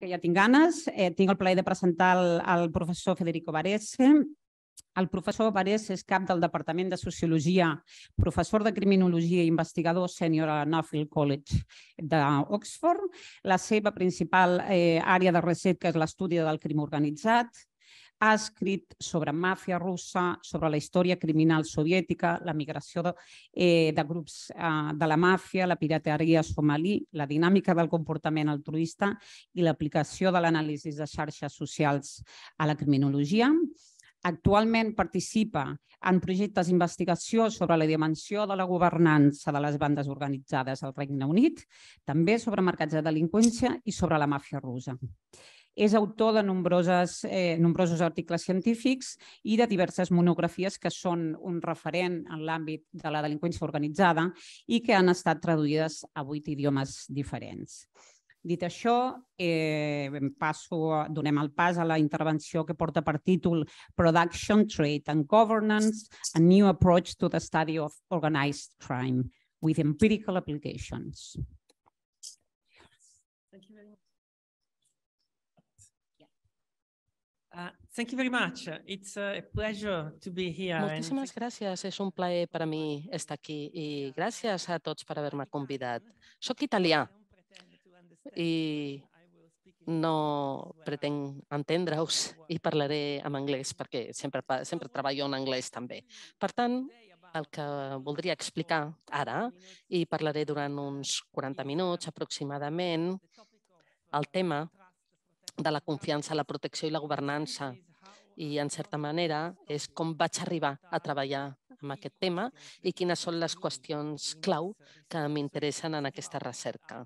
que ja tinc ganes. Eh, tinc el plaer de presentar el, el professor Federico Varese. El professor Varese és cap del Departament de Sociologia, professor de Criminologia i investigador sènior a Nuffield College d'Oxford. La seva principal eh, àrea de recerca és l'estudi del crim organitzat, ha escrit sobre màfia russa, sobre la història criminal soviètica, la migració de, eh, de grups eh, de la màfia, la pirateria somalí, la dinàmica del comportament altruista i l'aplicació de l'anàlisi de xarxes socials a la criminologia. Actualment participa en projectes d'investigació sobre la dimensió de la governança de les bandes organitzades al Regne Unit, també sobre mercats de delinqüència i sobre la màfia russa. És autor de nombroses, eh, nombrosos articles científics i de diverses monografies que són un referent en l'àmbit de la delinqüència organitzada i que han estat traduïdes a vuit idiomes diferents. Dit això, eh, passo, donem el pas a la intervenció que porta per títol Production, Trade and Governance, a New Approach to the Study of Organized Crime with Empirical Applications. Ah, thank you very much. It's a pleasure to be here. Moltíssimes gràcies. És un plaer per a mi estar aquí i gràcies a tots per haver-me convidat. Soc italià i no pretenc entendre-us i parlaré en anglès perquè sempre, sempre treballo en anglès també. Per tant, el que voldria explicar ara, i parlaré durant uns 40 minuts aproximadament, el tema de la confiança, la protecció i la governança. I, en certa manera, és com vaig arribar a treballar amb aquest tema i quines són les qüestions clau que m'interessen en aquesta recerca.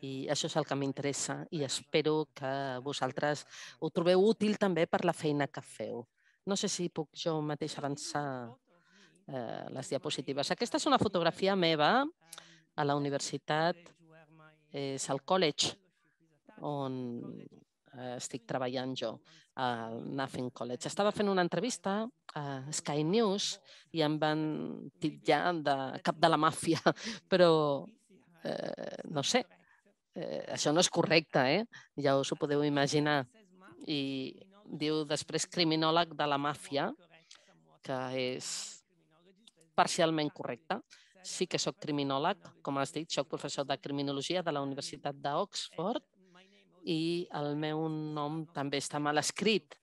I això és el que m'interessa i espero que vosaltres ho trobeu útil també per la feina que feu. No sé si puc jo mateix avançar eh, les diapositives. Aquesta és una fotografia meva a la universitat, és al college on Eh, estic treballant jo al Nothing College. Estava fent una entrevista a Sky News i em van titllar de cap de la màfia, però eh, no sé, eh, això no és correcte, eh? ja us ho podeu imaginar. I diu després criminòleg de la màfia, que és parcialment correcte. Sí que sóc criminòleg, com has dit, sóc professor de criminologia de la Universitat d'Oxford i el meu nom també està mal escrit.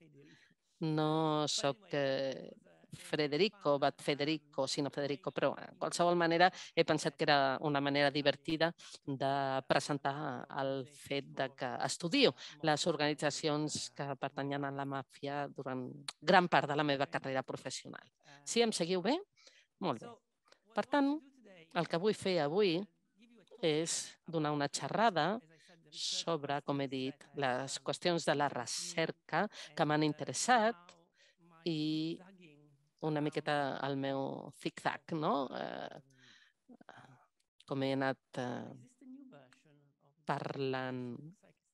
No sóc eh, Federico, Bat Federico, sinó Federico, però eh, en qualsevol manera he pensat que era una manera divertida de presentar el fet de que estudio les organitzacions que pertanyen a la màfia durant gran part de la meva carrera professional. Si em seguiu bé? Molt bé. Per tant, el que vull fer avui és donar una xerrada sobre, com he dit, les qüestions de la recerca que m'han interessat i una miqueta el meu zig-zag, no? Eh, com he anat eh, parlant.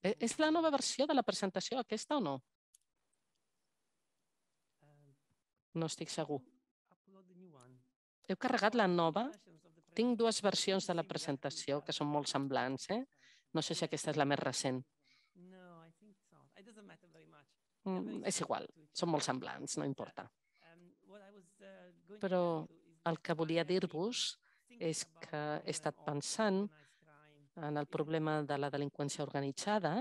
Eh, és la nova versió de la presentació aquesta o no? No estic segur. Heu carregat la nova? Tinc dues versions de la presentació que són molt semblants. Eh? No sé si aquesta és la més recent. much. Mm, és igual, són molt semblants, no importa. Um, uh, Però el que volia dir-vos és que he estat pensant en el problema de la delinqüència organitzada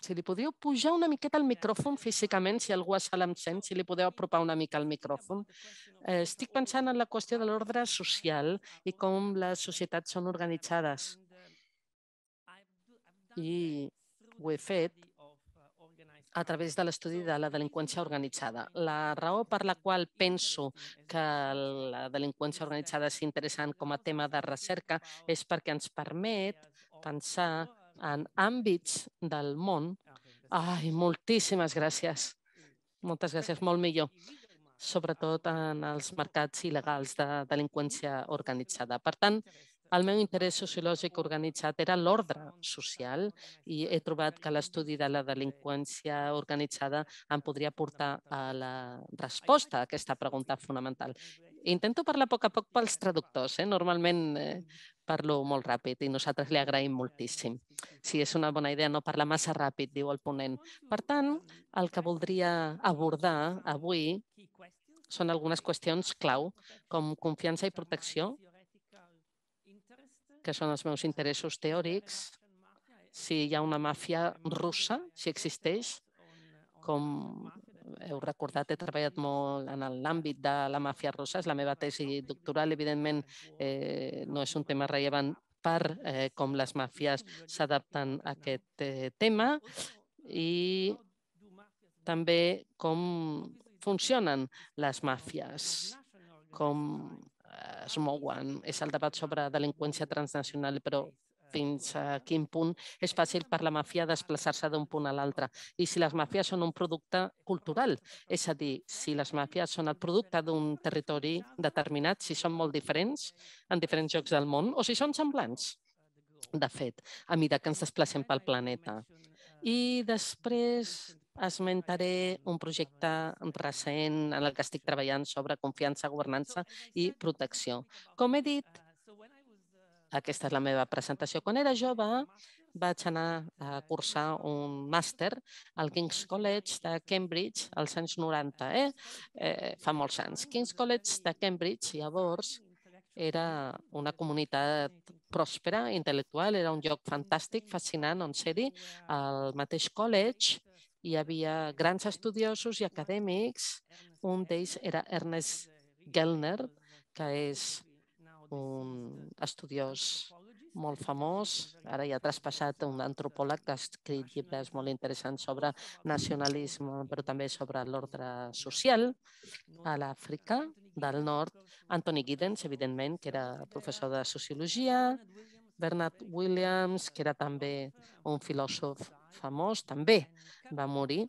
si li podíeu pujar una miqueta al micròfon físicament, si algú a sala em sent, si li podeu apropar una mica al micròfon. Eh, estic pensant en la qüestió de l'ordre social i com les societats són organitzades. I ho he fet a través de l'estudi de la delinqüència organitzada. La raó per la qual penso que la delinqüència organitzada és interessant com a tema de recerca és perquè ens permet pensar en àmbits del món. Ah, Ai, moltíssimes gràcies. Moltes gràcies, molt millor sobretot en els mercats il·legals de delinqüència organitzada. Per tant, el meu interès sociològic organitzat era l'ordre social i he trobat que l'estudi de la delinqüència organitzada em podria portar a la resposta a aquesta pregunta fonamental. Intento parlar a poc a poc pels traductors. Eh? Normalment eh, parlo molt ràpid i nosaltres li agraïm moltíssim. Si és una bona idea no parlar massa ràpid, diu el ponent. Per tant, el que voldria abordar avui són algunes qüestions clau, com confiança i protecció, que són els meus interessos teòrics, si hi ha una màfia russa, si existeix, com heu recordat, he treballat molt en l'àmbit de la màfia russa, és la meva tesi doctoral, evidentment eh, no és un tema rellevant per eh, com les màfies s'adapten a aquest eh, tema i també com funcionen les màfies, com es mouen. És el debat sobre delinqüència transnacional, però fins a quin punt és fàcil per la màfia desplaçar-se d'un punt a l'altre i si les màfies són un producte cultural, és a dir, si les màfies són el producte d'un territori determinat, si són molt diferents en diferents llocs del món o si són semblants, de fet, a mida que ens desplacem pel planeta. I després esmentaré un projecte recent en el que estic treballant sobre confiança, governança i protecció. Com he dit, aquesta és la meva presentació. Quan era jove vaig anar a cursar un màster al King's College de Cambridge als anys 90, eh? Eh, fa molts anys. King's College de Cambridge llavors era una comunitat pròspera, intel·lectual, era un lloc fantàstic, fascinant, on ser-hi. Al mateix college hi havia grans estudiosos i acadèmics. Un d'ells era Ernest Gellner, que és un estudiós molt famós, ara ja ha traspassat un antropòleg que ha escrit llibres molt interessants sobre nacionalisme, però també sobre l'ordre social a l'Àfrica del Nord. Anthony Giddens, evidentment, que era professor de Sociologia, Bernard Williams, que era també un filòsof famós, també va morir.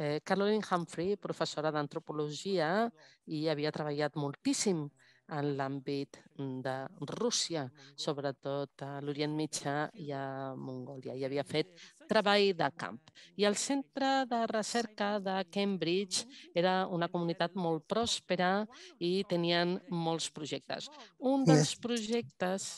Eh, Caroline Humphrey, professora d'antropologia, i havia treballat moltíssim en l'àmbit de Rússia, sobretot a l'Orient Mitjà i a Mongòlia, Hi havia fet treball de camp. I el centre de recerca de Cambridge era una comunitat molt pròspera i tenien molts projectes. Un dels projectes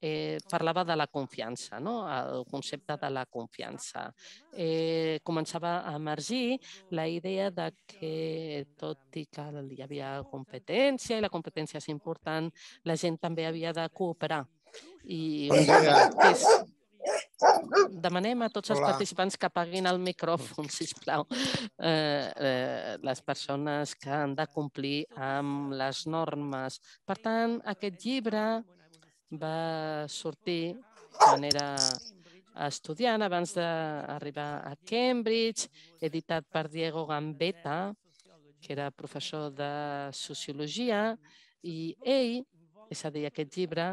eh, parlava de la confiança, no? el concepte de la confiança. Eh, començava a emergir la idea de que, tot i que hi havia competència i la competència és important, la gent també havia de cooperar. I és, Demanem a tots els Hola. participants que apaguin el micròfon, si plau. Eh, eh, les persones que han de complir amb les normes. Per tant, aquest llibre va sortir quan era estudiant abans d'arribar a Cambridge, editat per Diego Gambetta, que era professor de Sociologia, i ell, és a dir, aquest llibre,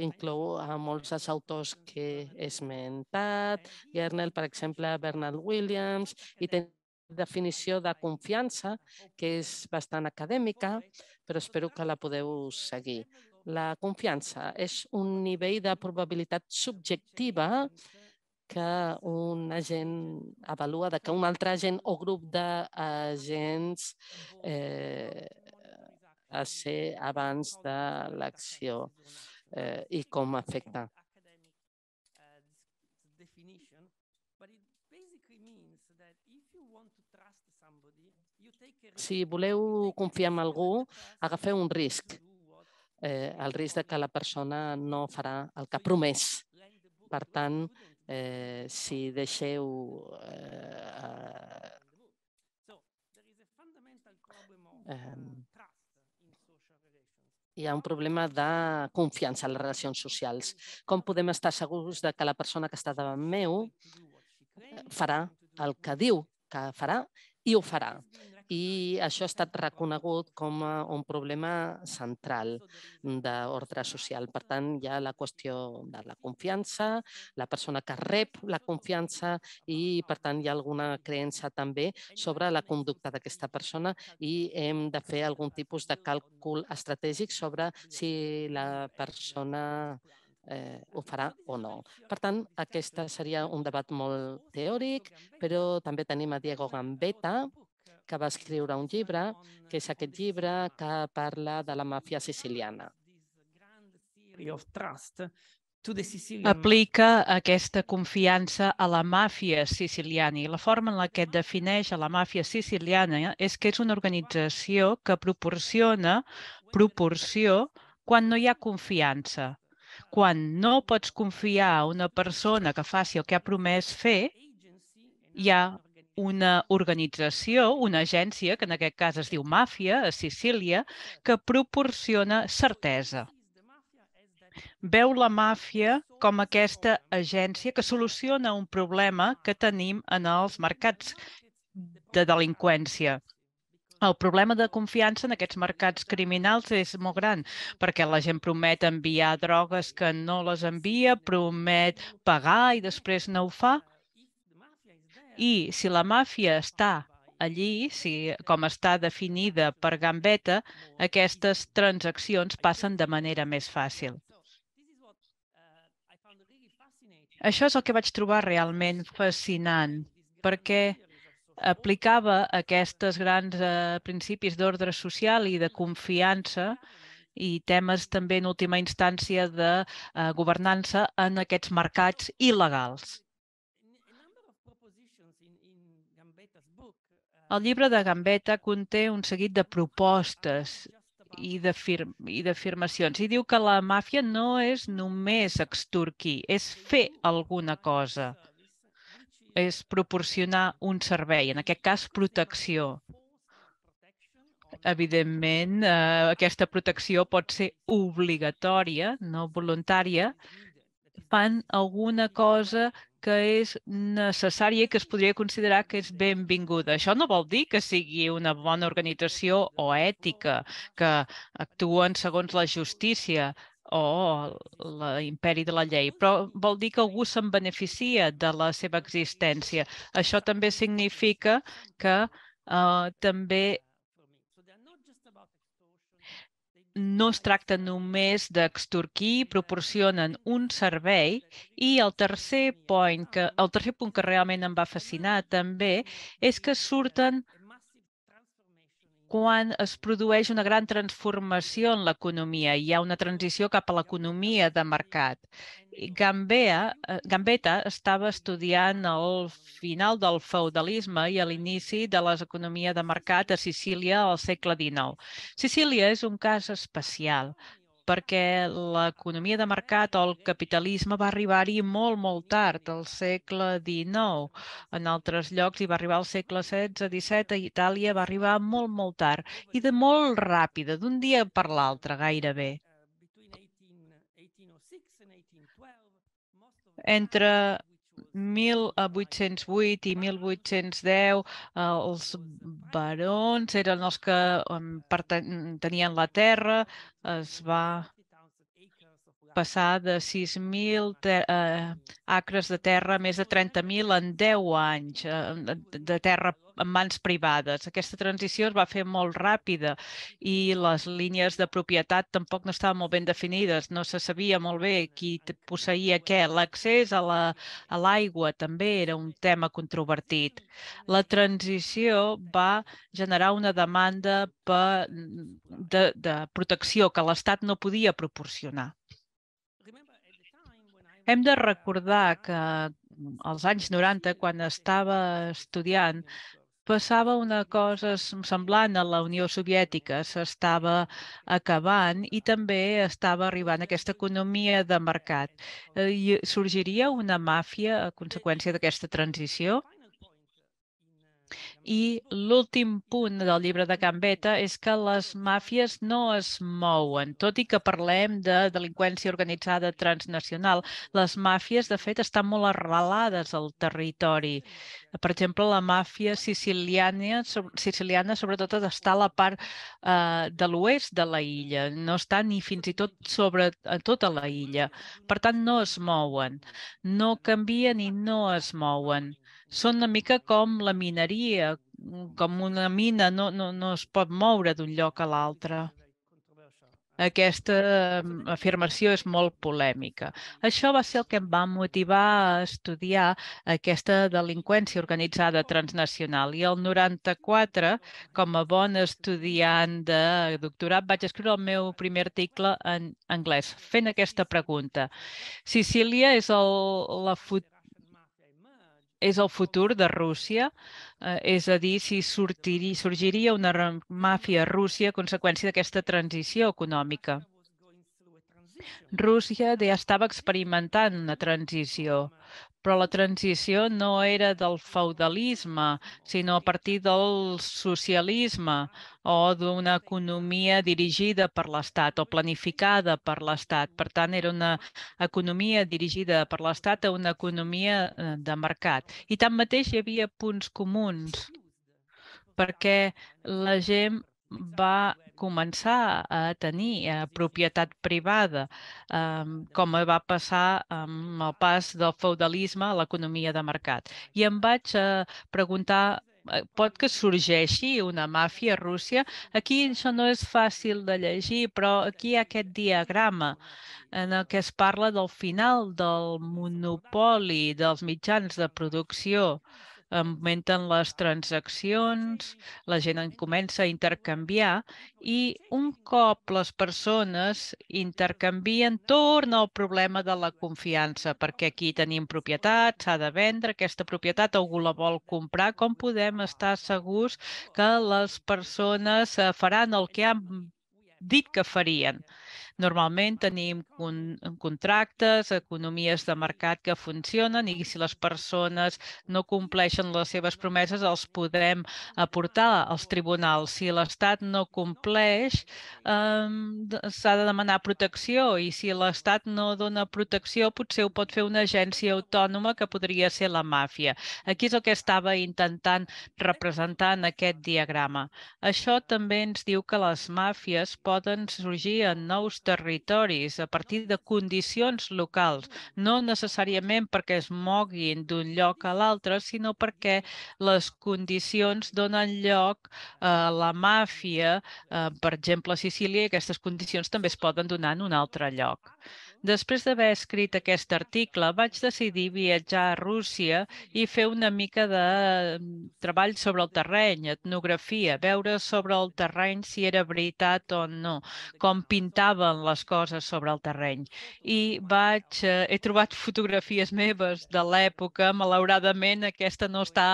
inclou a molts dels autors que he esmentat, Gernel, per exemple, Bernard Williams, i té definició de confiança, que és bastant acadèmica, però espero que la podeu seguir. La confiança és un nivell de probabilitat subjectiva que un agent avalua de que un altre agent o grup d'agents eh, a ser abans de l'acció eh, i com afecta. Si voleu confiar en algú, agafeu un risc eh, el risc de que la persona no farà el que ha promès. Per tant, eh, si deixeu eh, eh, hi ha un problema de confiança en les relacions socials. Com podem estar segurs de que la persona que està davant meu eh, farà el que diu que farà i ho farà? i això ha estat reconegut com un problema central d'ordre social. Per tant, hi ha la qüestió de la confiança, la persona que rep la confiança i, per tant, hi ha alguna creença també sobre la conducta d'aquesta persona i hem de fer algun tipus de càlcul estratègic sobre si la persona eh, ho farà o no. Per tant, aquest seria un debat molt teòric, però també tenim a Diego Gambetta, que va escriure un llibre, que és aquest llibre que parla de la màfia siciliana. Aplica aquesta confiança a la màfia siciliana i la forma en la que defineix a la màfia siciliana és que és una organització que proporciona proporció quan no hi ha confiança. Quan no pots confiar a una persona que faci el que ha promès fer, hi ha una organització, una agència, que en aquest cas es diu Màfia, a Sicília, que proporciona certesa. Veu la màfia com aquesta agència que soluciona un problema que tenim en els mercats de delinqüència. El problema de confiança en aquests mercats criminals és molt gran, perquè la gent promet enviar drogues que no les envia, promet pagar i després no ho fa. I si la màfia està allí, si, com està definida per Gambetta, aquestes transaccions passen de manera més fàcil. Això és el que vaig trobar realment fascinant, perquè aplicava aquests grans eh, principis d'ordre social i de confiança i temes també en última instància de eh, governança en aquests mercats il·legals. El llibre de Gambetta conté un seguit de propostes i d'afirmacions i, i diu que la màfia no és només extorquir, és fer alguna cosa, és proporcionar un servei, en aquest cas protecció evidentment, eh, aquesta protecció pot ser obligatòria, no voluntària, fan alguna cosa que és necessària i que es podria considerar que és benvinguda. Això no vol dir que sigui una bona organització o ètica, que actuen segons la justícia, o l'imperi de la llei, però vol dir que algú se'n beneficia de la seva existència. Això també significa que eh, també no es tracta només d'extorquir, proporcionen un servei i el tercer, point que, el tercer punt que realment em va fascinar també és que surten quan es produeix una gran transformació en l'economia, hi ha una transició cap a l'economia de mercat. Gambea, eh, Gambetta estava estudiant el final del feudalisme i a l'inici de les economies de mercat a Sicília al segle XIX. Sicília és un cas especial perquè l'economia de mercat o el capitalisme va arribar-hi molt, molt tard, al segle XIX. En altres llocs hi va arribar al segle XVI, XVII, a Itàlia va arribar molt, molt tard i de molt ràpida, d'un dia per l'altre, gairebé. Entre 1808 i 1810 eh, els barons eren els que tenien la terra, es va passar de 6.000 eh, acres de terra a més de 30.000 en 10 anys eh, de terra en mans privades. Aquesta transició es va fer molt ràpida i les línies de propietat tampoc no estaven molt ben definides. No se sabia molt bé qui posseïa què. L'accés a l'aigua la, també era un tema controvertit. La transició va generar una demanda per, de, de protecció que l'Estat no podia proporcionar. Hem de recordar que mm, als anys 90, quan estava estudiant, passava una cosa semblant a la Unió Soviètica, s'estava acabant i també estava arribant aquesta economia de mercat. Eh, I sorgiria una màfia a conseqüència d'aquesta transició? I l'últim punt del llibre de Gambetta és que les màfies no es mouen. Tot i que parlem de delinqüència organitzada transnacional, les màfies, de fet, estan molt arrelades al territori. Per exemple, la màfia siciliana, siciliana sobretot, està a la part eh, de l'oest de la illa. No està ni fins i tot sobre tota la illa. Per tant, no es mouen. No canvien i no es mouen són una mica com la mineria, com una mina, no, no, no es pot moure d'un lloc a l'altre. Aquesta mm, afirmació és molt polèmica. Això va ser el que em va motivar a estudiar aquesta delinqüència organitzada transnacional. I el 94, com a bon estudiant de doctorat, vaig escriure el meu primer article en anglès, fent aquesta pregunta. Sicília és el, la futura és el futur de Rússia, eh, és a dir, si sortiri, sorgiria una màfia a Rússia a conseqüència d'aquesta transició econòmica. Rússia ja estava experimentant una transició però la transició no era del feudalisme, sinó a partir del socialisme o d'una economia dirigida per l'Estat o planificada per l'Estat. Per tant, era una economia dirigida per l'Estat a una economia eh, de mercat. I tanmateix hi havia punts comuns perquè la gent va començar a tenir eh, propietat privada, eh, com va passar amb el pas del feudalisme a l'economia de mercat. I em vaig eh, preguntar eh, pot que sorgeixi una màfia a Rússia. Aquí això no és fàcil de llegir, però aquí hi ha aquest diagrama en el que es parla del final del monopoli dels mitjans de producció augmenten les transaccions, la gent en comença a intercanviar i un cop les persones intercanvien, torna el problema de la confiança, perquè aquí tenim propietat, s'ha de vendre aquesta propietat, algú la vol comprar, com podem estar segurs que les persones eh, faran el que han dit que farien? Normalment tenim contractes, economies de mercat que funcionen i si les persones no compleixen les seves promeses els podrem aportar als tribunals. Si l'Estat no compleix, s'ha de demanar protecció i si l'Estat no dona protecció potser ho pot fer una agència autònoma que podria ser la màfia. Aquí és el que estava intentant representar en aquest diagrama. Això també ens diu que les màfies poden sorgir en nous territoris territoris a partir de condicions locals, no necessàriament perquè es moguin d'un lloc a l'altre, sinó perquè les condicions donen lloc eh, a la màfia, eh, per exemple, a Sicília, i aquestes condicions també es poden donar en un altre lloc. Després d'haver escrit aquest article, vaig decidir viatjar a Rússia i fer una mica de mm, treball sobre el terreny, etnografia, veure sobre el terreny si era veritat o no, com pintaven les coses sobre el terreny. I vaig, eh, he trobat fotografies meves de l'època, malauradament aquesta no està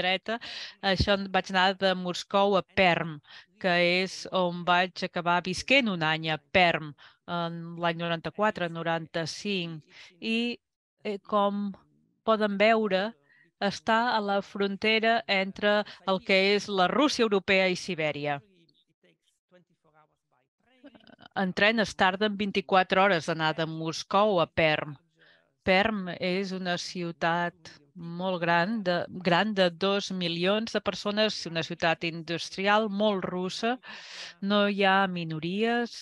dreta, això vaig anar de Moscou a Perm, que és on vaig acabar visquent un any a Perm, l'any 94, 95, i eh, com poden veure, està a la frontera entre el que és la Rússia europea i Sibèria. En tren es tarden 24 hores d'anar de Moscou a Perm. Perm és una ciutat molt gran, de, gran de 2 milions de persones, una ciutat industrial molt russa. No hi ha minories,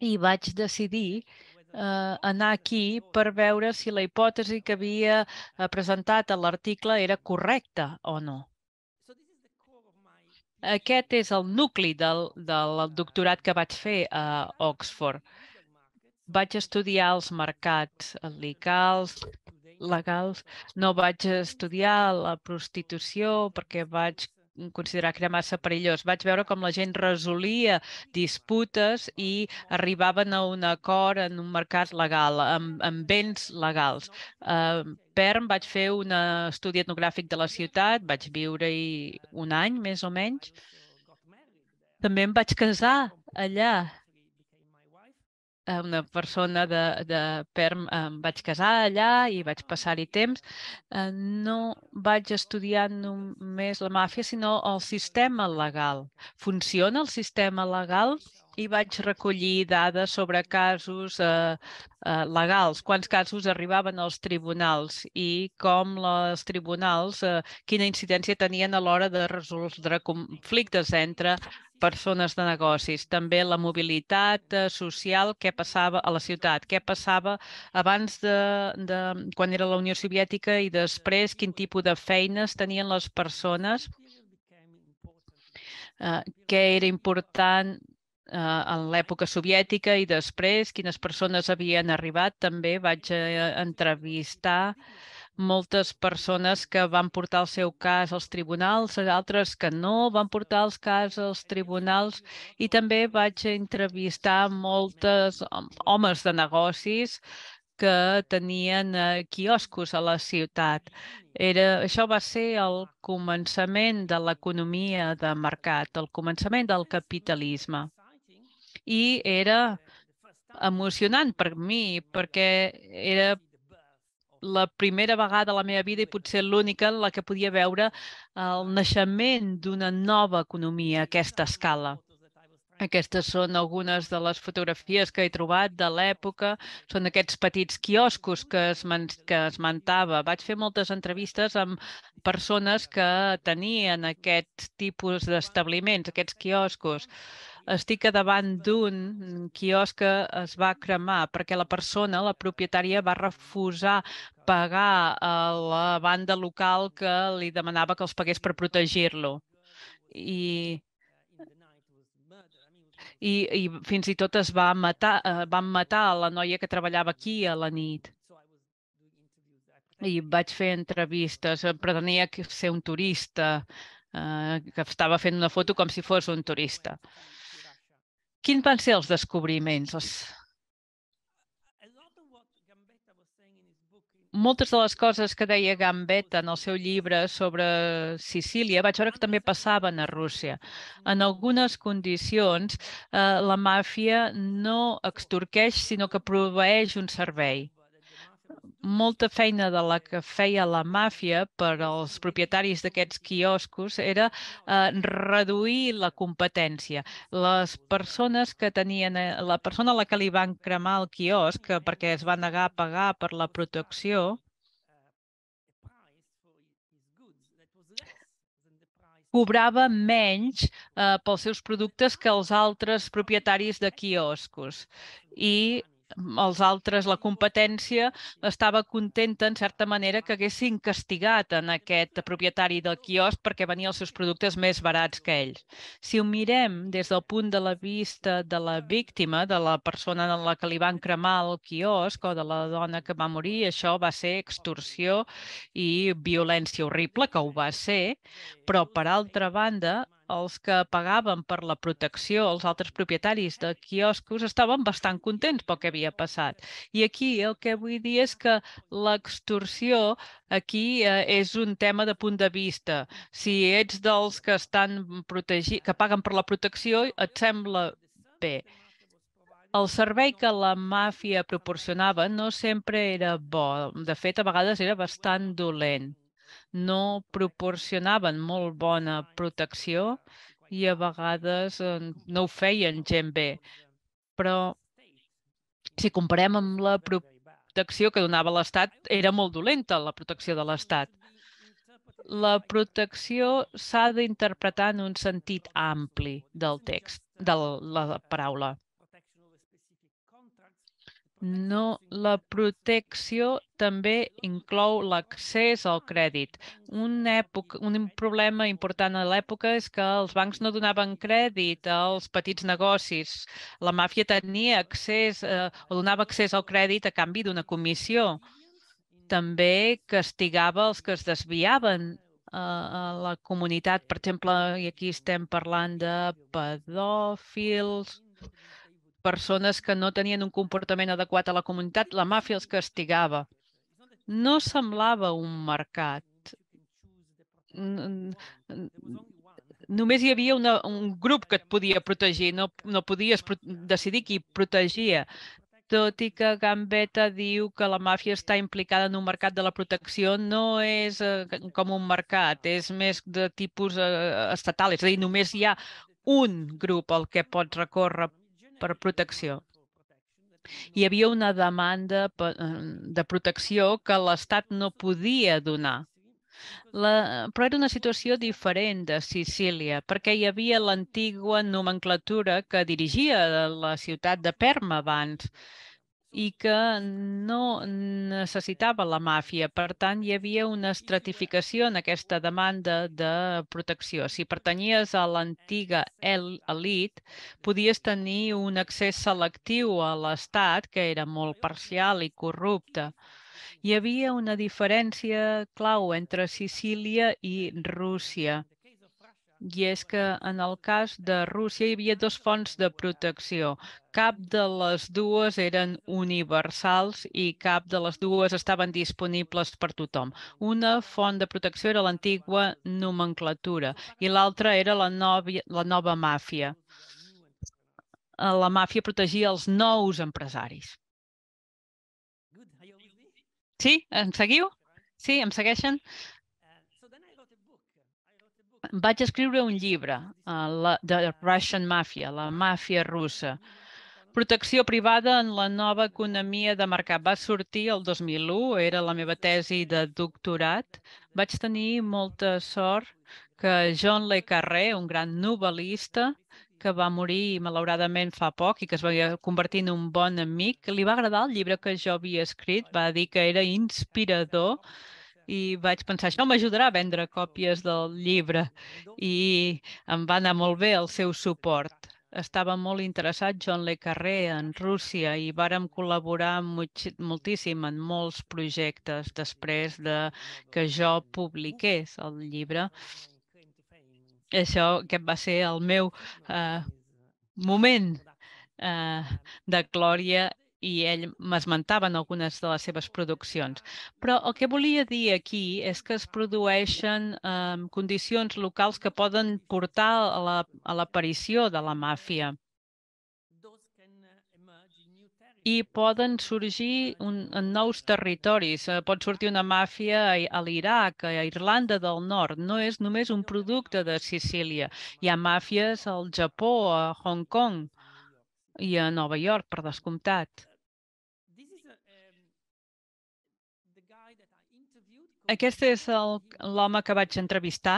i vaig decidir eh, anar aquí per veure si la hipòtesi que havia eh, presentat a l'article era correcta o no. Aquest és el nucli del, del doctorat que vaig fer a Oxford. Vaig estudiar els mercats legals, legals. No vaig estudiar la prostitució perquè vaig considerar que era massa perillós. Vaig veure com la gent resolia disputes i arribaven a un acord en un mercat legal, amb, amb béns legals. A Perm vaig fer un estudi etnogràfic de la ciutat, vaig viure-hi un any, més o menys. També em vaig casar allà una persona de, de Perm em vaig casar allà i vaig passar-hi temps. Eh, no vaig estudiar només la màfia, sinó el sistema legal. Funciona el sistema legal? I vaig recollir dades sobre casos eh, eh, legals, quants casos arribaven als tribunals i com els tribunals, eh, quina incidència tenien a l'hora de resoldre conflictes entre persones de negocis, també la mobilitat eh, social, què passava a la ciutat, què passava abans de, de quan era la Unió Soviètica i després, quin tipus de feines tenien les persones, eh, què era important eh, en l'època soviètica i després, quines persones havien arribat. També vaig eh, entrevistar eh, moltes persones que van portar el seu cas als tribunals, altres que no van portar els cas als tribunals i també vaig entrevistar moltes homes de negocis que tenien eh, quioscos a la ciutat. Era, això va ser el començament de l'economia de mercat, el començament del capitalisme. I era emocionant per mi, perquè era la primera vegada a la meva vida i potser l'única en la que podia veure el naixement d'una nova economia a aquesta escala. Aquestes són algunes de les fotografies que he trobat de l'època. Són aquests petits quioscos que, es man, que esmentava. Vaig fer moltes entrevistes amb persones que tenien aquest tipus d'establiments, aquests quioscos. Estic a davant d'un quiosc que es va cremar perquè la persona, la propietària, va refusar pagar a eh, la banda local que li demanava que els pagués per protegir-lo. I i, i fins i tot es va matar, eh, van matar la noia que treballava aquí a la nit. I vaig fer entrevistes, pretenia ser un turista, eh, que estava fent una foto com si fos un turista. Quins van ser els descobriments? Els... Moltes de les coses que deia Gambetta en el seu llibre sobre Sicília vaig veure que també passaven a Rússia. En algunes condicions, eh, la màfia no extorqueix, sinó que proveeix un servei molta feina de la que feia la màfia per als propietaris d'aquests quioscos era eh, reduir la competència. Les persones que tenien, eh, la persona a la que li van cremar el quiosc perquè es va negar a pagar per la protecció, cobrava menys eh, pels seus productes que els altres propietaris de quioscos. I els altres, la competència, estava contenta, en certa manera, que haguessin castigat en aquest propietari del quiosc perquè venia els seus productes més barats que ells. Si ho mirem des del punt de la vista de la víctima, de la persona en la que li van cremar el quiosc o de la dona que va morir, això va ser extorsió i violència horrible, que ho va ser, però, per altra banda, els que pagaven per la protecció, els altres propietaris de quioscos, estaven bastant contents pel que havia passat. I aquí el que vull dir és que l'extorsió aquí eh, és un tema de punt de vista. Si ets dels que estan protegir, que paguen per la protecció, et sembla bé. El servei que la màfia proporcionava no sempre era bo. De fet, a vegades era bastant dolent no proporcionaven molt bona protecció i a vegades eh, no ho feien gent bé. Però si comparem amb la protecció que donava l'Estat, era molt dolenta la protecció de l'Estat. La protecció s'ha d'interpretar en un sentit ampli del text, de la paraula. No, la protecció també inclou l'accés al crèdit. Un, època, un problema important a l'època és que els bancs no donaven crèdit als petits negocis. La màfia tenia accés eh, o donava accés al crèdit a canvi d'una comissió. També castigava els que es desviaven eh, a la comunitat. Per exemple, i aquí estem parlant de pedòfils, persones que no tenien un comportament adequat a la comunitat, la màfia els castigava. No semblava un mercat. Només hi havia una, un grup que et podia protegir, no, no podies pro decidir qui protegia. Tot i que Gambetta diu que la màfia està implicada en un mercat de la protecció, no és eh, com un mercat, és més de tipus eh, estatal. És a dir, només hi ha un grup al que pots recórrer per protecció. Hi havia una demanda eh, de protecció que l'Estat no podia donar. La, però era una situació diferent de Sicília, perquè hi havia l'antigua nomenclatura que dirigia la ciutat de Perma abans, i que no necessitava la màfia. Per tant, hi havia una estratificació en aquesta demanda de protecció. Si pertanyies a l'antiga elit, podies tenir un accés selectiu a l'Estat, que era molt parcial i corrupte. Hi havia una diferència clau entre Sicília i Rússia i és que en el cas de Rússia hi havia dos fonts de protecció. Cap de les dues eren universals i cap de les dues estaven disponibles per tothom. Una font de protecció era l'antigua nomenclatura i l'altra era la, novia, la nova màfia. Eh, la màfia protegia els nous empresaris. Sí? Em seguiu? Sí? Em segueixen? vaig escriure un llibre, uh, la, The Russian Mafia, la màfia russa. Protecció privada en la nova economia de mercat. Va sortir el 2001, era la meva tesi de doctorat. Vaig tenir molta sort que John Le Carré, un gran novel·lista, que va morir malauradament fa poc i que es va convertir en un bon amic, li va agradar el llibre que jo havia escrit, va dir que era inspirador, i vaig pensar, això m'ajudarà a vendre còpies del llibre i em va anar molt bé el seu suport. Estava molt interessat John Le Carré en Rússia i vàrem col·laborar moltíssim en molts projectes després de que jo publiqués el llibre. Això que va ser el meu eh, moment eh, de glòria i ell m'esmentava en algunes de les seves produccions. Però el que volia dir aquí és que es produeixen eh, condicions locals que poden portar a l'aparició la, de la màfia i poden sorgir un, en nous territoris. Eh, pot sortir una màfia a, a l'Iraq, a Irlanda del Nord. No és només un producte de Sicília. Hi ha màfies al Japó, a Hong Kong i a Nova York, per descomptat. Aquest és l'home que vaig entrevistar,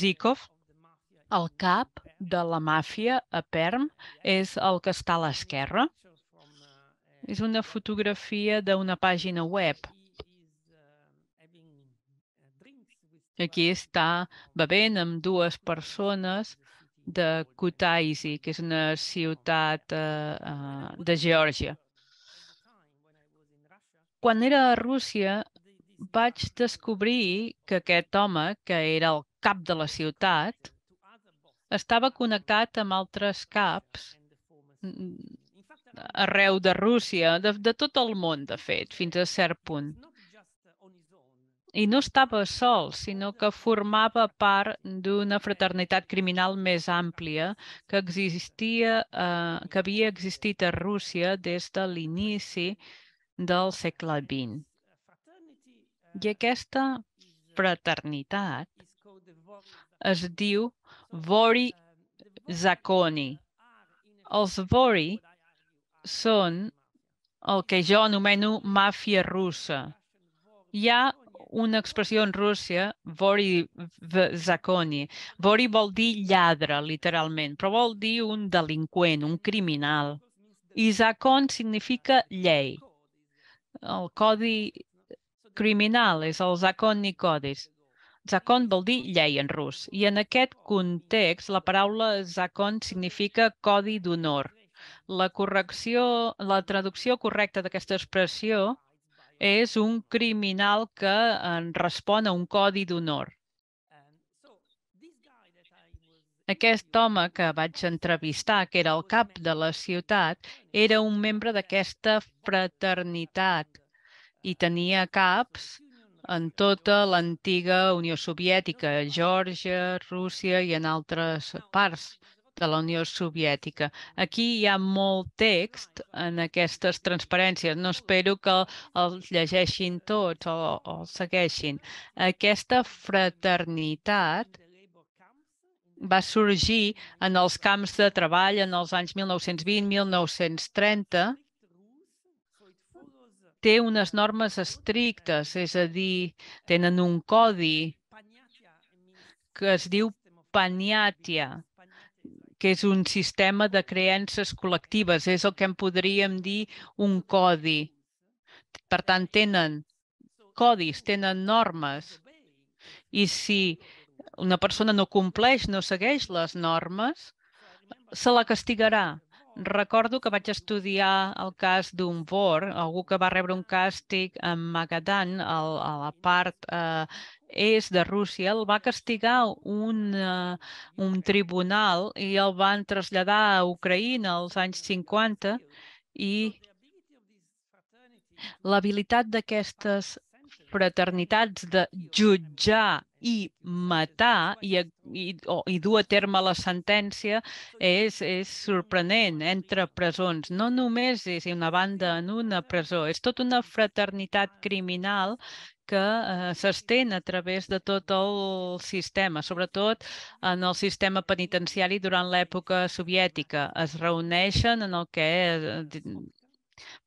Zikov, el cap de la màfia a Perm, és el que està a l'esquerra. És una fotografia d'una pàgina web. Aquí està bevent amb dues persones de Kutaisi, que és una ciutat eh, eh, de Geòrgia. Quan era a Rússia, vaig descobrir que aquest home, que era el cap de la ciutat, estava connectat amb altres caps mm, arreu de Rússia, de, de tot el món, de fet, fins a cert punt. I no estava sol, sinó que formava part d'una fraternitat criminal més àmplia que existia, eh, que havia existit a Rússia des de l'inici del segle XX. I aquesta fraternitat es diu Vori Zakoni. Els Vori són el que jo anomeno màfia russa. Hi ha una expressió en Rússia, Vori Zakoni. Vori vol dir lladre, literalment, però vol dir un delinqüent, un criminal. I Zakon significa llei. El codi criminal és el Zakon Nikodis. Zakon vol dir llei en rus, i en aquest context la paraula Zakon significa codi d'honor. La correcció, la traducció correcta d'aquesta expressió és un criminal que en eh, respon a un codi d'honor. Aquest home que vaig entrevistar, que era el cap de la ciutat, era un membre d'aquesta fraternitat i tenia caps en tota l'antiga Unió Soviètica, Georgia, Rússia i en altres parts de la Unió Soviètica. Aquí hi ha molt text en aquestes transparències. No espero que els llegeixin tots o, o segueixin. Aquesta fraternitat va sorgir en els camps de treball en els anys 1920-1930 té unes normes estrictes, és a dir, tenen un codi que es diu Panyatia, que és un sistema de creences col·lectives, és el que en podríem dir un codi. Per tant, tenen codis, tenen normes. I si una persona no compleix, no segueix les normes, se la castigarà. Recordo que vaig estudiar el cas d'un vor, algú que va rebre un càstig en Magadan, el, a la part eh, est de Rússia, el va castigar un, uh, un tribunal i el van traslladar a Ucraïna als anys 50 i l'habilitat d'aquestes fraternitats de jutjar i matar i, i, o, i dur a terme la sentència és, és sorprenent entre presons. No només és una banda en una presó, és tota una fraternitat criminal que eh, s'estén a través de tot el sistema, sobretot en el sistema penitenciari durant l'època soviètica. Es reuneixen en el que eh,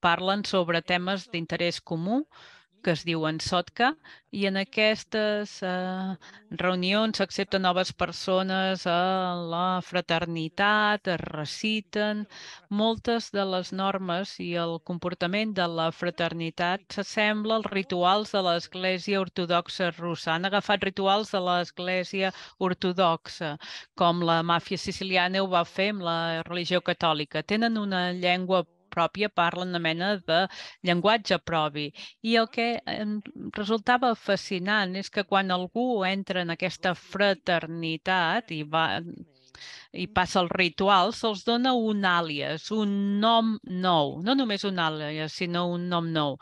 parlen sobre temes d'interès comú, eh, que es diuen SOTCA, i en aquestes eh, reunions s'accepten noves persones a la fraternitat, es reciten. Moltes de les normes i el comportament de la fraternitat s'assembla als rituals de l'Església Ortodoxa russa. Han agafat rituals de l'Església Ortodoxa, com la màfia siciliana ho va fer amb la religió catòlica. Tenen una llengua pròpia, parlen una mena de llenguatge propi. I el que em resultava fascinant és que quan algú entra en aquesta fraternitat i va i passa el ritual, se'ls dona un àlies, un nom nou. No només un àlies, sinó un nom nou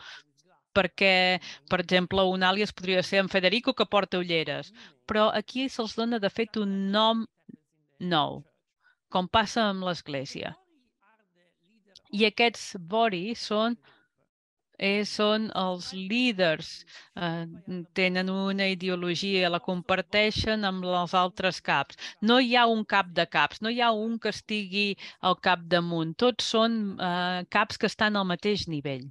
perquè, per exemple, un àlies podria ser en Federico que porta ulleres, però aquí se'ls dona, de fet, un nom nou, com passa amb l'Església. I aquests Bori són eh, són els líders, eh, tenen una ideologia, la comparteixen amb els altres caps. No hi ha un cap de caps, no hi ha un que estigui al cap damunt. Tots són eh, caps que estan al mateix nivell.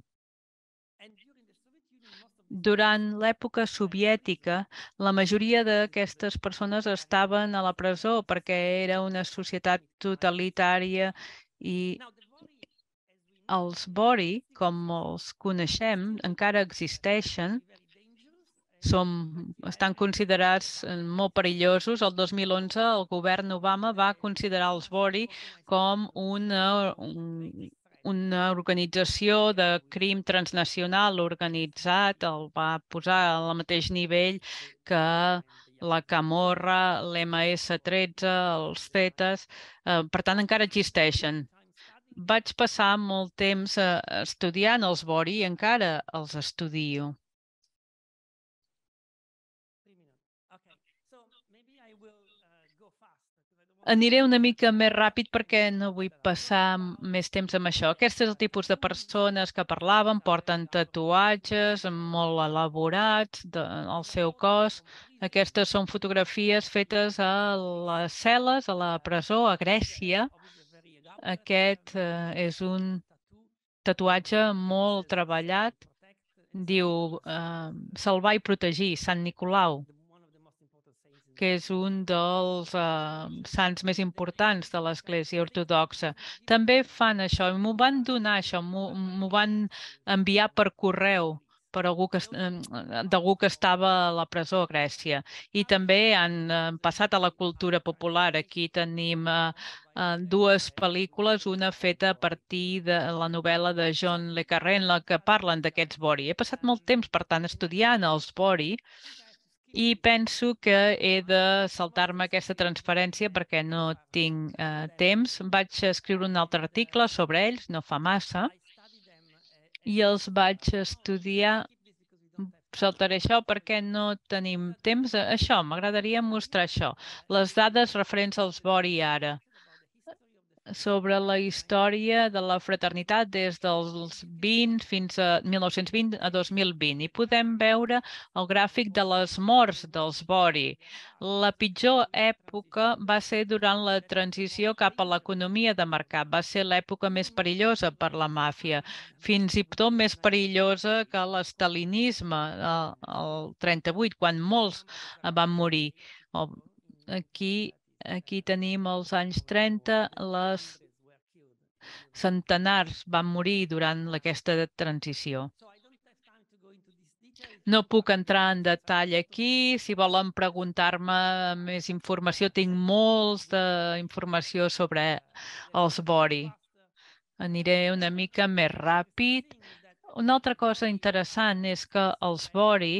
Durant l'època soviètica, la majoria d'aquestes persones estaven a la presó perquè era una societat totalitària i els bori, com els coneixem, encara existeixen, som, estan considerats eh, molt perillosos. El 2011 el govern Obama va considerar els bori com una, un, una organització de crim transnacional organitzat, el va posar al mateix nivell que la Camorra, l'MS-13, els Zetes... Eh, per tant encara existeixen. Vaig passar molt temps eh, estudiant els Bori i encara els estudio. Aniré una mica més ràpid perquè no vull passar més temps amb això. Aquest és el tipus de persones que parlaven, porten tatuatges molt elaborats de, al seu cos. Aquestes són fotografies fetes a les cel·les, a la presó, a Grècia. Aquest eh, és un tatuatge molt treballat. Diu eh, salvar i protegir Sant Nicolau, que és un dels eh, sants més importants de l'Església Ortodoxa. També fan això, i m'ho van donar això, m'ho van enviar per correu per algú que, eh, d'algú que estava a la presó a Grècia. I també han eh, passat a la cultura popular. Aquí tenim eh, dues pel·lícules, una feta a partir de la novel·la de John Le Carré en la que parlen d'aquests Bori. He passat molt temps, per tant, estudiant els Bori i penso que he de saltar-me aquesta transferència perquè no tinc eh, temps. Vaig escriure un altre article sobre ells, no fa massa, i els vaig estudiar saltaré això perquè no tenim temps. Això, m'agradaria mostrar això. Les dades referents als Bori ara sobre la història de la fraternitat des dels 20 fins a 1920 a 2020 i podem veure el gràfic de les morts dels Bori. La pitjor època va ser durant la transició cap a l'economia de mercat. Va ser l'època més perillosa per la màfia, fins i tot més perillosa que l'estalinisme, eh, el, 38, quan molts van morir. Aquí Aquí tenim els anys 30, les centenars van morir durant aquesta transició. No puc entrar en detall aquí. Si volen preguntar-me més informació, tinc molts d'informació sobre els bori. Aniré una mica més ràpid. Una altra cosa interessant és que els bori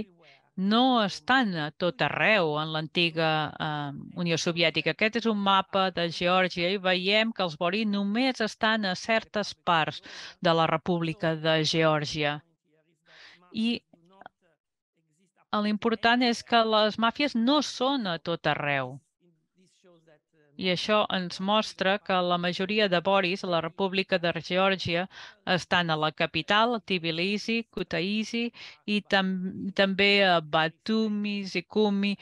no estan a tot arreu en l'antiga eh, Unió Soviètica. Aquest és un mapa de Geòrgia i veiem que els Bori només estan a certes parts de la República de Geòrgia. I eh, l'important és que les màfies no són a tot arreu i això ens mostra que la majoria de boris a la República de Geòrgia estan a la capital, Tbilisi, Kutaisi i tam també a Batumi, Zikumi,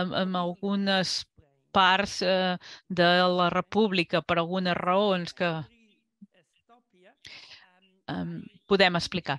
amb, amb algunes parts eh, de la república per algunes raons que eh, podem explicar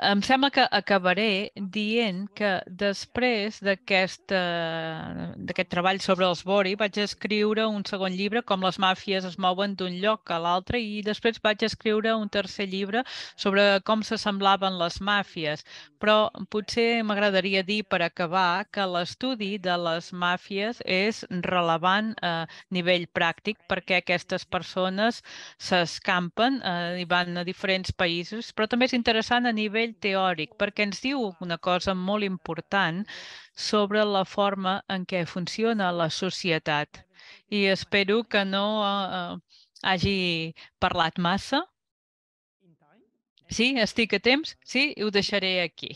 em sembla que acabaré dient que després eh, d'aquest treball sobre els Bori vaig escriure un segon llibre com les màfies es mouen d'un lloc a l'altre i després vaig escriure un tercer llibre sobre com s'assemblaven les màfies. Però potser m'agradaria dir per acabar que l'estudi de les màfies és relevant a eh, nivell pràctic perquè aquestes persones s'escampen eh, i van a diferents països, però també és interessant a nivell nivell teòric, perquè ens diu una cosa molt important sobre la forma en què funciona la societat. I espero que no eh, hagi parlat massa. Sí, estic a temps? Sí, ho deixaré aquí.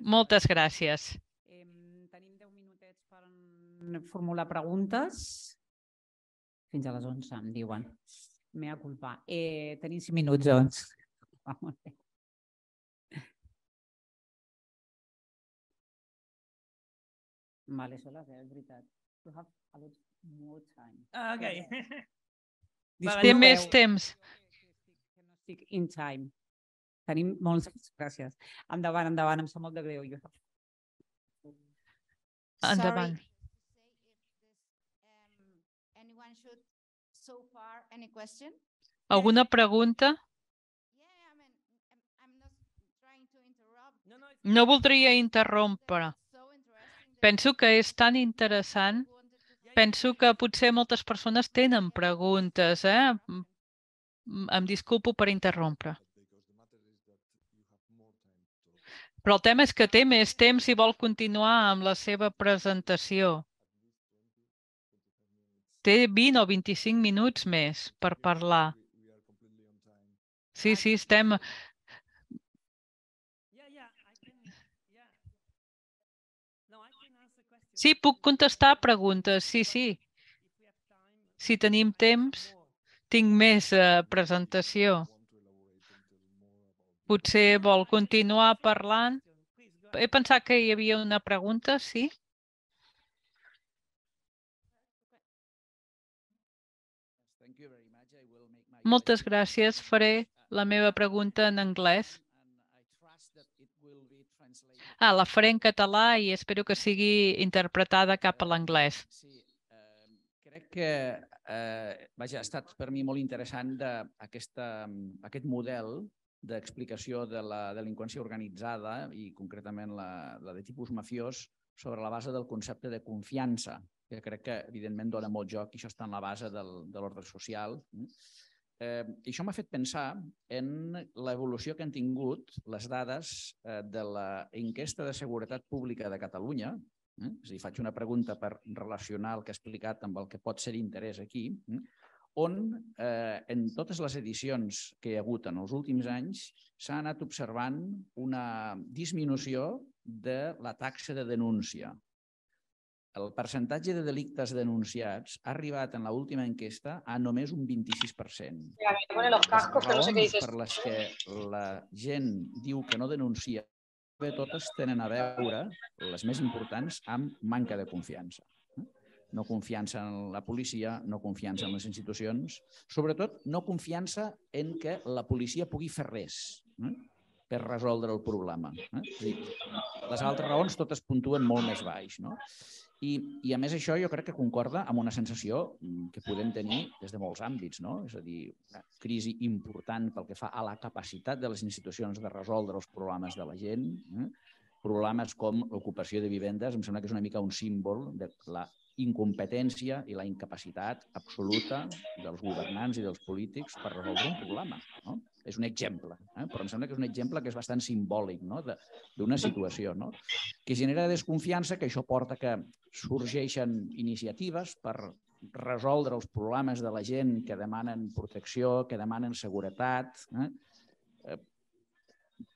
Moltes gràcies. Tenim 10 minutets per formular preguntes. Fins a les 11, em diuen. Mea culpa. Eh, tenim 5 minuts, doncs. Vamos. Vale, sola, és veritat. You have a lot more time. Ah, ok. Yeah. Té més temps. Estic in time. Tenim molts... Gràcies. Endavant, endavant. Em sap molt de greu. You Endavant. Sorry. Um, so far any question? Alguna pregunta? No voldria interrompre. Penso que és tan interessant. Penso que potser moltes persones tenen preguntes. Eh? Mm, em disculpo per interrompre. Però el tema és que té més temps i vol continuar amb la seva presentació. Té 20 o 25 minuts més per parlar. Sí, sí, estem Sí, puc contestar preguntes, sí, sí. Si tenim temps, tinc més eh, presentació. Potser vol continuar parlant. He pensat que hi havia una pregunta, sí? Moltes gràcies. Faré la meva pregunta en anglès. Ah, la faré en català i espero que sigui interpretada cap a l'anglès. Sí, eh, crec que eh, vaja, ha estat per mi molt interessant de aquesta, aquest model d'explicació de la delinqüència organitzada i concretament la, la de tipus mafiós sobre la base del concepte de confiança, que crec que evidentment dona molt joc i això està en la base del, de l'ordre social. Eh? Eh, I això m'ha fet pensar en l'evolució que han tingut les dades eh, de la enquesta de seguretat pública de Catalunya. Eh? És a dir, faig una pregunta per relacionar el que he explicat amb el que pot ser d'interès aquí, eh? on eh, en totes les edicions que hi ha hagut en els últims anys s'ha anat observant una disminució de la taxa de denúncia el percentatge de delictes denunciats ha arribat en l'última enquesta a només un 26%. Ja, bueno, los cascos, les raons no sé què dices. per les que la gent diu que no denuncia bé totes tenen a veure, les més importants, amb manca de confiança. Eh? No confiança en la policia, no confiança en les institucions, sobretot no confiança en que la policia pugui fer res eh? per resoldre el problema. Eh? És dir, les altres raons totes puntuen molt més baix. No? I, I a més això jo crec que concorda amb una sensació mm, que podem tenir des de molts àmbits, no? és a dir, una crisi important pel que fa a la capacitat de les institucions de resoldre els problemes de la gent, eh? problemes com l'ocupació de vivendes, em sembla que és una mica un símbol de la incompetència i la incapacitat absoluta dels governants i dels polítics per resoldre un problema. No? és un exemple, eh? però em sembla que és un exemple que és bastant simbòlic no? d'una situació, no? que genera desconfiança, que això porta que sorgeixen iniciatives per resoldre els problemes de la gent que demanen protecció, que demanen seguretat, eh? eh?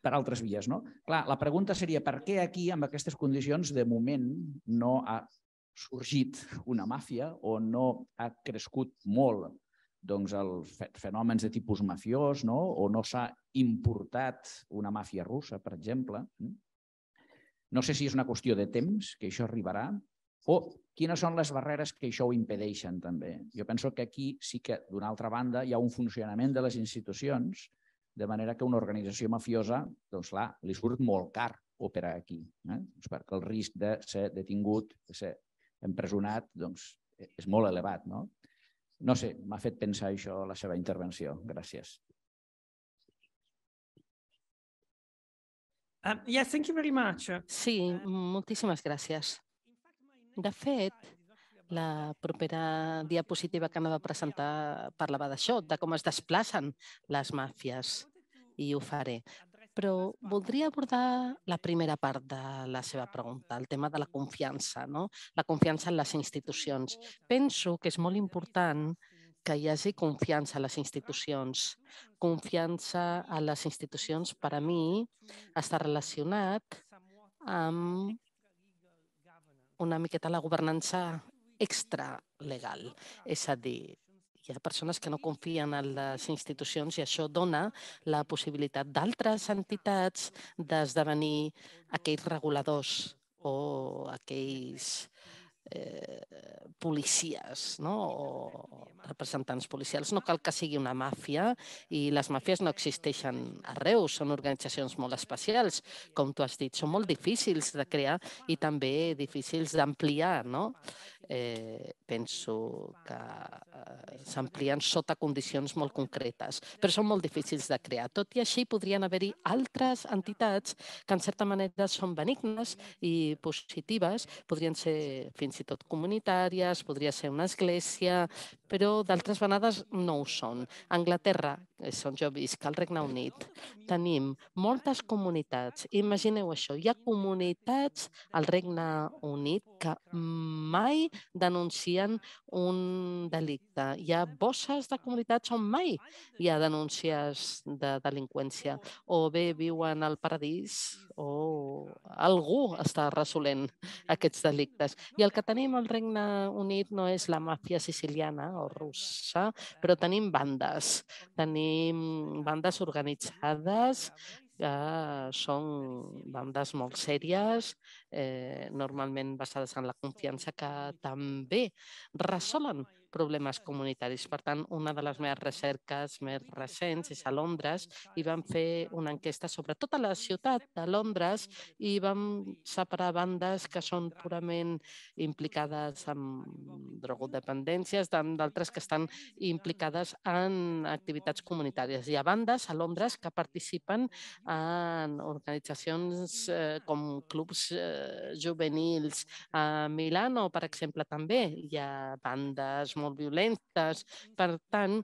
per altres vies. No? Clar, la pregunta seria per què aquí, amb aquestes condicions, de moment no ha sorgit una màfia o no ha crescut molt doncs, els fenòmens de tipus mafiós, no? o no s'ha importat una màfia russa, per exemple. Mm? No sé si és una qüestió de temps, que això arribarà, o quines són les barreres que això ho impedeixen, també. Jo penso que aquí sí que, d'una altra banda, hi ha un funcionament de les institucions de manera que una organització mafiosa, doncs, clar, li surt molt car operar aquí, eh? doncs perquè el risc de ser detingut, de ser empresonat, doncs, e-, és molt elevat, no? No sé, m'ha fet pensar això la seva intervenció. Gràcies. Um, ah, yes, thank you very much. Sí, moltíssimes gràcies. De fet, la propera diapositiva que anava a presentar parlava d'això, de com es desplacen les màfies, i ho faré però voldria abordar la primera part de la seva ah, pregunta, el tema de la confiança, no? la confiança en les institucions. Penso que és molt important que hi hagi confiança a les institucions. Confiança a les institucions, per a mi, està relacionat amb una miqueta la governança extralegal, és a dir, hi ha persones que no confien en les institucions i això dona la possibilitat d'altres entitats d'esdevenir aquells reguladors o aquells eh, policies no? o representants policials. No cal que sigui una màfia i les màfies no existeixen arreu, són organitzacions molt especials, com tu has dit, són molt difícils de crear i també difícils d'ampliar. No? Eh, penso que eh, s'amplien sota condicions molt concretes, però són molt difícils de crear. Tot i així, podrien haver-hi altres entitats que en certa manera són benignes i positives, podrien ser fins i tot comunitàries, podria ser una església, però d'altres vegades no ho són. Anglaterra, Eh, són jo que al Regne Unit, tenim moltes comunitats. Imagineu això, hi ha comunitats al Regne Unit que mai denuncien un delicte. Hi ha bosses de comunitats on mai hi ha denúncies de delinqüència. O bé viuen al paradís o algú està resolent aquests delictes. I el que tenim al Regne Unit no és la màfia siciliana o russa, però tenim bandes, tenim tenim bandes organitzades que són bandes molt sèries, eh, normalment basades en la confiança, que també resolen problemes comunitaris. Per tant, una de les meves recerques més recents és a Londres mm, i vam fer una enquesta sobre tota la ciutat de Londres i vam separar bandes que són purament implicades en drogodependències d'altres que estan implicades en activitats comunitàries. Hi ha bandes a Londres que participen en organitzacions eh, com clubs eh, juvenils a Milano, per exemple, també. Hi ha bandes molt violentes. Per tant,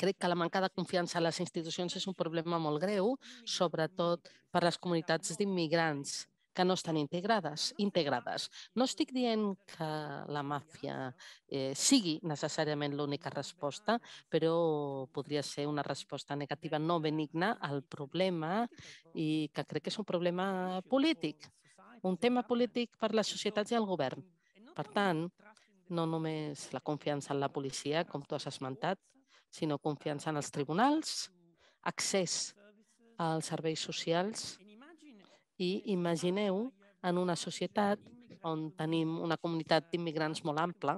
crec que la manca de confiança a les institucions és un problema molt greu, sobretot per les comunitats d'immigrants que no estan integrades. integrades. No estic dient que la màfia eh, sigui necessàriament l'única resposta, però podria ser una resposta negativa no benigna al problema i que crec que és un problema polític, un tema polític per les societats i el govern. Per tant, no només la confiança en la policia, com tu has esmentat, sinó confiança en els tribunals, accés als serveis socials i imagineu en una societat on tenim una comunitat d'immigrants molt ampla,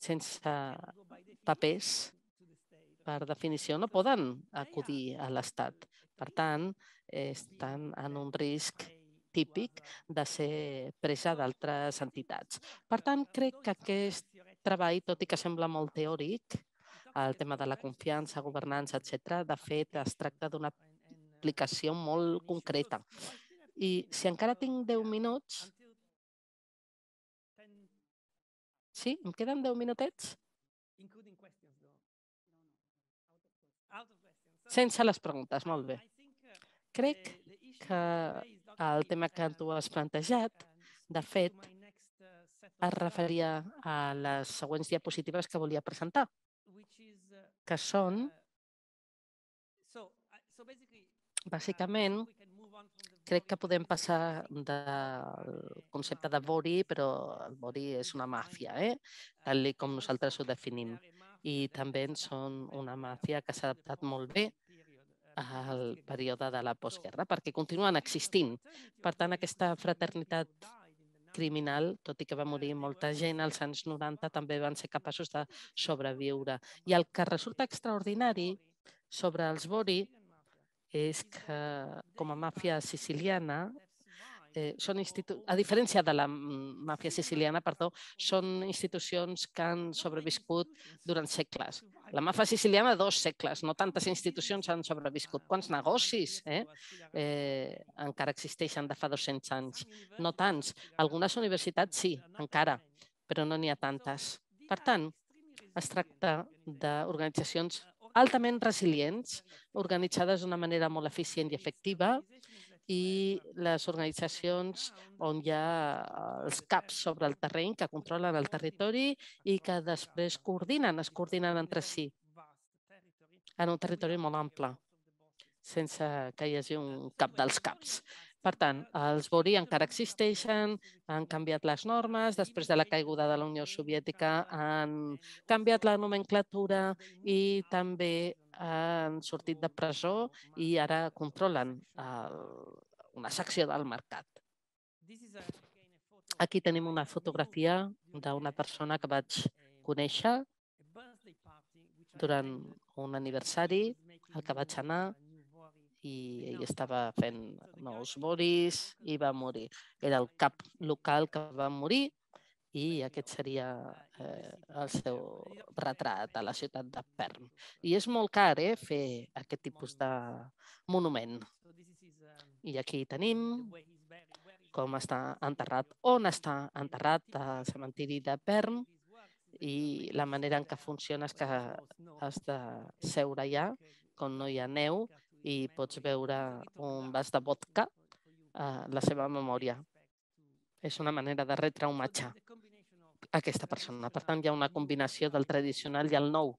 sense papers, per definició, no poden acudir a l'Estat. Per tant, estan en un risc típic de ser presa d'altres entitats. Per tant, crec que aquest treball, tot i que sembla molt teòric, el tema de la confiança, governança, etc. de fet, es tracta d'una aplicació molt concreta. I si encara tinc 10 minuts... Sí, em queden 10 minutets? Sense les preguntes, molt bé. Crec que al tema que tu has plantejat, de fet, es referia a les següents diapositives que volia presentar, que són, bàsicament, crec que podem passar del concepte de Bori, però el Bori és una màfia, eh? tal com nosaltres ho definim. I també són una màfia que s'ha adaptat molt bé al període de la postguerra, perquè continuen existint. Per tant, aquesta fraternitat criminal, tot i que va morir molta gent als anys 90, també van ser capaços de sobreviure. I el que resulta extraordinari sobre els Bori és que, com a màfia siciliana, eh, són institu a diferència de la màfia siciliana, perdó, són institucions que han sobreviscut durant segles. La màfia siciliana, dos segles, no tantes institucions han sobreviscut. Quants negocis eh? Eh, encara existeixen de fa 200 anys? No tants. Algunes universitats sí, encara, però no n'hi ha tantes. Per tant, es tracta d'organitzacions altament resilients, organitzades d'una manera molt eficient i efectiva, i les organitzacions on hi ha eh, els caps sobre el terreny que controlen el territori i que després coordinen, es coordinen entre si en un territori molt ample, sense que hi hagi un cap dels caps. Per tant, els Bori encara existeixen, han canviat les normes, després de la caiguda de la Unió Soviètica han canviat la nomenclatura i també han sortit de presó i ara controlen el, una secció del mercat. Aquí tenim una fotografia d'una persona que vaig conèixer durant un aniversari al que vaig anar i ell estava fent nous boris i va morir. Era el cap local que va morir i aquest seria eh, el seu retrat a la ciutat de Perm. I és molt car eh, fer aquest tipus de monument. Um, I aquí tenim com està enterrat, on està enterrat al cementiri de Perm i la manera en què funciona és que has de seure allà, quan no hi ha neu, i pots veure un vas de vodka a eh, la seva memòria és una manera de retre homatge a aquesta persona. Per tant, hi ha una combinació del tradicional i el nou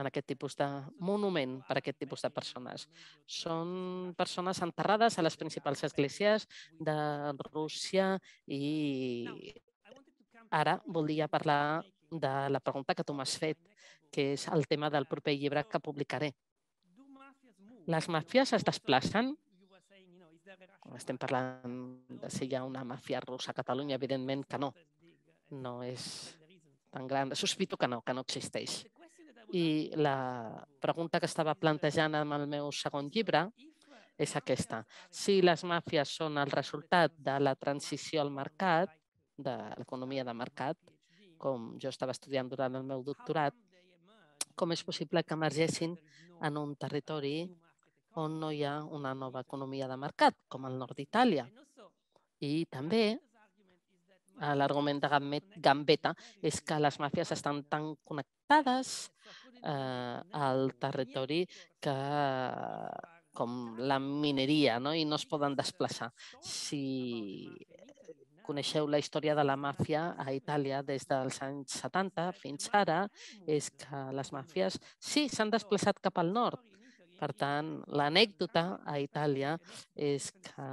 en aquest tipus de monument per a aquest tipus de persones. Són persones enterrades a les principals esglésies de Rússia i ara volia parlar de la pregunta que tu m'has fet, que és el tema del proper llibre que publicaré. Les màfies es desplacen estem parlant de si hi ha una màfia russa a Catalunya, evidentment que no. No és tan gran. Sospito que no, que no existeix. I la pregunta que estava plantejant amb el meu segon llibre és aquesta. Si les màfies són el resultat de la transició al mercat, de l'economia de mercat, com jo estava estudiant durant el meu doctorat, com és possible que emergessin en un territori on no hi ha una nova economia de mercat, com al nord d'Itàlia. I també l'argument de Gambetta és que les màfies estan tan connectades eh, al territori que com la mineria, no? i no es poden desplaçar. Si coneixeu la història de la màfia a Itàlia des dels anys 70 fins ara, és que les màfies sí s'han desplaçat cap al nord, per tant, l'anècdota a Itàlia és que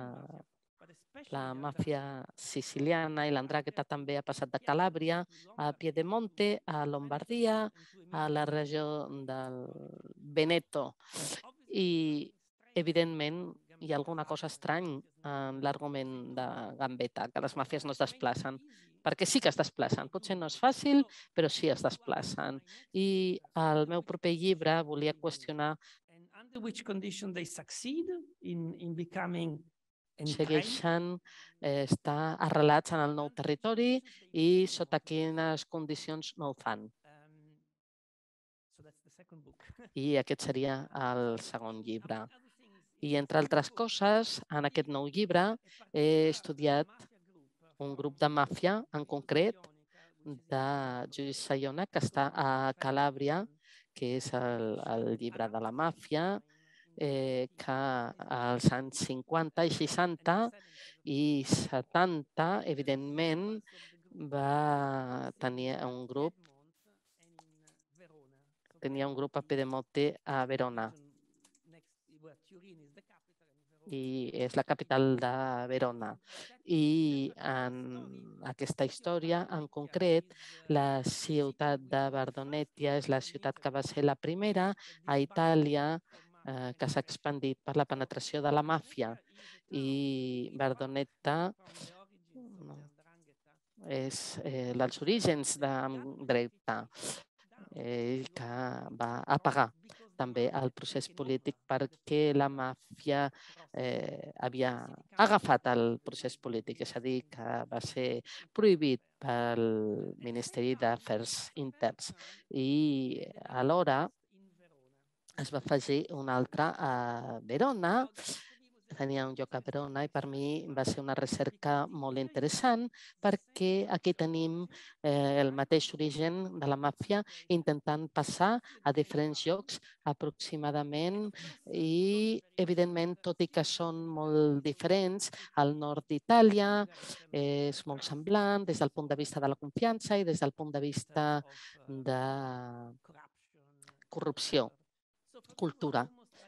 la màfia siciliana i l'andràqueta també ha passat de Calàbria a Piedemonte, a Lombardia, a la regió del Veneto. I, evidentment, hi ha alguna cosa estrany en l'argument de Gambetta, que les màfies no es desplacen, perquè sí que es desplacen. Potser no és fàcil, però sí es desplacen. I al meu proper llibre volia qüestionar under which condition they succeed in, in becoming segueixen, eh, estar arrelats en el nou territori i sota quines condicions no ho fan. Um, I aquest seria el segon llibre. I entre altres coses, en aquest nou llibre he estudiat uh, un grup de màfia, en concret de Lluís Sayona, que està a uh, Calàbria, que és el, el llibre de la màfia, eh, que als anys 50 i 60 i 70, evidentment, va tenir un grup tenia un grup a Pedemonte a Verona i és la capital de Verona. I en aquesta història, en concret, la ciutat de Bardonetia és la ciutat que va ser la primera a Itàlia eh, que s'ha expandit per la penetració de la màfia. I Bardonetta és eh, dels orígens de Dreta, ell eh, que va apagar també eh, el procés polític perquè la màfia eh, havia agafat el procés polític, és a dir, que va ser prohibit pel Ministeri d'Afers Interns. I alhora es va afegir una altra a Verona, tenia un lloc a Verona i per mi va ser una recerca molt interessant perquè aquí tenim eh, el mateix origen de la màfia intentant passar a diferents llocs aproximadament i, evidentment, tot i que són molt diferents, al nord d'Itàlia eh, és molt semblant des del punt de vista de la confiança i des del punt de vista de corrupció, cultura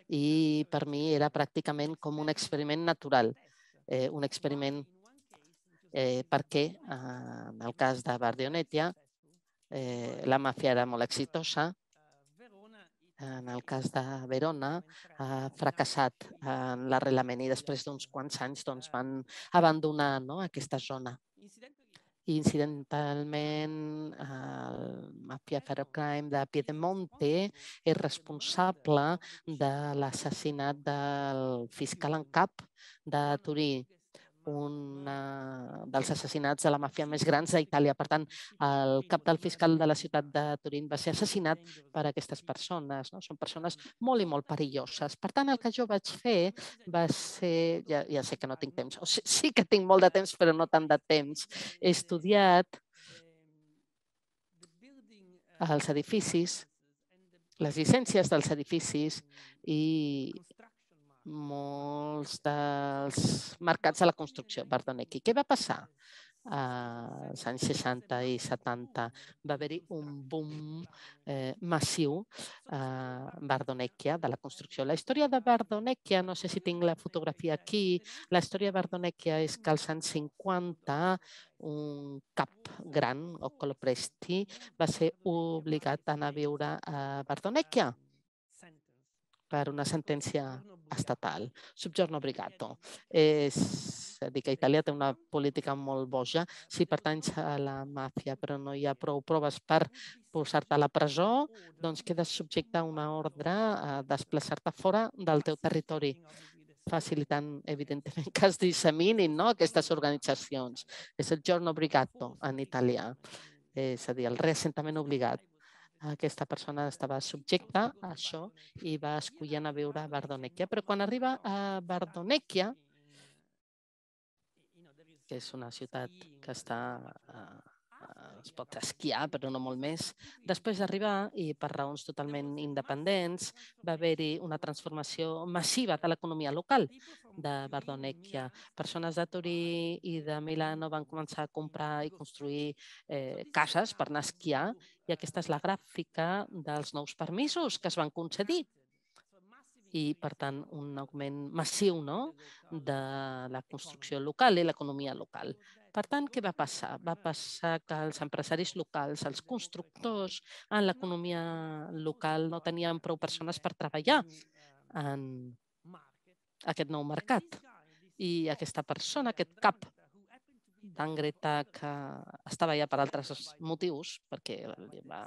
i per mi era pràcticament com un experiment natural, eh, un experiment eh, perquè ah, en el cas de Bardionetia eh, la màfia era molt exitosa, en el cas de Verona, ha fracassat en l'arrelament i després d'uns quants anys doncs, van abandonar no, aquesta zona i incidentalment el mafia Crime de Piedemonte és responsable de l'assassinat del fiscal en cap de Turí, un dels assassinats de la màfia més grans d'Itàlia. Per tant, el cap del fiscal de la ciutat de Turín va ser assassinat per aquestes persones. No? Són persones molt i molt perilloses. Per tant, el que jo vaig fer va ser... Ja, ja sé que no tinc temps. O sí, sí que tinc molt de temps, però no tant de temps. He estudiat els edificis, les llicències dels edificis i molts dels mercats de la construcció. aquí. què va passar? als anys 60 i 70 va haver-hi un boom eh, massiu a eh, Bardonecchia de la construcció. La història de Bardonecchia, no sé si tinc la fotografia aquí, la història de Bardonecchia és que als anys 50 un cap gran, Occolopresti, va ser obligat a anar a viure a Bardonecchia per una sentència estatal. Subgiorno obligato. És a dir, que Itàlia té una política molt boja si pertanys a la màfia, però no hi ha prou proves per posar-te a la presó, doncs quedes subjecte a una ordre a desplaçar-te fora del teu territori facilitant, evidentment, que es disseminin no, aquestes organitzacions. És el giorno obligato en italià, és a dir, el reassentament obligat aquesta persona estava subjecta a això i va escollir anar a viure a Bardonecchia. Però quan arriba a Bardonecchia, que és una ciutat que està eh, es pot esquiar, però no molt més. Després d'arribar, i per raons totalment independents, va haver-hi una transformació massiva de l'economia local de Bardonecchia. Persones de Turí i de Milano van començar a comprar i construir eh, cases per anar a esquiar, i aquesta és la gràfica dels nous permisos que es van concedir i, per tant, un augment massiu no? de la construcció local i l'economia local. Per tant, què va passar? Va passar que els empresaris locals, els constructors en l'economia local no tenien prou persones per treballar en aquest nou mercat. I aquesta persona, aquest cap greta que estava ja per altres motius, perquè va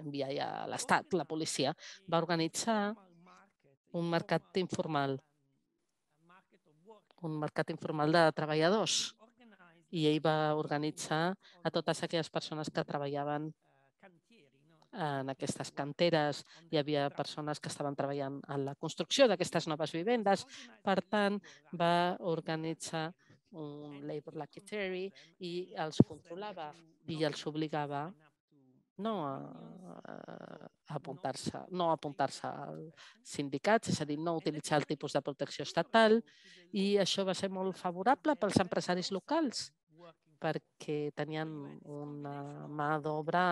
enviar ja l'Estat, la policia, va organitzar un mercat informal, un mercat informal de treballadors i ell va organitzar a totes aquelles persones que treballaven eh, en aquestes canteres. Hi havia persones que estaven treballant en la construcció d'aquestes noves vivendes. Per tant, va organitzar un labor lactary i els controlava i els obligava no a, a apuntar-se no a apuntar-se al sindicat, és a dir, no utilitzar el tipus de protecció estatal i això va ser molt favorable pels empresaris locals perquè teníem una mà d'obra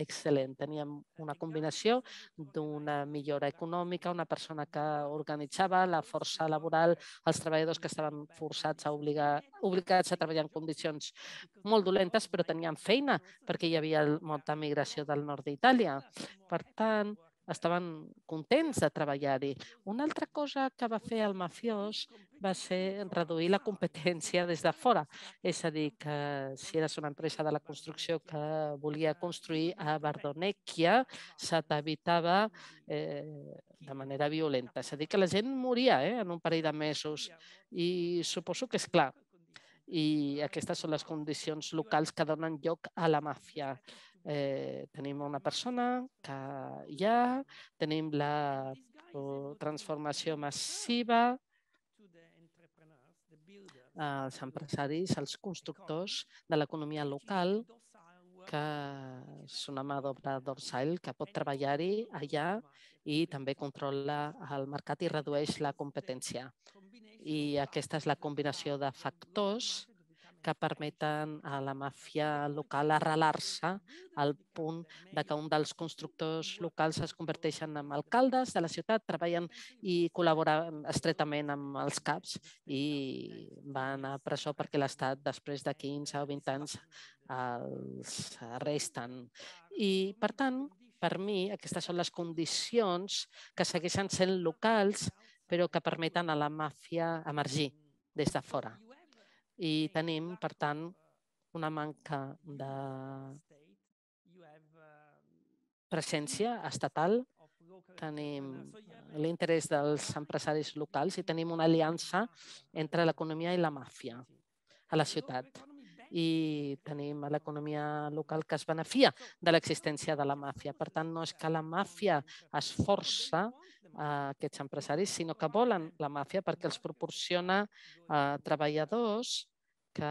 excel·lent. Teníem una combinació d'una millora econòmica, una persona que organitzava la força laboral, els treballadors que estaven forçats a obligar, obligats a treballar en condicions molt dolentes, però tenien feina perquè hi havia molta migració del nord d'Itàlia. Per tant, estaven contents de treballar-hi. Una altra cosa que va fer el mafiós va ser reduir la competència des de fora. És a dir, que si eres una empresa de la construcció que volia construir a Bardonecchia, se t'evitava eh, de manera violenta. És a dir, que la gent moria eh, en un parell de mesos. I suposo que, és clar, i aquestes són les condicions locals que donen lloc a la màfia. Eh, tenim una persona que hi ha, tenim la transformació massiva els empresaris, els constructors de l'economia local, que és una mà d'obra dorsal que pot treballar-hi allà i també controla el mercat i redueix la competència. I aquesta és la combinació de factors que permeten a la màfia local arrelar-se al punt de que un dels constructors locals es converteixen en alcaldes de la ciutat, treballen i col·laboren estretament amb els CAPs i van a presó perquè l'Estat, després de 15 o 20 anys, els arresten. I, per tant, per mi, aquestes són les condicions que segueixen sent locals, però que permeten a la màfia emergir des de fora i tenim, per tant, una manca de presència estatal, tenim l'interès dels empresaris locals i tenim una aliança entre l'economia i la màfia a la ciutat. I tenim l'economia local que es benefia de l'existència de la màfia. Per tant, no és que la màfia es força a aquests empresaris, sinó que volen la màfia perquè els proporciona eh, treballadors que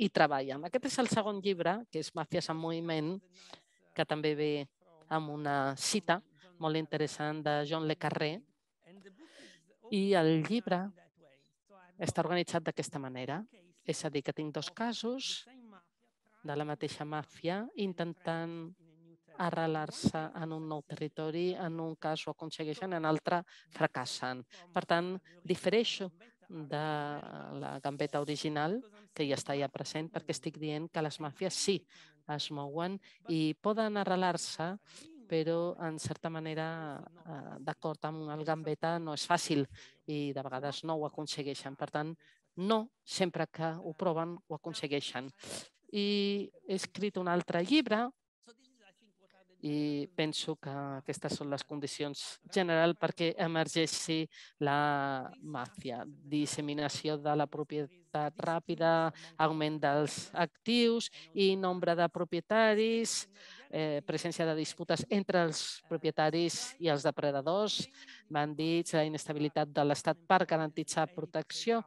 hi treballen. Aquest és el segon llibre, que és Màfies en moviment, que també ve amb una cita molt interessant de John Le Carré. I el llibre està organitzat d'aquesta manera. És a dir, que tinc dos casos de la mateixa màfia intentant arrelar-se en un nou territori, en un cas ho aconsegueixen, en altre fracassen. Per tant, difereixo de la gambeta original, que ja està ja present, perquè estic dient que les màfies sí es mouen i poden arrelar-se, però en certa manera, eh, d'acord amb el gambeta, no és fàcil i de vegades no ho aconsegueixen. Per tant, no sempre que ho proven ho aconsegueixen. I he escrit un altre llibre i penso que aquestes ah, són les condicions general perquè emergeixi la màfia. Disseminació de la propietat ràpida, augment dels actius i nombre de propietaris, eh, presència de disputes entre els propietaris i els depredadors, bandits, la inestabilitat de l'Estat per garantitzar protecció,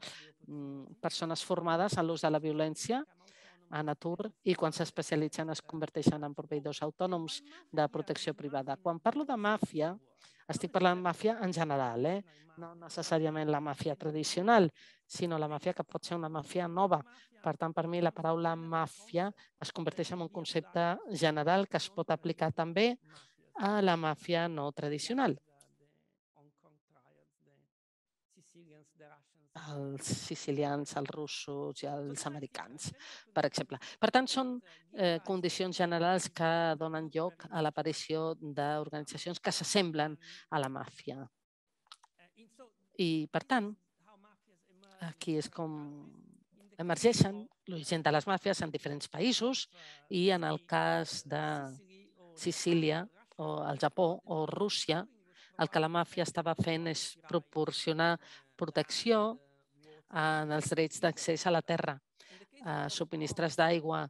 mm, persones formades a l'ús de la violència, en atur i quan s'especialitzen es converteixen en proveïdors autònoms de protecció privada. Quan parlo de màfia, estic parlant de màfia en general, eh? no necessàriament la màfia tradicional, sinó la màfia que pot ser una màfia nova. Per tant, per mi la paraula màfia es converteix en un concepte general que es pot aplicar també a la màfia no tradicional. els sicilians, els russos i els americans, per exemple. Per tant, són eh, condicions generals que donen lloc a l'aparició d'organitzacions que s'assemblen mm. a la màfia. Eh, I, per tant, aquí és com emergeixen l'origen de les màfies en diferents països i en el cas uh, de Sicília o el Japó o Rússia, el que la màfia estava fent és proporcionar protecció en els drets d'accés a la terra, a eh, subministres d'aigua,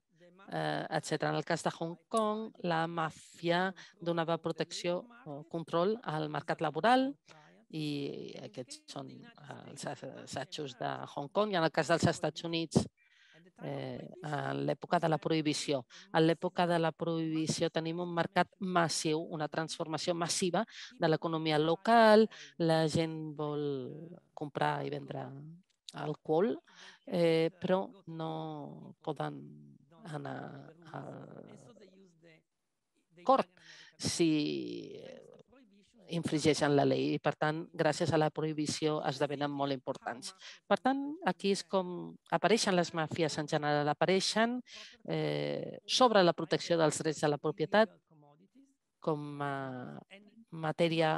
eh, etc. En el cas de Hong Kong, la màfia donava protecció o control al mercat laboral i aquests són els assajos de Hong Kong. I en el cas dels Estats Units, eh, a l'època de la prohibició. A l'època de la prohibició tenim un mercat massiu, una transformació massiva de l'economia local, la gent vol comprar i vendre alcohol, eh, però no poden anar al cort si infringeixen la llei i, per tant, gràcies a la prohibició esdevenen molt importants. Per tant, aquí és com apareixen les màfies en general, apareixen eh, sobre la protecció dels drets de la propietat com a matèria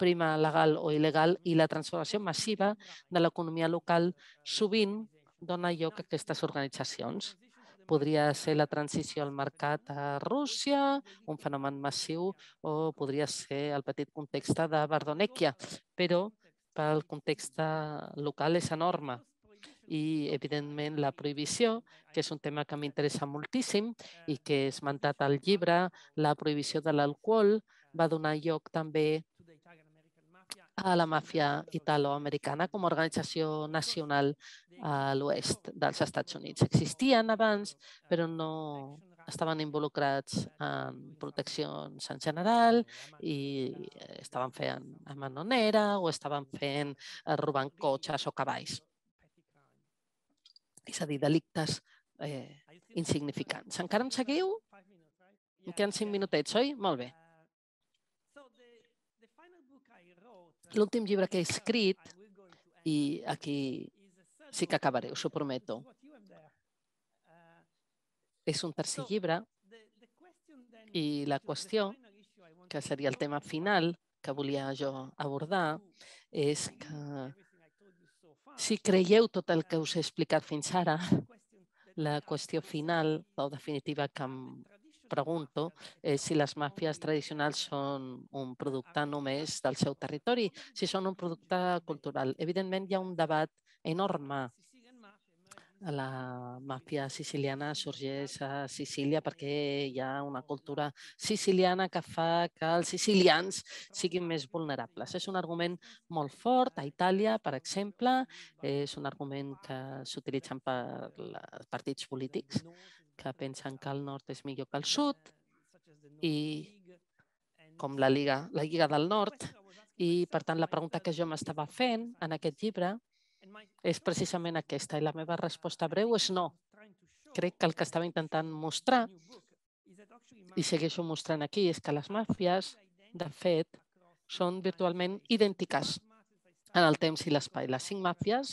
prima legal o il·legal i la transformació massiva de l'economia local sovint dona lloc a aquestes organitzacions podria ser la transició al mercat a Rússia, un fenomen massiu, o podria ser el petit context de Bardonecchia, però pel context local és enorme. I, evidentment, la prohibició, que és un tema que m'interessa moltíssim i que he esmentat al llibre, la prohibició de l'alcohol va donar lloc també a la màfia italoamericana com a organització nacional a l'oest dels Estats Units. Existien abans, però no estaven involucrats en proteccions en general i eh, estaven fent a manonera o estaven fent eh, robant cotxes o cavalls. És a dir, delictes eh, insignificants. Encara em seguiu? Em queden cinc minutets, oi? Molt bé. L'últim llibre que he escrit, i aquí sí que acabaré, us ho prometo. És un tercer llibre i la qüestió, que seria el tema final que volia jo abordar, és que si creieu tot el que us he explicat fins ara, la qüestió final o definitiva que em pregunto és si les màfies tradicionals són un producte només del seu territori, si són un producte cultural. Evidentment, hi ha un debat enorme. Eh, la màfia siciliana sorgeix a Sicília perquè hi ha una cultura siciliana que fa que els sicilians siguin més vulnerables. És un argument molt fort. A Itàlia, per exemple, eh, és un argument que s'utilitzen per partits polítics que pensen que el nord és millor que el sud eh, i com la Lliga, la Lliga del Nord. I, per tant, la pregunta que jo m'estava fent en aquest llibre és precisament aquesta, i la meva resposta breu és no. Crec que el que estava intentant mostrar, i segueixo mostrant aquí, és que les màfies, de fet, són virtualment idèntiques en el temps i l'espai. Les cinc màfies,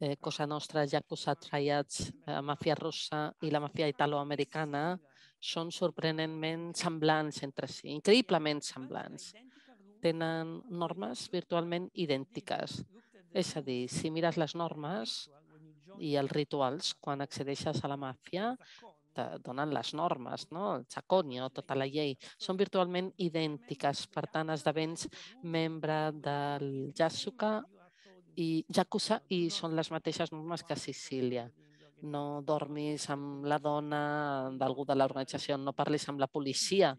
eh, Cosa Nostra, Yakuza, Triads, la eh, màfia russa i la màfia italoamericana, són sorprenentment semblants entre si, increïblement semblants. Tenen normes virtualment idèntiques. És a dir, si mires les normes i els rituals, quan accedeixes a la màfia, te donen les normes, no? el xaconio, tota la llei, són virtualment idèntiques. Per tant, esdevens membre del Yasuka i Yakuza i són les mateixes normes que Sicília. No dormis amb la dona d'algú de l'organització, no parlis amb la policia,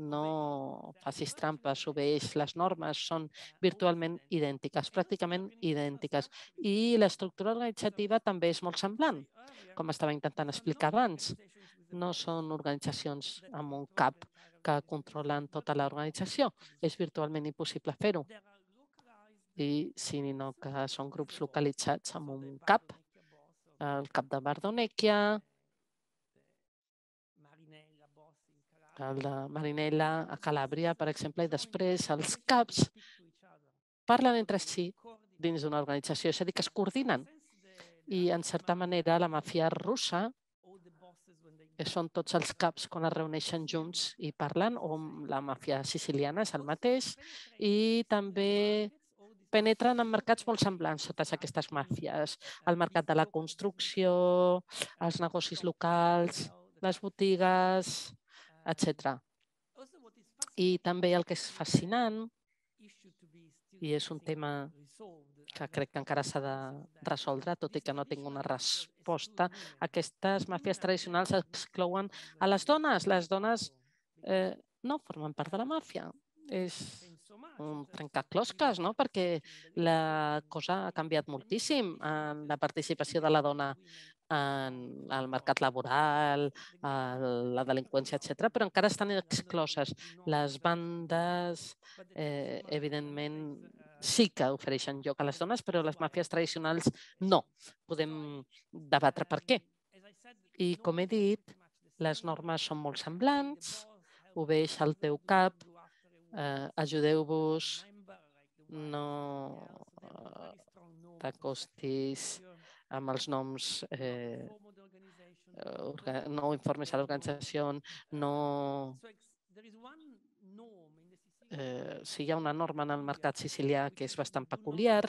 no facis trampes, obeix les normes, són virtualment idèntiques, pràcticament idèntiques. I l'estructura organitzativa també és molt semblant, com estava intentant explicar abans. No són organitzacions amb un cap que controlen tota l'organització. És virtualment impossible fer-ho. I sinó que són grups localitzats amb un cap, el cap de Bardonecchia, el de Marinella, a Calàbria, per exemple, i després els CAPs parlen entre si dins d'una organització, és a dir, que es coordinen. I, en certa manera, la mafia russa que són tots els caps quan es reuneixen junts i parlen, o la màfia siciliana és el mateix, i també penetren en mercats molt semblants totes aquestes màfies, el mercat de la construcció, els negocis locals, les botigues, etc. I també el que és fascinant, i és un tema que crec que encara s'ha de resoldre, tot i que no tinc una resposta, aquestes màfies tradicionals exclouen a les dones. Les dones eh, no formen part de la màfia. És un trencaclosques, no? perquè la cosa ha canviat moltíssim en la participació de la dona en el mercat laboral, la delinqüència, etc. però encara estan excloses. Les bandes, eh, evidentment, sí que ofereixen lloc a les dones, però les màfies tradicionals no. Podem debatre per què. I com he dit, les normes són molt semblants, veig al teu cap, eh, ajudeu-vos, no eh, t'acostis amb els noms eh, eh no informes a l'organització, no... Eh, si hi ha una norma en el mercat sicilià que és bastant peculiar,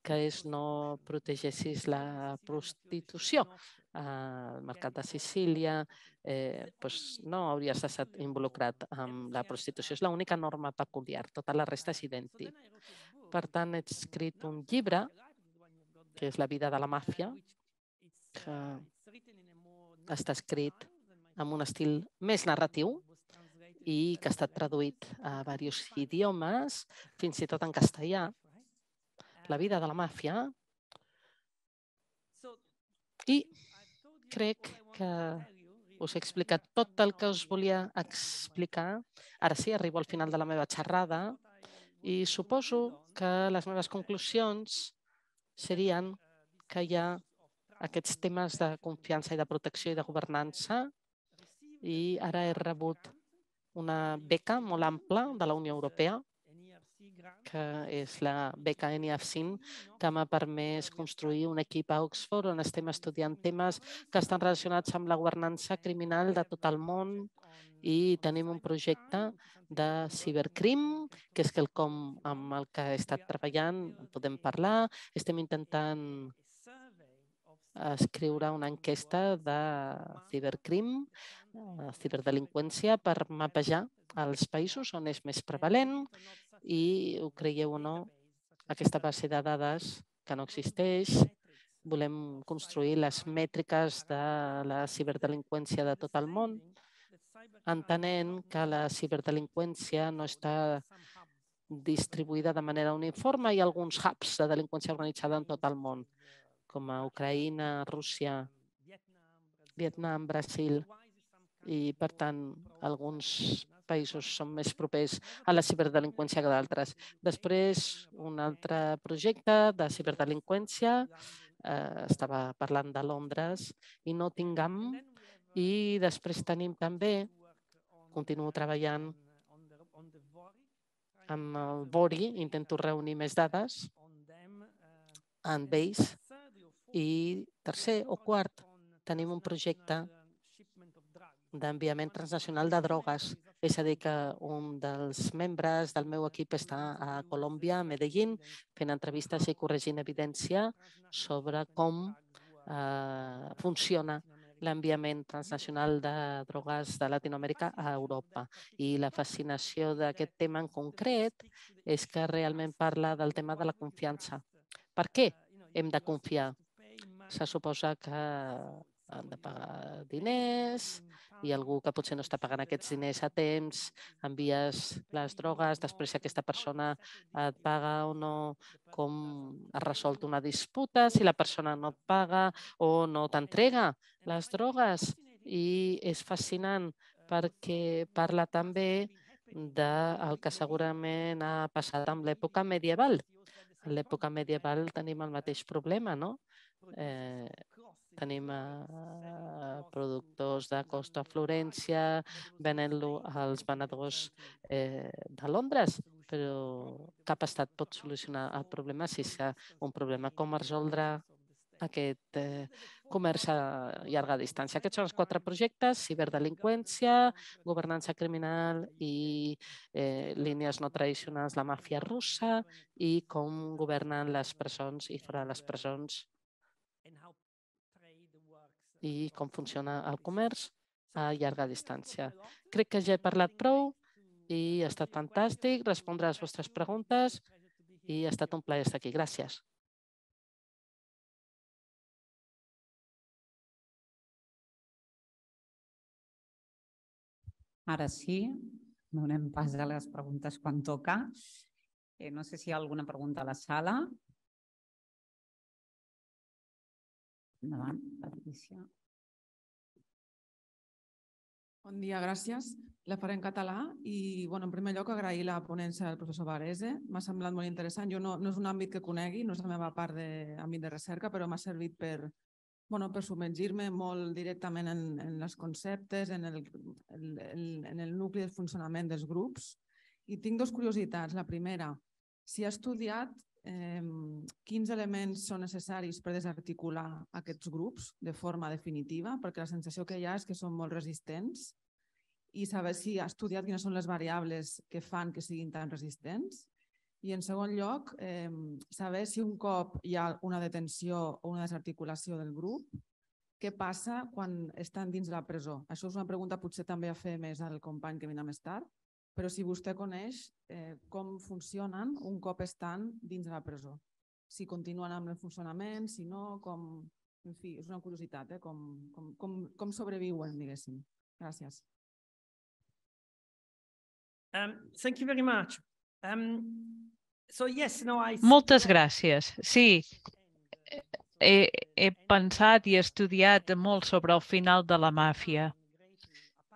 que és no protegeixis la prostitució al eh, mercat de Sicília, eh, pues no hauries estat involucrat amb la prostitució. És l'única norma peculiar, tota la resta és idèntica. Per tant, he escrit un llibre que és la vida de la màfia, que està escrit amb un estil més narratiu i que ha estat traduït a diversos idiomes, fins i tot en castellà. La vida de la màfia. I crec que us he explicat tot el que us volia explicar. Ara sí, arribo al final de la meva xerrada i suposo que les meves conclusions serien que hi ha aquests temes de confiança i de protecció i de governança i ara he rebut una beca molt ampla de la Unió Europea que és la beca NFCIM, que m'ha permès construir un equip a Oxford on estem estudiant temes que estan relacionats amb la governança criminal de tot el món i tenim un projecte de cibercrim, que és quelcom amb el que he estat treballant, podem parlar. Estem intentant escriure una enquesta de cibercrim, eh, ciberdelinqüència, per mapejar els països on és més prevalent i ho creieu o no, aquesta base de dades que no existeix, volem construir les mètriques de la ciberdelinqüència de tot el món, entenent que la ciberdelinqüència no està distribuïda de manera uniforme i alguns hubs de delinqüència organitzada en tot el món, com a Ucraïna, Rússia, Vietnam, Brasil, i, per tant, alguns països són més propers a la ciberdelinqüència que d'altres. Després, un altre projecte de ciberdelinqüència, eh, estava parlant de Londres i no tinguem, i després tenim també, continuo treballant amb el Bori, intento reunir més dades en Base, i tercer o quart tenim un projecte d'enviament transnacional de drogues. És a dir, que un dels membres del meu equip està a Colòmbia, a Medellín, fent entrevistes i corregint evidència sobre com eh, funciona l'enviament transnacional de drogues de Latinoamèrica a Europa. I la fascinació d'aquest tema en concret és que realment parla del tema de la confiança. Per què hem de confiar? Se suposa que han de pagar diners mm, i algú que potser no està pagant aquests diners a temps, envies les drogues, després si aquesta persona et paga o no, com has resolt una disputa, si la persona no et paga o no t'entrega les drogues. I és fascinant perquè parla també del que segurament ha passat amb l'època medieval. En l'època medieval tenim el mateix problema, no? Eh, Tenim eh, productors de Costa Florència venent-lo als venedors eh, de Londres, però cap estat pot solucionar el problema si és un problema. Com resoldre aquest eh, comerç a llarga distància. Aquests són els quatre projectes, ciberdelinqüència, governança criminal i eh, línies no tradicionals, la màfia russa i com governen les presons i fora de les presons i com funciona el comerç a llarga distància. Eh? Crec que ja he parlat prou i ha estat fantàstic respondre a les vostres preguntes i ha estat un plaer estar aquí. Gràcies. Ara sí, donem pas a les preguntes quan toca. Eh, no sé si hi ha alguna pregunta a la sala. Endavant, Patricia. Bon dia, gràcies. La faré en català i, bueno, en primer lloc, agrair la ponència del professor Varese. M'ha semblat molt interessant. Jo no, no és un àmbit que conegui, no és la meva part d'àmbit de, de recerca, però m'ha servit per, bueno, per submergir-me molt directament en, en els conceptes, en el, en, en el nucli del funcionament dels grups. I tinc dues curiositats. La primera, si ha estudiat quins elements són necessaris per desarticular aquests grups de forma definitiva, perquè la sensació que hi ha és que són molt resistents i saber si ha estudiat quines són les variables que fan que siguin tan resistents. I en segon lloc, saber si un cop hi ha una detenció o una desarticulació del grup, què passa quan estan dins la presó? Això és una pregunta potser també a fer més al company que vindrà més tard, però si vostè coneix eh, com funcionen un cop estan dins de la presó. Si continuen amb el funcionament, si no, com... En fi, és una curiositat, eh? com, com, com, com sobreviuen, diguéssim. Gràcies. Um, thank you very much. Um, so yes, no, I... Moltes gràcies. Sí, he, pensat i estudiat molt sobre el final de la màfia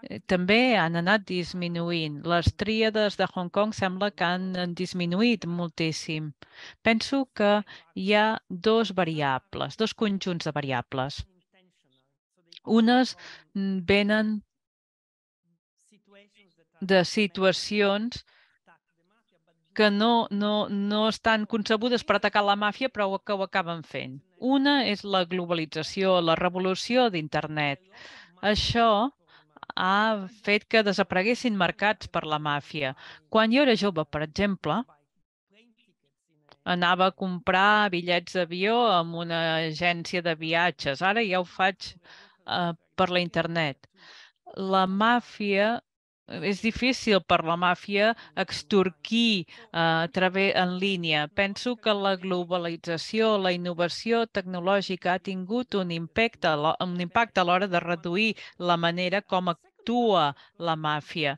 Eh, també han anat disminuint. Les tríades de Hong Kong sembla que han disminuït moltíssim. Penso que hi ha dos variables, dos conjunts de variables. Unes mm, venen de situacions que no, no, no estan concebudes per atacar la màfia, però que ho acaben fent. Una és la globalització, la revolució d'internet. Això ha fet que desapareguessin mercats per la màfia. Quan jo era jove, per exemple, anava a comprar bitllets d'avió amb una agència de viatges. Ara ja ho faig eh, per la internet. La màfia és difícil per la màfia extorquir eh, a través en línia. Penso que la globalització, la innovació tecnològica ha tingut un impacte, un impacte a l'hora de reduir la manera com actua la màfia.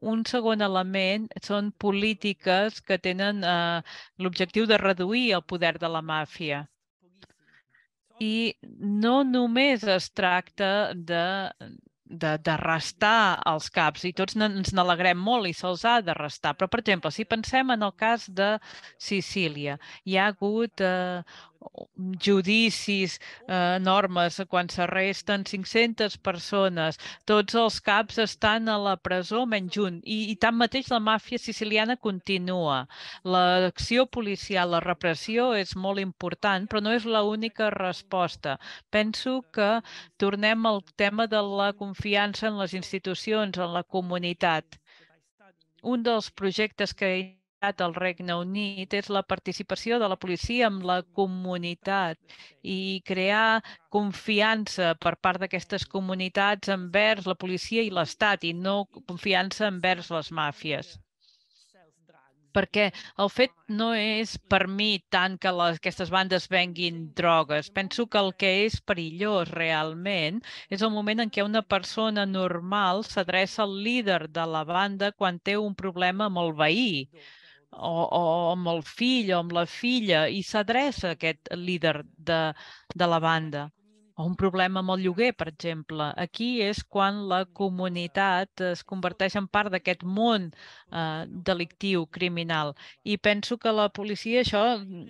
Un segon element són polítiques que tenen eh, l'objectiu de reduir el poder de la màfia. I no només es tracta de de, de restar els caps i tots ens n'alegrem molt i se'ls ha de restar. Però, per exemple, si pensem en el cas de Sicília, hi ha hagut eh, Mm, judicis, eh, normes, quan s'arresten 500 persones, tots els caps estan a la presó menys un, i, i tanmateix la màfia siciliana continua. L'acció policial, la repressió és molt important, però no és l'única resposta. Penso que tornem al tema de la confiança en les institucions, en la comunitat. Un dels projectes que he del Regne Unit és la participació de la policia amb la comunitat i crear confiança per part d'aquestes comunitats envers la policia i l'Estat i no confiança envers les màfies perquè el fet no és per mi tant que les, aquestes bandes venguin drogues. Penso que el que és perillós realment és el moment en què una persona normal s'adreça al líder de la banda quan té un problema amb el veí o, o amb el fill o amb la filla i s'adreça aquest líder de, de la banda. O un problema amb el lloguer, per exemple. Aquí és quan la comunitat es converteix en part d'aquest món eh, delictiu, criminal. I penso que la policia això mm,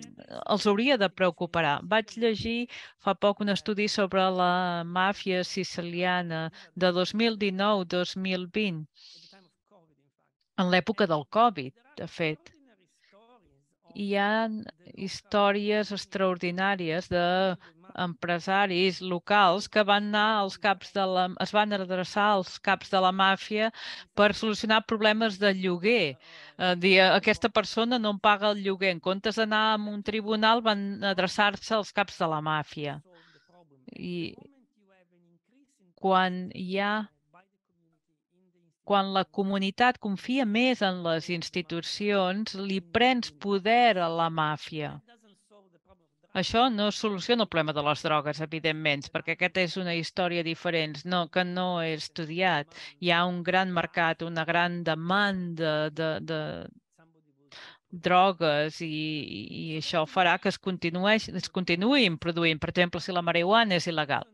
els hauria de preocupar. Vaig llegir fa poc un estudi sobre la màfia siciliana de 2019-2020, en l'època del Covid de fet. Hi ha històries extraordinàries d'empresaris locals que van anar als caps de la, es van adreçar als caps de la màfia per solucionar problemes de lloguer. Dia, eh, dir, aquesta persona no em paga el lloguer. En comptes d'anar a un tribunal, van adreçar-se als caps de la màfia. I quan hi ha quan la comunitat confia més en les institucions, li mm. prens poder a la màfia. Això no soluciona el problema de les drogues, evidentment, perquè aquesta és una història diferent, no, que no he estudiat. Hi ha un gran mercat, una gran demanda de, de drogues i, i això farà que es, es continuïn produint. Per exemple, si la marihuana és il·legal.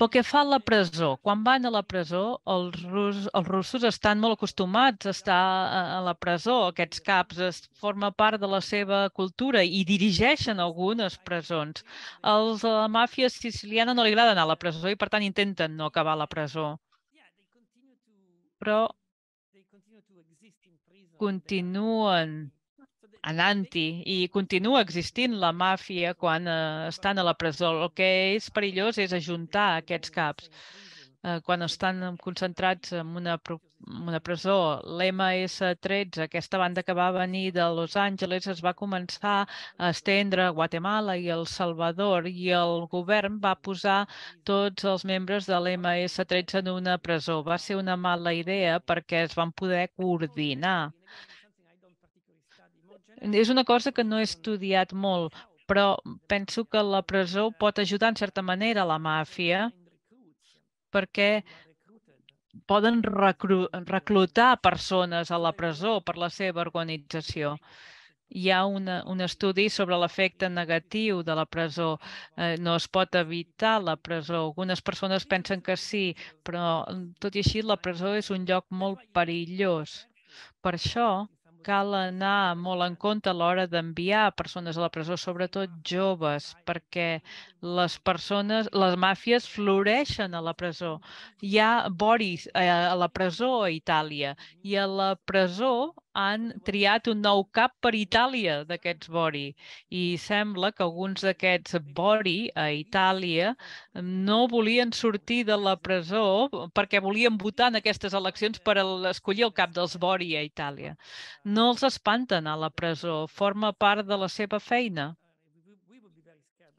Pel que fa a la presó, quan van a la presó, els, rus, els russos estan molt acostumats a estar a, la presó. Aquests caps es forma part de la seva cultura i dirigeixen algunes presons. Els de la màfia siciliana no li agrada anar a la presó i, per tant, intenten no acabar a la presó. Però continuen Ananti i continua existint la màfia quan eh, estan a la presó. El que és perillós és ajuntar aquests caps. Eh, quan estan concentrats en una, en una presó, l'MS-13, aquesta banda que va venir de Los Angeles, es va començar a estendre a Guatemala i El Salvador i el govern va posar tots els membres de l'MS-13 en una presó. Va ser una mala idea perquè es van poder coordinar és una cosa que no he estudiat molt, però penso que la presó pot ajudar en certa manera la màfia perquè poden reclutar persones a la presó per la seva organització. Hi ha una, un estudi sobre l'efecte negatiu de la presó. Eh, no es pot evitar la presó. Algunes persones pensen que sí, però mm, tot i així la presó és un lloc molt perillós. Per això, cal anar molt en compte a l'hora d'enviar persones a la presó, sobretot joves, perquè les persones, les màfies floreixen a la presó. Hi ha Boris eh, a la presó a Itàlia i a la presó han triat un nou cap per Itàlia d'aquests bori i sembla que alguns d'aquests bori a Itàlia no volien sortir de la presó perquè volien votar en aquestes eleccions per escollir el cap dels bori a Itàlia. No els espanten a la presó, forma part de la seva feina.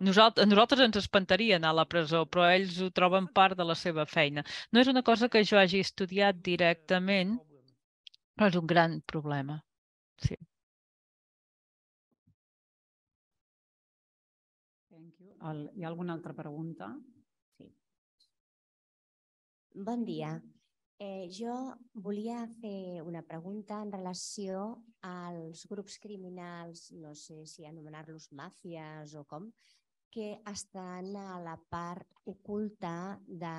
Nosaltres, nosaltres ens espantaria anar a la presó, però ells ho troben part de la seva feina. No és una cosa que jo hagi estudiat directament, és un gran problema. Sí. Thank you. El, hi ha alguna altra pregunta? Sí. Bon dia. Eh, jo volia fer una pregunta en relació als grups criminals, no sé si anomenar-los màfies o com, que estan a la part oculta de,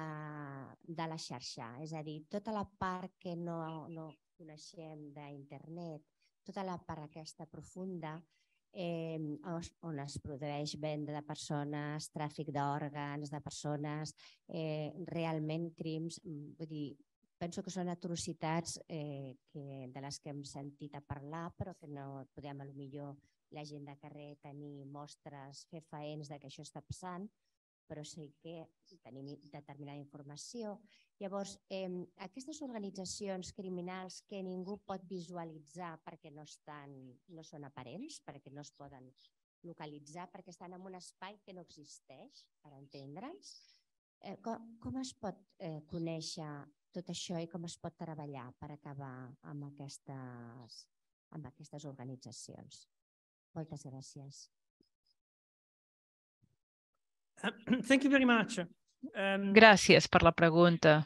de la xarxa. És a dir, tota la part que no, no, coneixem d'internet, tota la part aquesta profunda eh, on es produeix venda de persones, tràfic d'òrgans, de persones, eh, realment crims, mm, vull dir, penso que són atrocitats eh, que, de les que hem sentit a parlar, però que no podem, a lo millor, la gent de carrer tenir mostres, fer faens de que això està passant, però sí que tenim determinada informació. Llavors, eh, aquestes organitzacions criminals que ningú pot visualitzar perquè no, estan, no són aparents, perquè no es poden localitzar, perquè estan en un espai que no existeix, per entendre'ns, eh, com, com es pot eh, conèixer tot això i com es pot treballar per acabar amb aquestes, amb aquestes organitzacions? Moltes gràcies. Thank you very much. Um... Gràcies per la pregunta.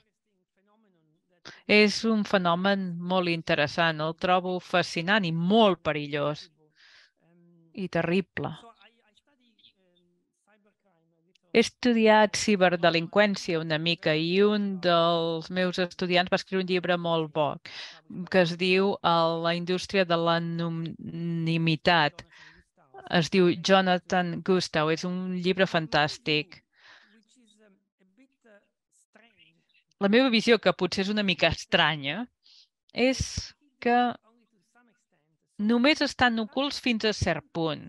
És un fenomen molt interessant, el trobo fascinant i molt perillós i terrible. He estudiat ciberdelinqüència una mica i un dels meus estudiants va escriure un llibre molt bo que es diu La indústria de l'anonimitat es diu Jonathan Gustau. És un llibre fantàstic. La meva visió, que potser és una mica estranya, és que només estan ocults fins a cert punt.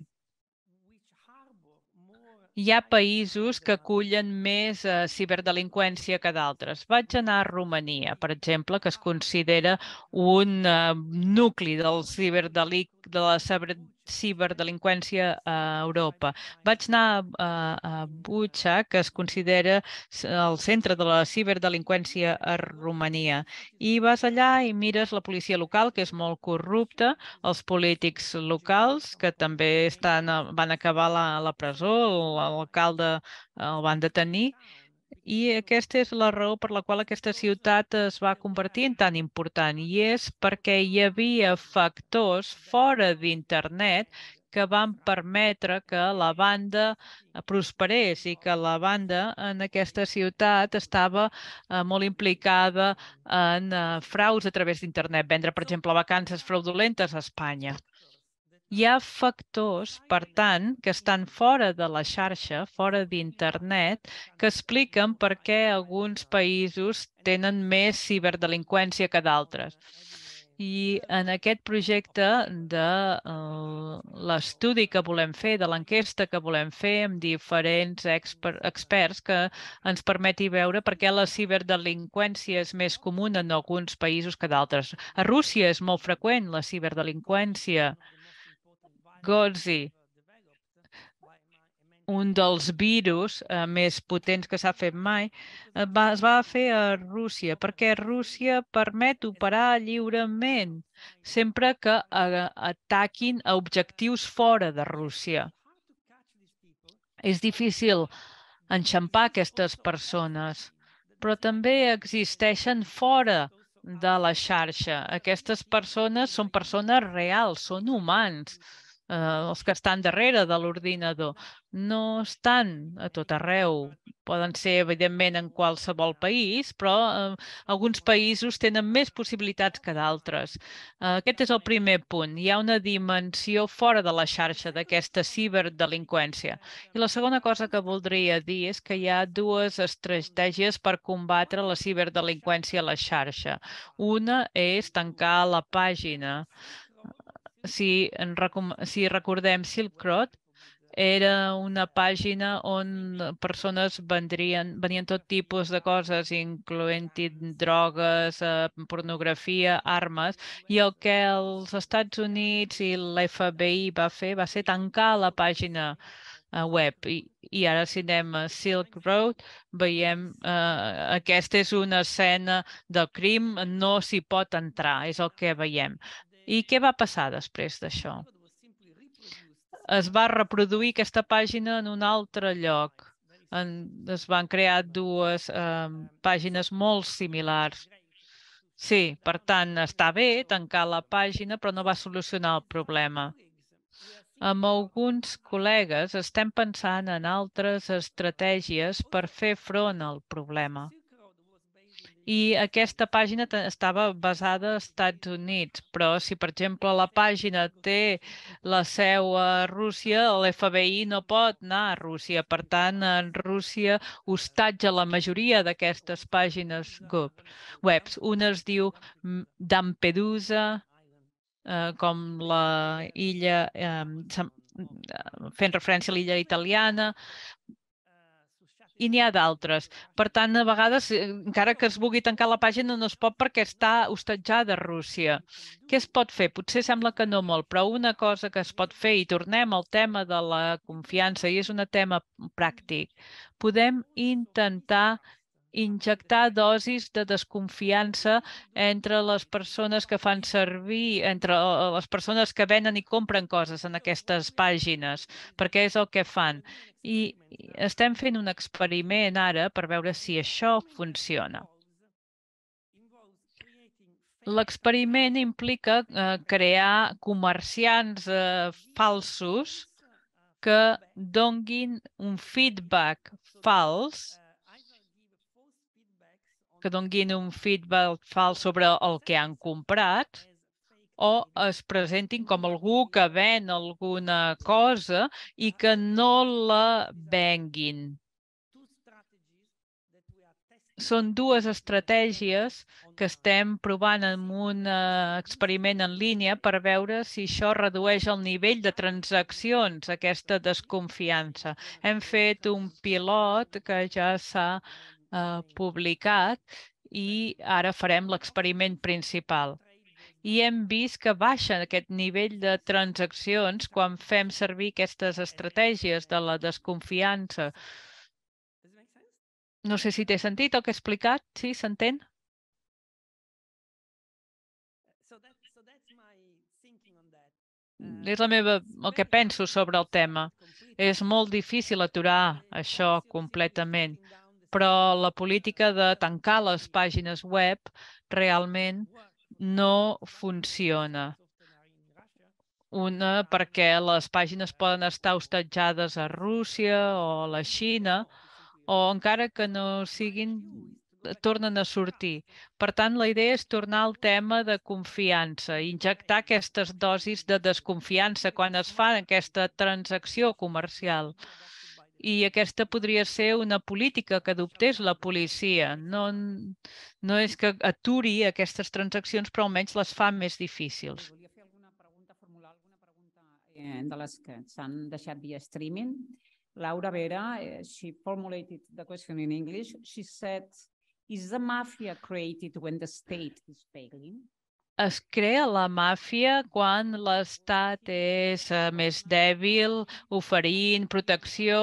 Hi ha països que acullen més eh, ciberdelinqüència que d'altres. Vaig anar a Romania, per exemple, que es considera un eh, nucli del ciberdelic, de la ciberdelinqüència a Europa. Vaig anar eh, a, a Butxa, que es considera el centre de la ciberdelinqüència a Romania. I vas allà i mires la policia local, que és molt corrupta, els polítics locals, que també estan, van acabar a la, la presó, l'alcalde el van detenir, i aquesta és la raó per la qual aquesta ciutat es va convertir en tan important i és perquè hi havia factors fora d'internet que van permetre que la banda prosperés i que la banda en aquesta ciutat estava eh, molt implicada en eh, fraus a través d'internet, vendre, per exemple, vacances fraudulentes a Espanya. Hi ha factors, per tant, que estan fora de la xarxa, fora d'internet, que expliquen per què alguns països tenen més ciberdelinqüència que d'altres. I en aquest projecte de eh, l'estudi que volem fer, de l'enquesta que volem fer amb diferents exper experts que ens permeti veure per què la ciberdelinqüència és més comuna en alguns països que d'altres. A Rússia és molt freqüent la ciberdelinqüència. Gozzi, un dels virus eh, més potents que s'ha fet mai, eh, va, es va fer a Rússia, perquè Rússia permet operar lliurement sempre que eh, ataquin a objectius fora de Rússia. És difícil enxampar aquestes persones, però també existeixen fora de la xarxa. Aquestes persones són persones reals, són humans eh, els que estan darrere de l'ordinador. No estan a tot arreu. Poden ser, evidentment, en qualsevol país, però eh, alguns països tenen més possibilitats que d'altres. Eh, aquest és el primer punt. Hi ha una dimensió fora de la xarxa d'aquesta ciberdelinqüència. I la segona cosa que voldria dir és que hi ha dues estratègies per combatre la ciberdelinqüència a la xarxa. Una és tancar la pàgina si, en recom si recordem Silk Road, era una pàgina on persones vendrien, venien tot tipus de coses, incloent-hi drogues, eh, pornografia, armes, i el que els Estats Units i l'FBI va fer va ser tancar la pàgina eh, web. I, i ara si anem a Silk Road veiem eh, aquesta és una escena del crim, no s'hi pot entrar, és el que veiem. I què va passar després d'això? Es va reproduir aquesta pàgina en un altre lloc. En, es van crear dues eh, pàgines molt similars. Sí, per tant, està bé tancar la pàgina, però no va solucionar el problema. Amb alguns col·legues estem pensant en altres estratègies per fer front al problema. I aquesta pàgina estava basada als Estats Units, però si, per exemple, la pàgina té la seu a Rússia, l'FBI no pot anar a Rússia. Per tant, en Rússia hostatja la majoria d'aquestes pàgines webs. Una es diu Dampedusa, eh, com la illa, eh, eh, fent referència a l'illa italiana, i n'hi ha d'altres. Per tant, a vegades, eh, encara que es vulgui tancar la pàgina, no es pot perquè està hostatjada Rússia. Què es pot fer? Potser sembla que no molt, però una cosa que es pot fer, i tornem al tema de la confiança, i és un tema pràctic, podem intentar injectar dosis de desconfiança entre les persones que fan servir, entre les persones que venen i compren coses en aquestes pàgines, perquè és el que fan. I estem fent un experiment ara per veure si això funciona. L'experiment implica eh, crear comerciants eh, falsos que donguin un feedback fals que donguin un feedback fals sobre el que han comprat o es presentin com algú que ven alguna cosa i que no la venguin. Són dues estratègies que estem provant en un eh, experiment en línia per veure si això redueix el nivell de transaccions, aquesta desconfiança. Hem fet un pilot que ja s'ha Eh, publicat i ara farem l'experiment principal. I hem vist que baixa aquest nivell de transaccions quan fem servir aquestes estratègies de la desconfiança. No sé si té sentit el que he explicat. Sí, s'entén? És la meva, el que penso sobre el tema. És molt difícil aturar això completament però la política de tancar les pàgines web realment no funciona. Una, perquè les pàgines poden estar hostatjades a Rússia o a la Xina, o encara que no siguin, tornen a sortir. Per tant, la idea és tornar al tema de confiança, injectar aquestes dosis de desconfiança quan es fa aquesta transacció comercial i aquesta podria ser una política que adoptés la policia. No, no és que aturi aquestes transaccions, però almenys les fa més difícils. Volia fer alguna pregunta, formular alguna pregunta eh, de les que s'han deixat via streaming. Laura Vera, eh, she formulated the question in English. She said, is the mafia created when the state is failing? es crea la màfia quan l'estat és uh, més dèbil, oferint protecció,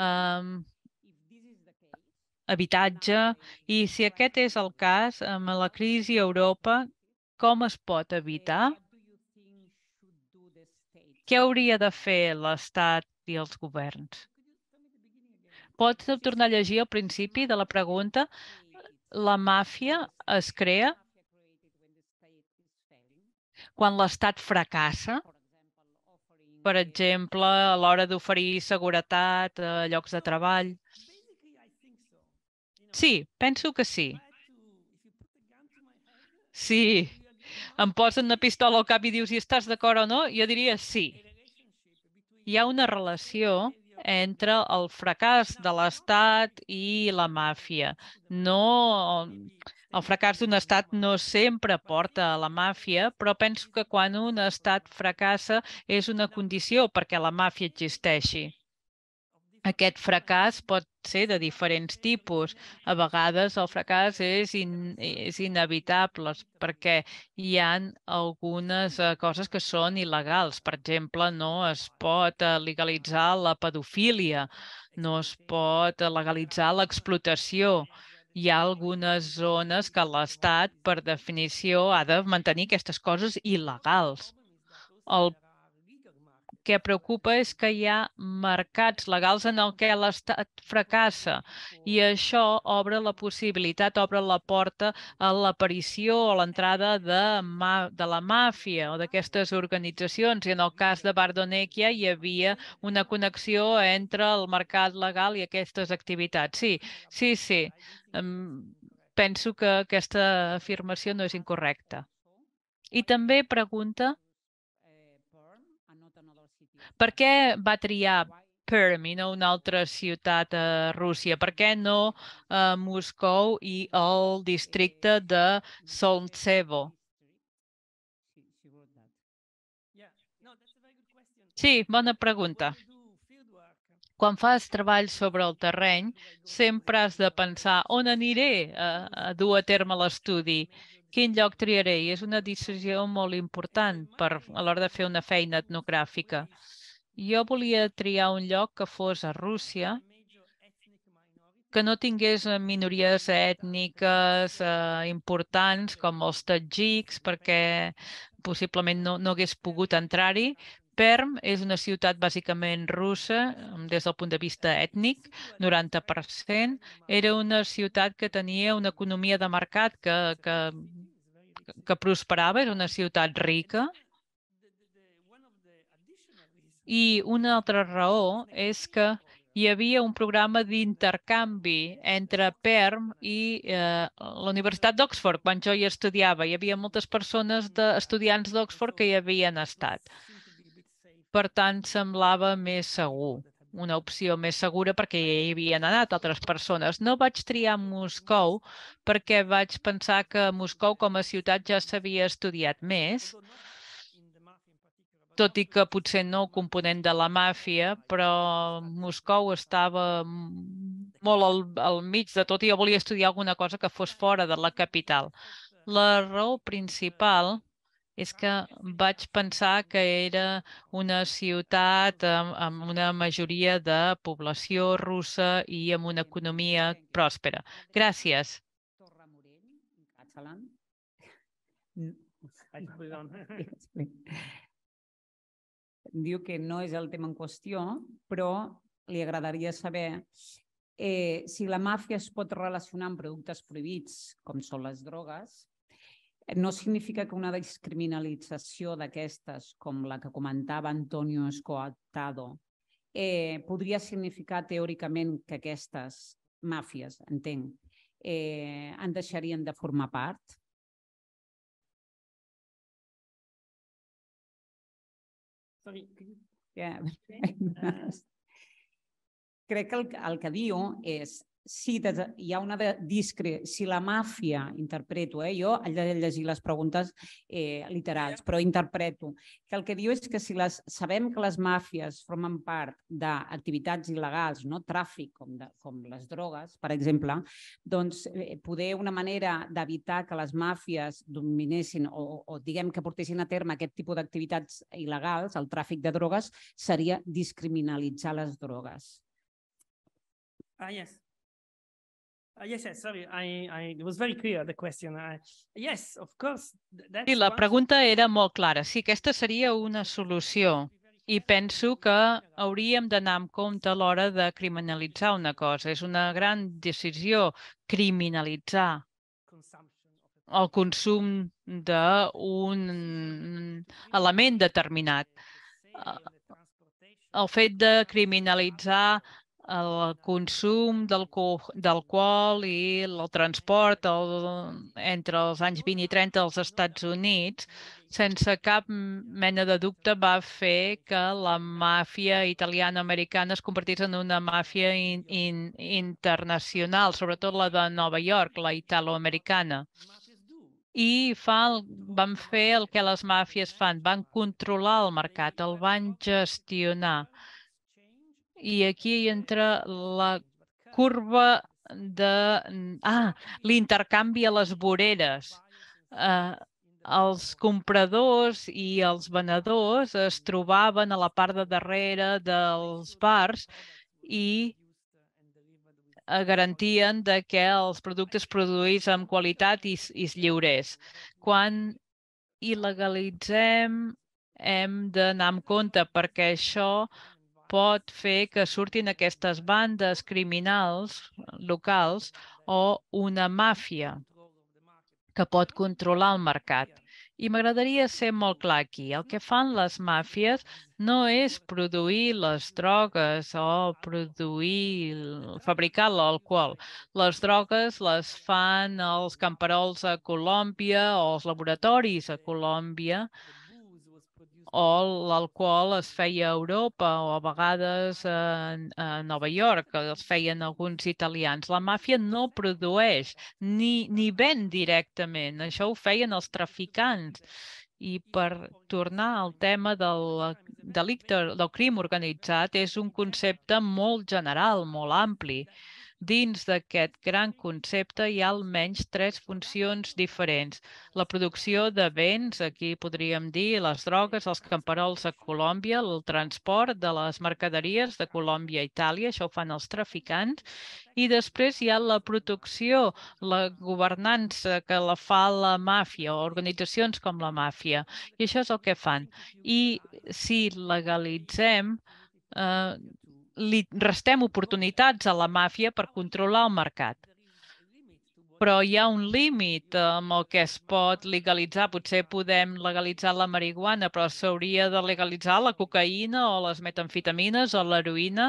um, habitatge. I si aquest és el cas, amb la crisi a Europa, com es pot evitar? Què hauria de fer l'estat i els governs? Pots tornar a llegir al principi de la pregunta? La màfia es crea quan l'Estat fracassa, per exemple, a l'hora d'oferir seguretat a eh, llocs de treball. Sí, penso que sí. Sí, em posen una pistola al cap i dius, si estàs d'acord o no? Jo diria sí. Hi ha una relació entre el fracàs de l'Estat i la màfia. No, el fracàs d'un estat no sempre porta a la màfia, però penso que quan un estat fracassa és una condició perquè la màfia existeixi. Aquest fracàs pot ser de diferents tipus. A vegades el fracàs és, in, és inevitable perquè hi han algunes eh, coses que són il·legals. Per exemple, no es pot eh, legalitzar la pedofília, no es pot legalitzar l'explotació hi ha algunes zones que l'Estat, per definició, ha de mantenir aquestes coses il·legals. El que preocupa és que hi ha mercats legals en el què l'Estat fracassa i això obre la possibilitat, obre la porta a l'aparició o l'entrada de, de la màfia o d'aquestes organitzacions. I en el cas de Bardonecchia hi havia una connexió entre el mercat legal i aquestes activitats. Sí, sí, sí. Um, penso que aquesta afirmació no és incorrecta. I també pregunta per què va triar Perm i no una altra ciutat a Rússia? Per què no a eh, Moscou i el districte de Solntsevo? Sí, bona pregunta. Quan fas treball sobre el terreny, sempre has de pensar on aniré a, eh, a dur a terme l'estudi, quin lloc triaré. I és una decisió molt important per, a l'hora de fer una feina etnogràfica. Jo volia triar un lloc que fos a Rússia, que no tingués eh, minories ètniques eh, importants com els tajics, perquè possiblement no, no hagués pogut entrar-hi. Perm és una ciutat bàsicament russa mm, des del punt de vista ètnic, 90%. Era una ciutat que tenia una economia de mercat que, que, que prosperava, era una ciutat rica, i una altra raó és que hi havia un programa d'intercanvi entre Perm i eh, la Universitat d'Oxford, quan jo hi estudiava. Hi havia moltes persones, de, estudiants d'Oxford, que hi havien estat. Per tant, semblava més segur, una opció més segura perquè hi havien anat altres persones. No vaig triar Moscou perquè vaig pensar que Moscou com a ciutat ja s'havia estudiat més, tot i que potser no component de la màfia, però Moscou estava molt al, al mig de tot i jo volia estudiar alguna cosa que fos fora de la capital. La raó principal és que vaig pensar que era una ciutat amb, amb una majoria de població russa i amb una economia pròspera. Gràcies. Torremorell, Morell, diu que no és el tema en qüestió, però li agradaria saber eh, si la màfia es pot relacionar amb productes prohibits, com són les drogues, no significa que una descriminalització d'aquestes, com la que comentava Antonio Escoatado, eh, podria significar teòricament que aquestes màfies, entenc, eh, en deixarien de formar part? Sorry. Yeah. Que... Crec que el, el que diu és si de, hi ha una discre... Si la màfia, interpreto, eh? jo allà de llegir les preguntes eh, literals, però interpreto, que el que diu és que si les, sabem que les màfies formen part d'activitats il·legals, no? tràfic, com, de, com les drogues, per exemple, doncs eh, poder una manera d'evitar que les màfies dominessin o, o diguem que portessin a terme aquest tipus d'activitats il·legals, el tràfic de drogues, seria discriminalitzar les drogues. Ah, yes. Uh, yes, yes, sorry, I, I, it was very clear the question. I, yes, of course. That's sí, la pregunta era molt clara. Sí, aquesta seria una solució i penso que hauríem d'anar amb compte a l'hora de criminalitzar una cosa. És una gran decisió criminalitzar el consum d'un element determinat. Uh, el fet de criminalitzar el consum d'alcohol i el transport el, entre els anys 20 i 30 als Estats Units, sense cap mena de dubte va fer que la màfia italiana-americana es convertís en una màfia in, in, internacional, sobretot la de Nova York, la italoamericana. I fa, van fer el que les màfies fan, van controlar el mercat, el van gestionar i aquí entra la curva de ah, l'intercanvi a les voreres. Eh, els compradors i els venedors es trobaven a la part de darrere dels bars i eh, garantien de que els productes produïts amb qualitat i, i es lliurés. Quan il·legalitzem hem d'anar amb compte perquè això pot fer que surtin aquestes bandes criminals locals o una màfia que pot controlar el mercat. I m'agradaria ser molt clar aquí. El que fan les màfies no és produir les drogues o produir, fabricar l'alcohol. Les drogues les fan els camperols a Colòmbia o els laboratoris a Colòmbia o l'alcohol es feia a Europa o a vegades a, a Nova York, els feien alguns italians. La màfia no produeix ni, ni ven directament, això ho feien els traficants. I per tornar al tema del delicte, del crim organitzat, és un concepte molt general, molt ampli. Dins d'aquest gran concepte hi ha almenys tres funcions diferents. La producció de béns, aquí podríem dir les drogues, els camperols a Colòmbia, el transport de les mercaderies de Colòmbia a Itàlia, això ho fan els traficants, i després hi ha la producció, la governança que la fa la màfia o organitzacions com la màfia. I això és el que fan. I si legalitzem, eh, li restem oportunitats a la màfia per controlar el mercat però hi ha un límit amb el que es pot legalitzar. Potser podem legalitzar la marihuana, però s'hauria de legalitzar la cocaïna o les metamfetamines o l'heroïna.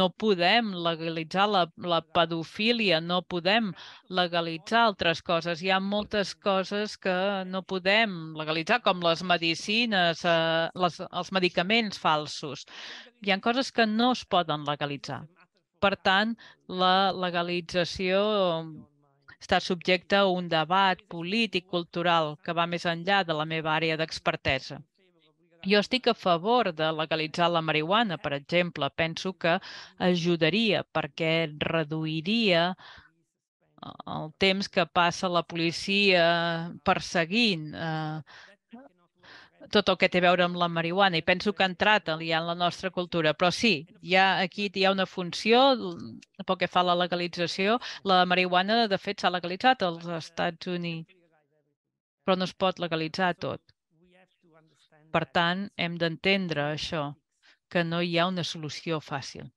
No podem legalitzar la, la pedofília, no podem legalitzar altres coses. Hi ha moltes coses que no podem legalitzar, com les medicines, eh, les, els medicaments falsos. Hi ha coses que no es poden legalitzar. Per tant, la legalització estar subjecte a un debat polític, cultural, que va més enllà de la meva àrea d'expertesa. Jo estic a favor de legalitzar la marihuana, per exemple. Penso que ajudaria perquè reduiria eh, el temps que passa la policia perseguint eh, tot el que té a veure amb la marihuana i penso que ha entrat ja en la nostra cultura, però sí, ja aquí hi ha una funció pel que fa a la legalització. La marihuana, de fet, s'ha legalitzat als Estats Units, però no es pot legalitzar tot. Per tant, hem d'entendre això, que no hi ha una solució fàcil.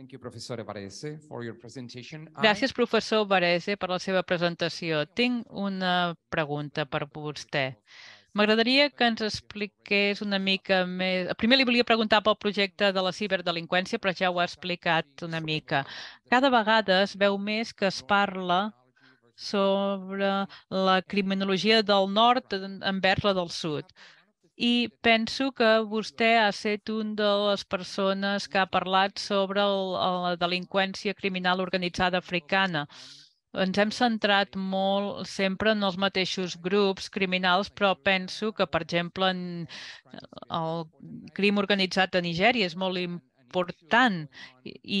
Thank you, professor Varese, for your presentation. Gràcies, professor Varese, per la seva presentació. Tinc una pregunta per vostè. M'agradaria que ens expliqués una mica més... Eh, primer li volia preguntar pel projecte de la ciberdelinqüència, però ja ho ha explicat una mica. Cada vegada es veu més que es parla sobre la criminologia del nord envers la del sud i penso que vostè ha estat un de les persones que ha parlat sobre el, la delinqüència criminal organitzada africana. Ens hem centrat molt sempre en els mateixos grups criminals, però penso que, per exemple, en eh, el crim organitzat a Nigèria és molt important i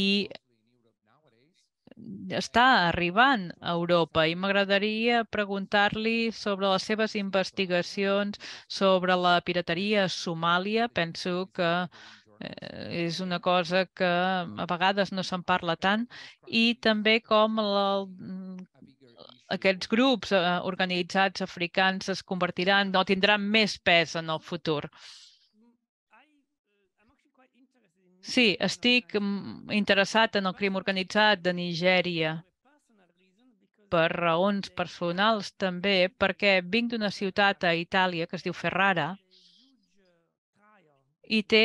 està arribant a Europa i m'agradaria preguntar-li sobre les seves investigacions sobre la pirateria a Somàlia. Penso que eh, és una cosa que a vegades no se'n parla tant, i també com la, aquests grups eh, organitzats africans es convertiran o tindran més pes en el futur. Sí, estic mm, interessat en el crim organitzat de Nigèria per raons personals també, perquè vinc d'una ciutat a Itàlia que es diu Ferrara i té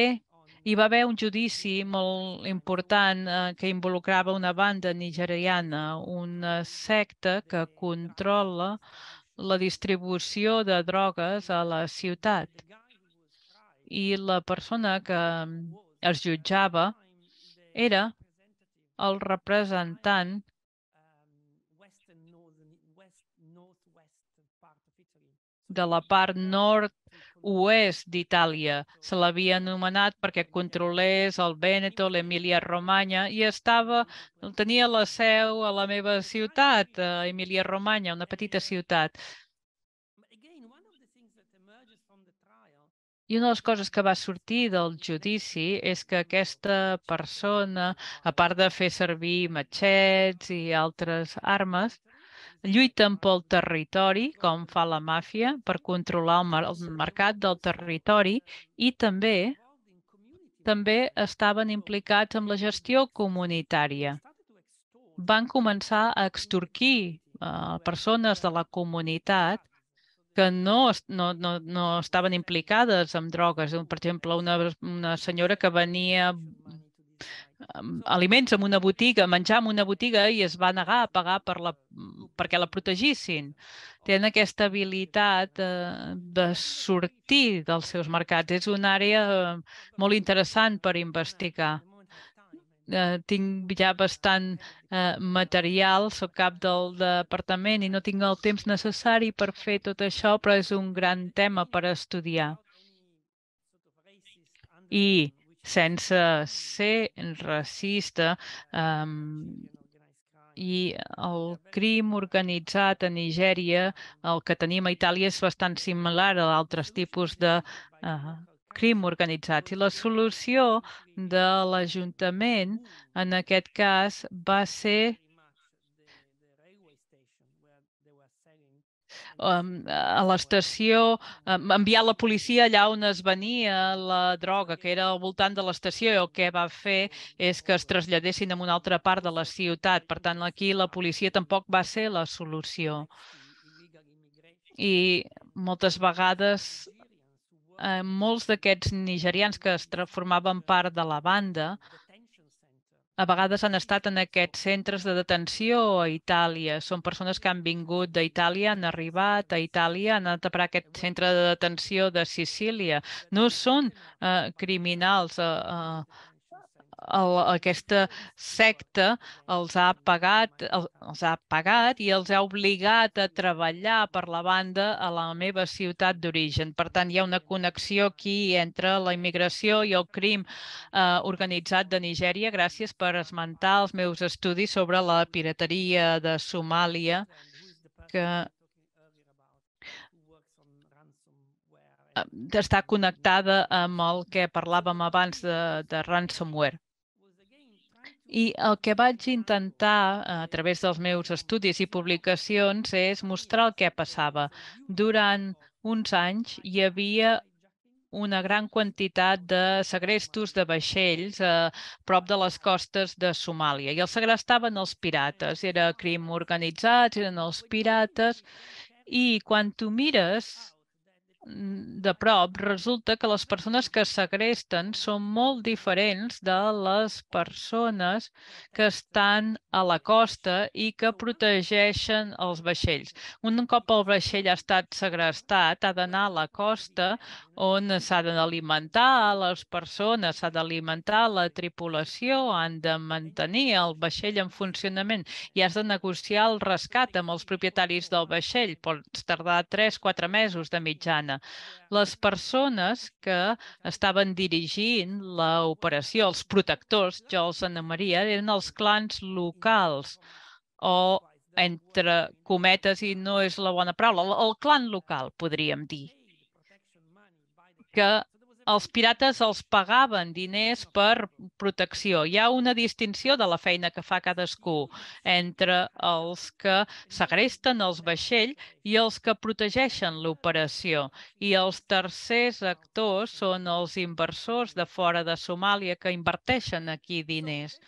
hi va haver un judici molt important eh, que involucrava una banda nigeriana, una secta que controla la distribució de drogues a la ciutat. I la persona que mm, es jutjava era el representant de la part nord-oest d'Itàlia. Se l'havia anomenat perquè controlés el Veneto, l'Emilia-Romanya, i estava, tenia la seu a la meva ciutat, eh, Emilia-Romanya, una petita ciutat. I una de les coses que va sortir del judici és que aquesta persona, a part de fer servir matxets i altres armes, lluiten pel territori, com fa la màfia, per controlar el, mar el mercat del territori i també també estaven implicats amb la gestió comunitària. Van començar a extorquir eh, persones de la comunitat que no, no, no, no estaven implicades amb drogues. Per exemple, una, una senyora que venia aliments en una botiga, menjar en una botiga i es va negar a pagar per la, perquè la protegissin. Tenen aquesta habilitat eh, de, sortir dels seus mercats. És una àrea eh, molt interessant per investigar eh, tinc ja bastant eh, material, soc cap del departament i no tinc el temps necessari per fer tot això, però és un gran tema per estudiar. I sense ser racista, eh, i el crim organitzat a Nigèria, el que tenim a Itàlia, és bastant similar a altres tipus de eh, crim organitzat. I la solució de l'Ajuntament en aquest cas va ser um, a l'estació, um, enviar la policia allà on es venia la droga, que era al voltant de l'estació, i el que va fer és que es traslladessin a una altra part de la ciutat. Per tant, aquí la policia tampoc va ser la solució. I moltes vegades eh, molts d'aquests nigerians que es formaven part de la banda a vegades han estat en aquests centres de detenció a Itàlia. Són persones que han vingut d'Itàlia, han arribat a Itàlia, han anat a parar aquest centre de detenció de Sicília. No són eh, criminals eh, eh, el, aquesta secta els ha pagat, el, els ha pagat i els ha obligat a treballar per la banda a la meva ciutat d'origen. Per tant, hi ha una connexió aquí entre la immigració i el crim eh, organitzat de Nigèria. Gràcies per esmentar els meus estudis sobre la pirateria de Somàlia, que eh, està connectada amb el que parlàvem abans de, de ransomware. I el que vaig intentar a través dels meus estudis i publicacions és mostrar el que passava. Durant uns anys hi havia una gran quantitat de segrestos de vaixells a prop de les costes de Somàlia. I els segrestaven els pirates. Era crim organitzat, eren els pirates. I quan tu mires de prop, resulta que les persones que segresten són molt diferents de les persones que estan a la costa i que protegeixen els vaixells. Un cop el vaixell ha estat segrestat, ha d'anar a la costa on s'ha d'alimentar les persones, s'ha d'alimentar la tripulació, han de mantenir el vaixell en funcionament i has de negociar el rescat amb els propietaris del vaixell. Pots tardar 3-4 mesos de mitjana. Les persones que estaven dirigint l'operació, els protectors, jo els anomenaria, eren els clans locals o entre cometes i no és la bona paraula, el clan local, podríem dir que els pirates els pagaven diners per protecció. Hi ha una distinció de la feina que fa cadascú entre els que segresten els vaixells i els que protegeixen l'operació. I els tercers actors són els inversors de fora de Somàlia que inverteixen aquí diners.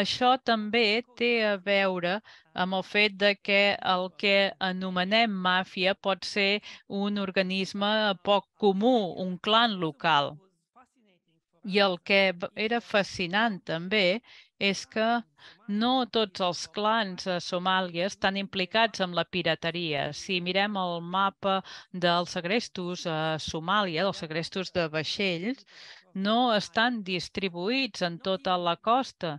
Això també té a veure amb el fet de que el que anomenem màfia pot ser un organisme poc comú, un clan local. I el que era fascinant també és que no tots els clans a Somàlia estan implicats amb la pirateria. Si mirem el mapa dels segrestos a Somàlia, dels segrestos de vaixells, no estan distribuïts en tota la costa,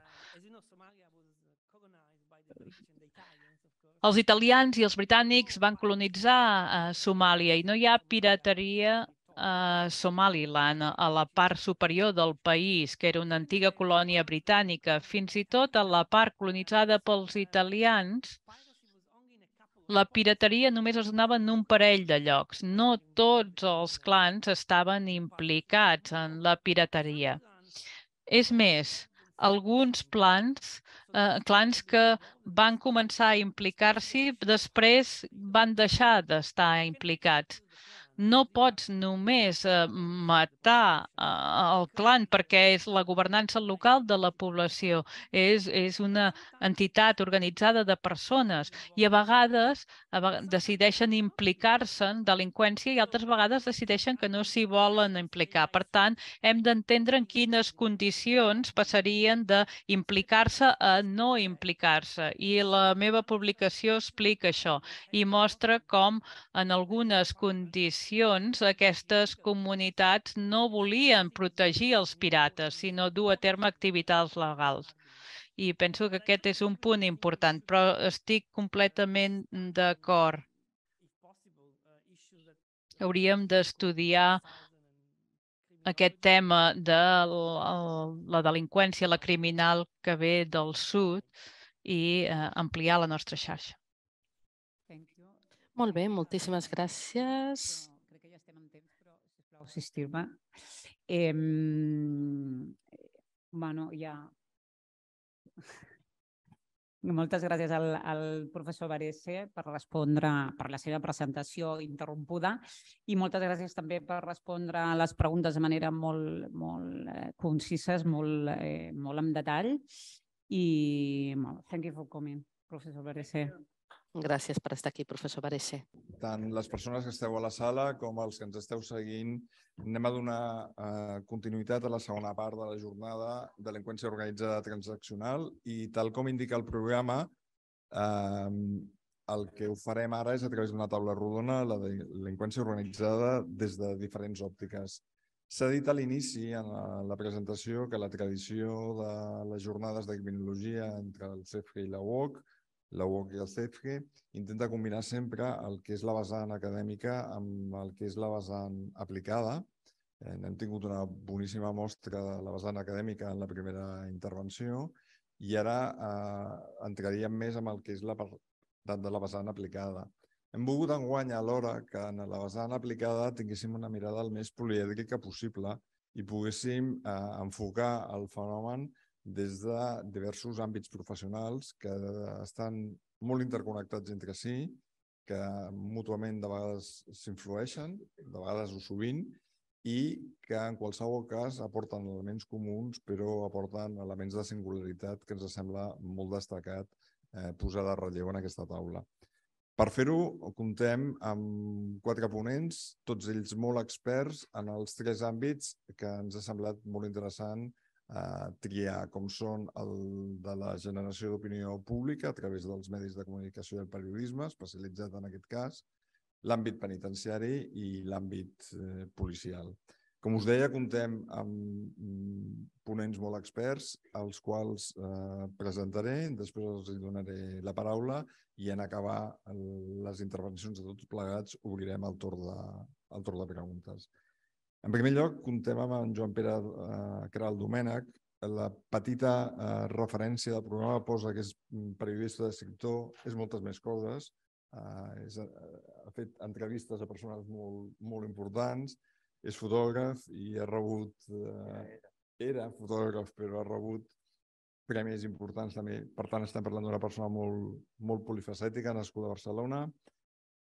els italians i els britànics van colonitzar eh, Somàlia i no hi ha pirateria a eh, Somaliland, a la part superior del país, que era una antiga colònia britànica, fins i tot a la part colonitzada pels italians, la pirateria només es donava en un parell de llocs. No tots els clans estaven implicats en la pirateria. És més, alguns plans, eh, clans que van començar a implicar-s'hi, després van deixar d'estar implicats no pots només eh, matar eh, el clan perquè és la governança local de la població, és, és una entitat organitzada de persones i a vegades decideixen implicar-se en delinqüència i altres vegades decideixen que no s'hi volen implicar. Per tant, hem d'entendre en quines condicions passarien d'implicar-se a no implicar-se i la meva publicació explica això i mostra com en algunes condicions migracions, aquestes comunitats no volien protegir els pirates, sinó dur a terme activitats legals. I penso que aquest és un punt important, però estic completament d'acord. Hauríem d'estudiar aquest tema de la delinqüència, la criminal que ve del sud i eh, ampliar la nostra xarxa. Molt bé, moltíssimes gràcies prou assistir-me. Eh, bueno, ja... Moltes gràcies al, al professor Varese per respondre per la seva presentació interrompuda i moltes gràcies també per respondre a les preguntes de manera molt, molt eh, concises, molt, eh, molt en detall. I well, thank you for coming, professor Varese. Thank you. Gràcies per estar aquí, professor Varese. Tant les persones que esteu a la sala com els que ens esteu seguint, anem a donar eh, continuïtat a la segona part de la jornada de l'enquència organitzada transaccional i tal com indica el programa, eh, el que ho farem ara és a través d'una taula rodona la de l'enquència organitzada des de diferents òptiques. S'ha dit a l'inici, en la, presentació, que la tradició de les jornades de criminologia entre el CEFG i la UOC la UOC i el CEFGE, intenta combinar sempre el que és la vessant acadèmica amb el que és la vessant aplicada. Eh, hem tingut una boníssima mostra de la vessant acadèmica en la primera intervenció i ara eh, entraríem més amb el que és la part de la vessant aplicada. Hem volgut enguany alhora que en la vessant aplicada tinguéssim una mirada el més polièdrica possible i poguéssim eh, enfocar el fenomen des de diversos àmbits professionals que estan molt interconnectats entre si, que mútuament de vegades s'influeixen, de vegades o sovint, i que en qualsevol cas aporten elements comuns, però aporten elements de singularitat que ens sembla molt destacat eh, posar de relleu en aquesta taula. Per fer-ho, comptem amb quatre ponents, tots ells molt experts en els tres àmbits que ens ha semblat molt interessant eh, eh, triar, com són el de la generació d'opinió pública a través dels medis de comunicació i el periodisme, especialitzat en aquest cas, l'àmbit penitenciari i l'àmbit eh, policial. Com us deia, comptem amb mm, ponents molt experts, els quals eh, presentaré, després els donaré la paraula i en acabar les intervencions de tots plegats obrirem el torn de, el torn de preguntes. En primer lloc, contem amb en Joan Pere eh, Caral Domènech. La petita eh, referència del programa posa que és mm, periodista de sector, és moltes més coses. Eh, és, eh, ha fet entrevistes a persones molt, molt importants, és fotògraf i ha rebut... Eh, era fotògraf, però ha rebut premis importants també. Per tant, estem parlant d'una persona molt, molt polifacètica, nascuda a Barcelona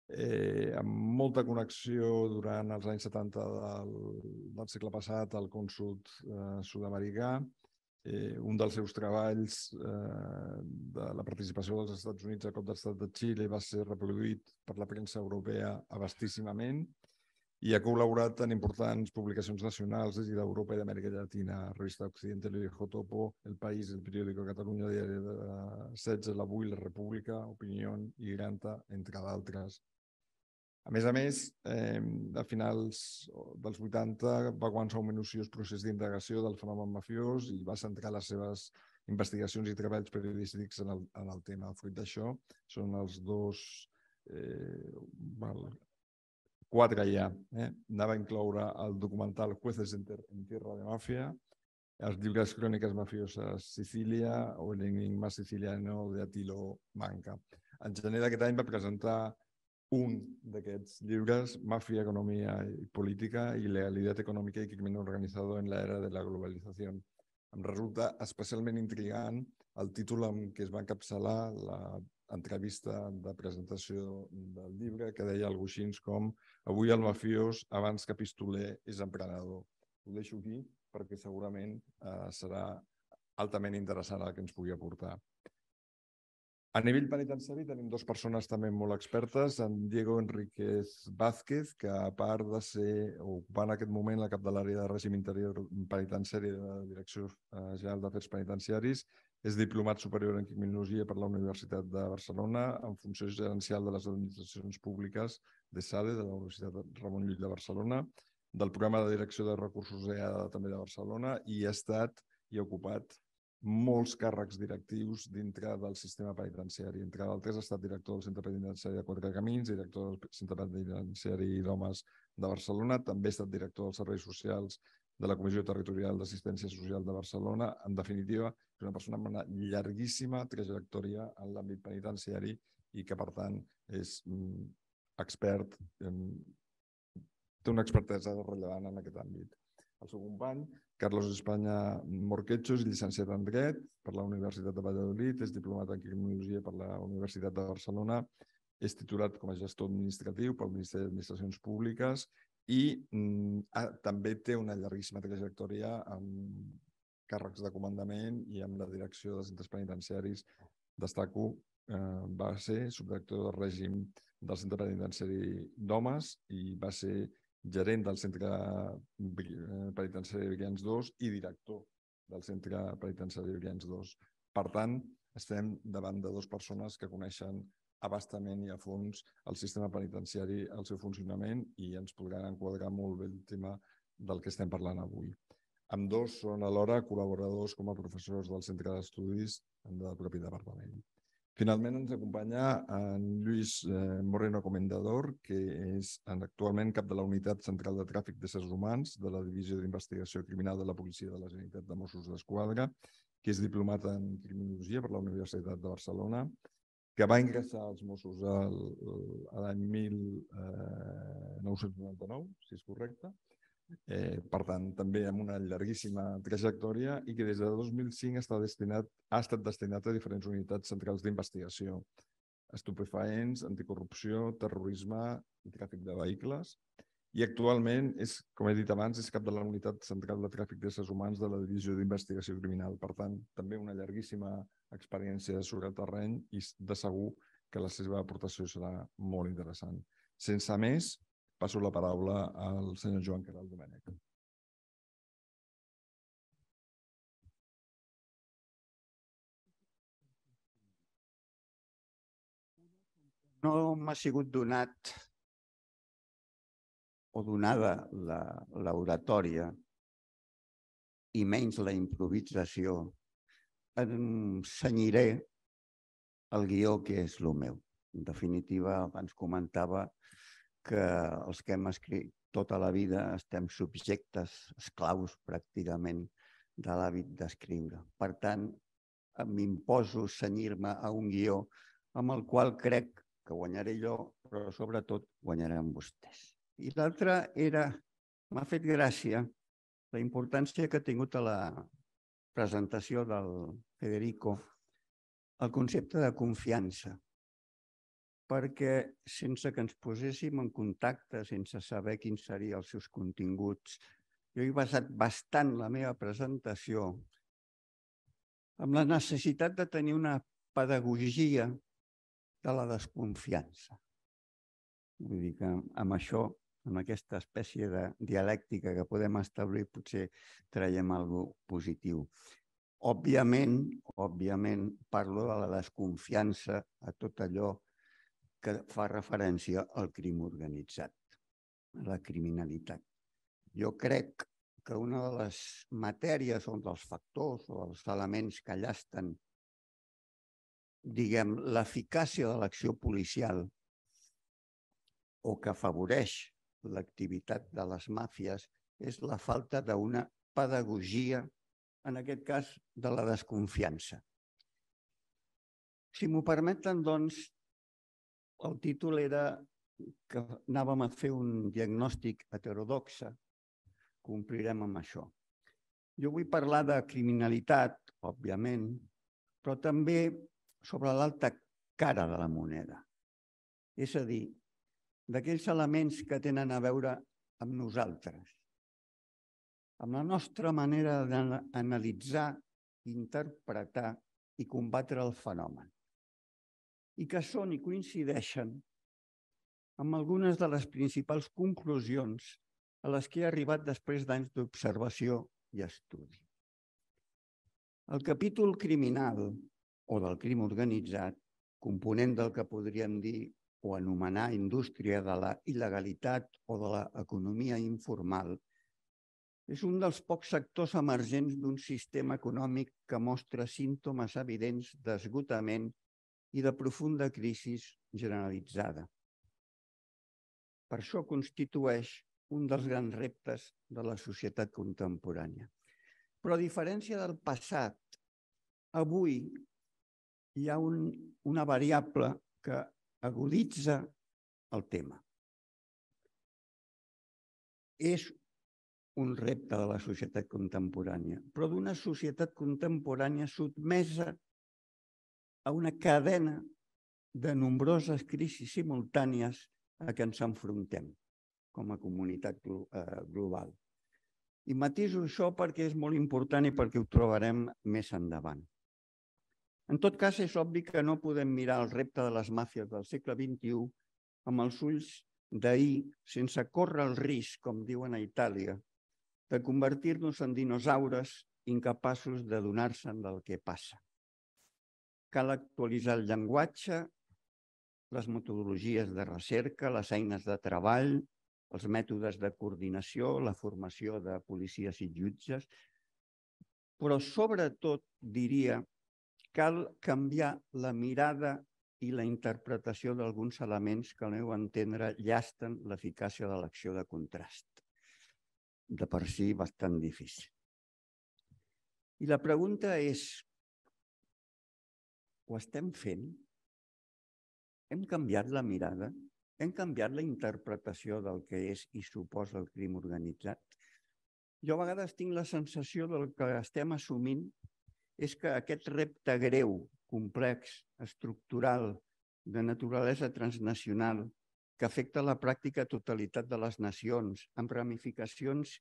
eh, amb molta connexió durant els anys 70 del, del segle passat al Consut eh, sud-americà. Eh, un dels seus treballs eh, de la participació dels Estats Units a cop d'estat de Xile va ser reproduït per la premsa europea abastíssimament i ha col·laborat en importants publicacions nacionals des d'Europa i d'Amèrica Llatina, Revista Occidente, el viejo topo, El País, El Periódico Catalunya, Diari de 16, L'Avui, La República, Opinión i Granta, entre d'altres. A més a més, eh, a finals dels 80 va començar un minuciós procés d'integració del fenomen mafiós i va centrar les seves investigacions i treballs periodístics en el, en el tema. Fruit d'això són els dos... Eh, val, quatre ja. Eh? Anava a incloure el documental Jueces en, ter en Tierra de Màfia, els llibres Cròniques Mafioses Sicília o l'Enigma Siciliano de Atilo Manca. En gener d'aquest any va presentar un d'aquests llibres, Mafia, Economia i Política i Legalitat Econòmica i Crimen Organitzat en l'Era de la Globalització. Em resulta especialment intrigant el títol amb què es va encapçalar l'entrevista de presentació del llibre, que deia algú així com «Avui el mafiós, abans que pistoler, és emprenedor». Ho deixo aquí perquè segurament eh, serà altament interessant el que ens pugui aportar. A nivell penitenciari tenim dues persones també molt expertes, en Diego Enriquez Vázquez, que a part de ser, ocupar en aquest moment la cap de l'àrea de règim interior penitenciari de la Direcció eh, General d'Afers Penitenciaris, és diplomat superior en criminologia per la Universitat de Barcelona, en funció gerencial de les administracions públiques de SADE, de la Universitat Ramon Llull de Barcelona, del programa de direcció de recursos EADA també de Barcelona, i ha estat i ha ocupat molts càrrecs directius dintre del sistema penitenciari. Entre d'altres, ha estat director del Centre Penitenciari de Quatre Camins, director del Centre Penitenciari d'Homes de Barcelona, també ha estat director dels Serveis Socials de la Comissió Territorial d'Assistència Social de Barcelona. En definitiva, és una persona amb una llarguíssima trajectòria en l'àmbit penitenciari i que, per tant, és mm, expert, mm, té una expertesa rellevant en aquest àmbit el seu company. Carlos Espanya Morquecho és llicenciat en Dret per la Universitat de Valladolid, és diplomat en Criminologia per la Universitat de Barcelona, és titulat com a gestor administratiu pel Ministeri d'Administracions Públiques i mm, ah, també té una llarguíssima trajectòria amb càrrecs de comandament i amb la direcció de centres penitenciaris. Destaco, eh, va ser subdirector del règim del centre penitenciari d'homes i va ser gerent del Centre eh, Penitenciari Viglians 2 i director del Centre Penitenciari Viglians 2. Per tant, estem davant de dues persones que coneixen abastament i a fons el sistema penitenciari, el seu funcionament i ens podran enquadrar molt bé el tema del que estem parlant avui. Amb dos són alhora col·laboradors com a professors del Centre d'Estudis la propi departament. Finalment ens acompanya en Lluís eh, Moreno Comendador, que és actualment cap de la Unitat Central de Tràfic de Sers Humans de la Divisió d'Investigació Criminal de la Policia de la Generalitat de Mossos d'Esquadra, que és diplomat en Criminologia per la Universitat de Barcelona, que va ingressar als Mossos l'any 1999, eh, si és correcte, eh, per tant, també amb una llarguíssima trajectòria i que des de 2005 està destinat, ha estat destinat a diferents unitats centrals d'investigació, estupefaents, anticorrupció, terrorisme i tràfic de vehicles. I actualment, és, com he dit abans, és cap de la Unitat Central de Tràfic d'Éssers Humans de la Divisió d'Investigació Criminal. Per tant, també una llarguíssima experiència sobre el terreny i de segur que la seva aportació serà molt interessant. Sense més, Passo la paraula al senyor Joan Caral Domènech. No m'ha sigut donat o donada l'oratòria i menys la improvisació, em senyiré el guió que és el meu. En definitiva, abans comentava que que els que hem escrit tota la vida estem subjectes, esclaus pràcticament, de l'hàbit d'escriure. Per tant, m'imposo senyir-me a un guió amb el qual crec que guanyaré jo, però sobretot guanyaran vostès. I l'altra era, m'ha fet gràcia, la importància que ha tingut a la presentació del Federico el concepte de confiança perquè sense que ens poséssim en contacte, sense saber quins serien els seus continguts, jo he basat bastant la meva presentació amb la necessitat de tenir una pedagogia de la desconfiança. Vull dir que amb això, amb aquesta espècie de dialèctica que podem establir, potser traiem alguna positiu. Òbviament, òbviament, parlo de la desconfiança a tot allò que fa referència al crim organitzat, a la criminalitat. Jo crec que una de les matèries o dels factors o dels elements que llasten diguem, l'eficàcia de l'acció policial o que afavoreix l'activitat de les màfies és la falta d'una pedagogia, en aquest cas, de la desconfiança. Si m'ho permeten, doncs, el títol era que anàvem a fer un diagnòstic heterodoxa, complirem amb això. Jo vull parlar de criminalitat, òbviament, però també sobre l'alta cara de la moneda. És a dir, d'aquells elements que tenen a veure amb nosaltres, amb la nostra manera d'analitzar, interpretar i combatre el fenomen i que són i coincideixen amb algunes de les principals conclusions a les que he arribat després d'anys d'observació i estudi. El capítol criminal o del crim organitzat, component del que podríem dir o anomenar indústria de la il·legalitat o de l'economia informal, és un dels pocs sectors emergents d'un sistema econòmic que mostra símptomes evidents d'esgotament i de profunda crisi generalitzada. Per això constitueix un dels grans reptes de la societat contemporània. Però a diferència del passat, avui hi ha un, una variable que aguditza el tema. És un repte de la societat contemporània, però d'una societat contemporània sotmesa a una cadena de nombroses crisis simultànies a què ens enfrontem com a comunitat eh, global. I matiso això perquè és molt important i perquè ho trobarem més endavant. En tot cas, és obvi que no podem mirar el repte de les màfies del segle XXI amb els ulls d'ahir, sense córrer el risc, com diuen a Itàlia, de convertir-nos en dinosaures incapaços de donar-se'n del que passa. Cal actualitzar el llenguatge, les metodologies de recerca, les eines de treball, els mètodes de coordinació, la formació de policies i jutges, però sobretot, diria, cal canviar la mirada i la interpretació d'alguns elements que, al meu entendre, llasten l'eficàcia de l'acció de contrast. De per si, bastant difícil. I la pregunta és, ho estem fent? Hem canviat la mirada? Hem canviat la interpretació del que és i suposa el crim organitzat? Jo a vegades tinc la sensació del que estem assumint és que aquest repte greu, complex, estructural, de naturalesa transnacional, que afecta la pràctica totalitat de les nacions, amb ramificacions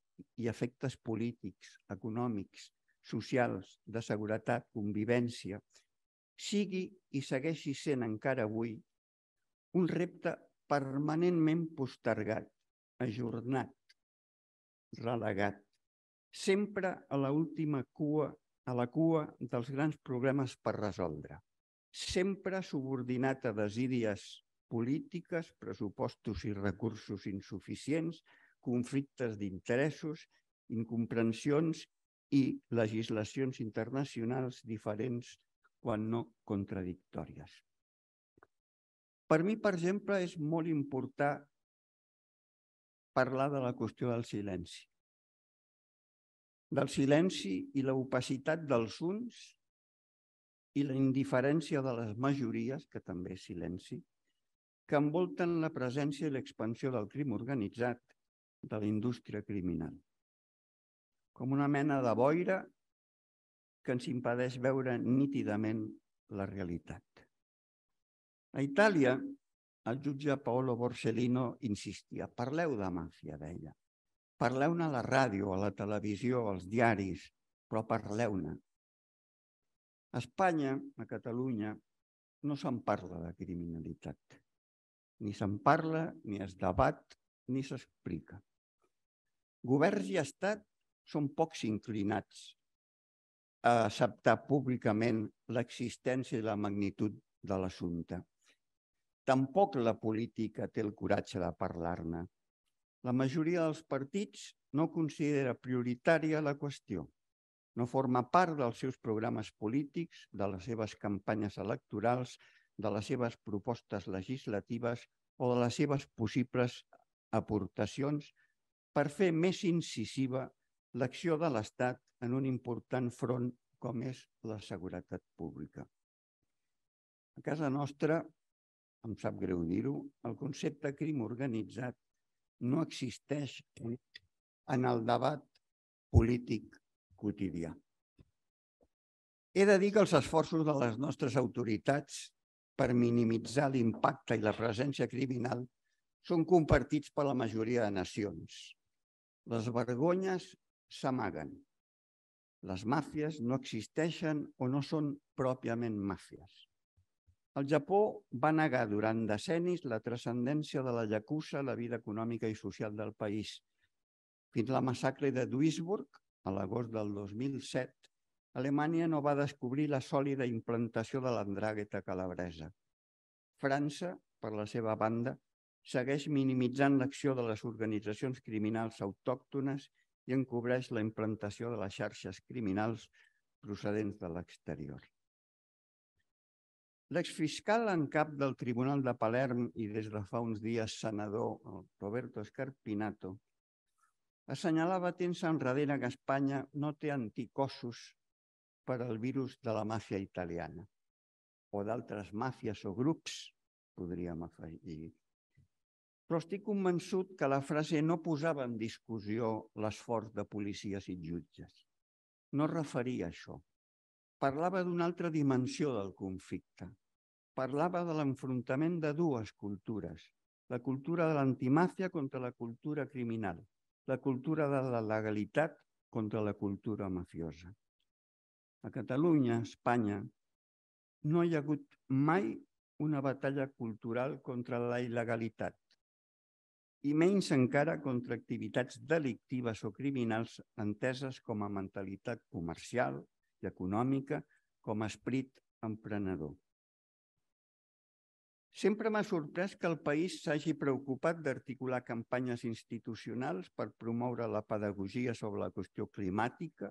i efectes polítics, econòmics, socials, de seguretat, convivència, sigui i segueixi sent encara avui un repte permanentment postergat, ajornat, relegat, sempre a la última cua, a la cua dels grans problemes per resoldre, sempre subordinat a desídies polítiques, pressupostos i recursos insuficients, conflictes d'interessos, incomprensions i legislacions internacionals diferents quan no contradictòries. Per mi, per exemple, és molt important parlar de la qüestió del silenci. Del silenci i l'opacitat dels uns i la indiferència de les majories, que també és silenci, que envolten la presència i l'expansió del crim organitzat de la indústria criminal. Com una mena de boira que ens impedeix veure nítidament la realitat. A Itàlia, el jutge Paolo Borsellino insistia, parleu de màfia, deia. Parleu-ne a la ràdio, a la televisió, als diaris, però parleu-ne. A Espanya, a Catalunya, no se'n parla de criminalitat. Ni se'n parla, ni es debat, ni s'explica. Governs i estat són pocs inclinats a acceptar públicament l'existència i la magnitud de l'assumpte. Tampoc la política té el coratge de parlar-ne. La majoria dels partits no considera prioritària la qüestió. No forma part dels seus programes polítics, de les seves campanyes electorals, de les seves propostes legislatives o de les seves possibles aportacions per fer més incisiva l'acció de l'Estat en un important front com és la seguretat pública. A casa nostra, em sap greu dir-ho, el concepte crim organitzat no existeix en el debat polític quotidià. He de dir que els esforços de les nostres autoritats per minimitzar l'impacte i la presència criminal són compartits per la majoria de nacions. Les vergonyes s'amaguen. Les màfies no existeixen o no són pròpiament màfies. El Japó va negar durant decenis la transcendència de la Yakuza a la vida econòmica i social del país. Fins la massacre de Duisburg, a l'agost del 2007, Alemanya no va descobrir la sòlida implantació de l'andràgueta calabresa. França, per la seva banda, segueix minimitzant l'acció de les organitzacions criminals autòctones i encobreix la implantació de les xarxes criminals procedents de l'exterior. L'exfiscal en cap del Tribunal de Palerm i des de fa uns dies senador Roberto Escarpinato assenyalava temps enrere que Espanya no té anticossos per al virus de la màfia italiana o d'altres màfies o grups, podríem afegir, però estic convençut que la frase no posava en discussió l'esforç de policies i jutges. No referia a això. Parlava d'una altra dimensió del conflicte. Parlava de l'enfrontament de dues cultures, la cultura de l'antimàfia contra la cultura criminal, la cultura de la legalitat contra la cultura mafiosa. A Catalunya, a Espanya, no hi ha hagut mai una batalla cultural contra la il·legalitat i menys encara contra activitats delictives o criminals enteses com a mentalitat comercial i econòmica, com a esprit emprenedor. Sempre m'ha sorprès que el país s'hagi preocupat d'articular campanyes institucionals per promoure la pedagogia sobre la qüestió climàtica,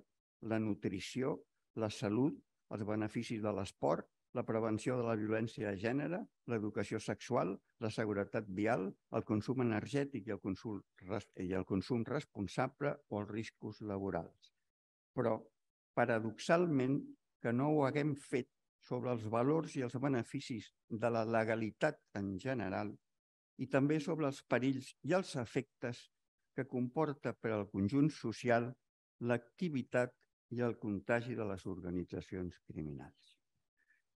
la nutrició, la salut, els beneficis de l'esport, la prevenció de la violència de gènere, l'educació sexual, la seguretat vial, el consum energètic i el consum, i el consum responsable o els riscos laborals. Però, paradoxalment, que no ho haguem fet sobre els valors i els beneficis de la legalitat en general i també sobre els perills i els efectes que comporta per al conjunt social l'activitat i el contagi de les organitzacions criminals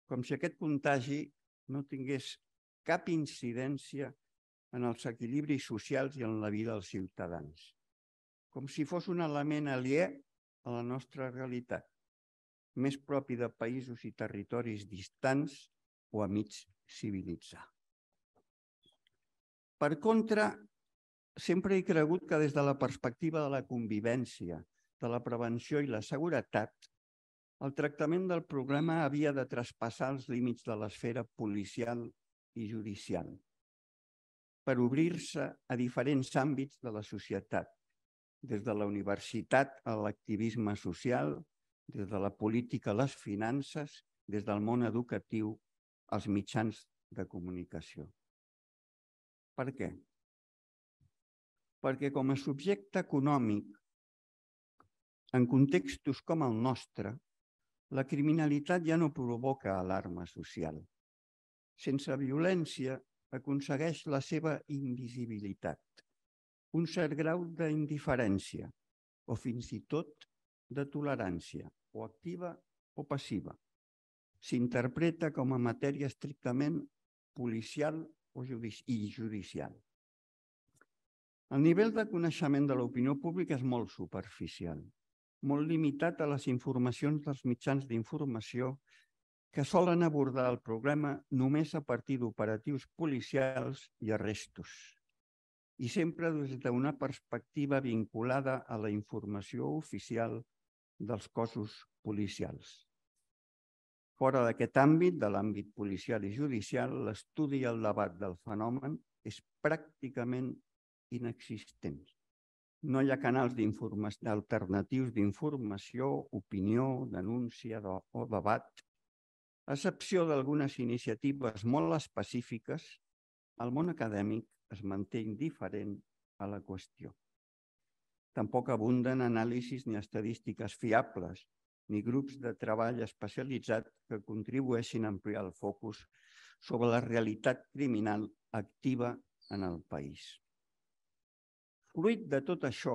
com si aquest contagi no tingués cap incidència en els equilibris socials i en la vida dels ciutadans, com si fos un element aliè a la nostra realitat, més propi de països i territoris distants o a mig civilitzar. Per contra, sempre he cregut que des de la perspectiva de la convivència, de la prevenció i la seguretat, el tractament del programa havia de traspassar els límits de l'esfera policial i judicial per obrir-se a diferents àmbits de la societat, des de la universitat a l'activisme social, des de la política a les finances, des del món educatiu als mitjans de comunicació. Per què? Perquè com a subjecte econòmic, en contextos com el nostre, la criminalitat ja no provoca alarma social. Sense violència aconsegueix la seva invisibilitat, un cert grau d'indiferència o fins i tot de tolerància, o activa o passiva. S'interpreta com a matèria estrictament policial o judici i judicial. El nivell de coneixement de l'opinió pública és molt superficial molt limitat a les informacions dels mitjans d'informació que solen abordar el problema només a partir d'operatius policials i arrestos, i sempre des d'una perspectiva vinculada a la informació oficial dels cossos policials. Fora d'aquest àmbit, de l'àmbit policial i judicial, l'estudi i el debat del fenomen és pràcticament inexistent. No hi ha canals alternatius d'informació, opinió, denúncia de, o debat, a excepció d'algunes iniciatives molt específiques, el món acadèmic es manté indiferent a la qüestió. Tampoc abunden anàlisis ni estadístiques fiables, ni grups de treball especialitzat que contribueixin a ampliar el focus sobre la realitat criminal activa en el país. Fruit de tot això,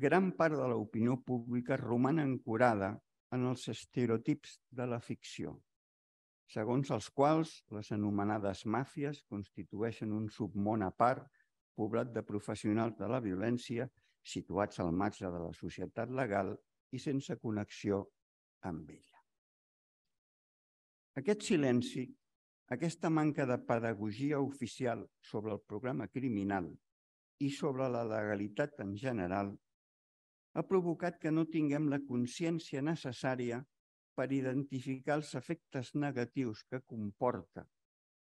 gran part de l'opinió pública roman ancorada en els estereotips de la ficció, segons els quals les anomenades màfies constitueixen un submón a part poblat de professionals de la violència situats al marge de la societat legal i sense connexió amb ella. Aquest silenci, aquesta manca de pedagogia oficial sobre el programa criminal i sobre la legalitat en general ha provocat que no tinguem la consciència necessària per identificar els efectes negatius que comporta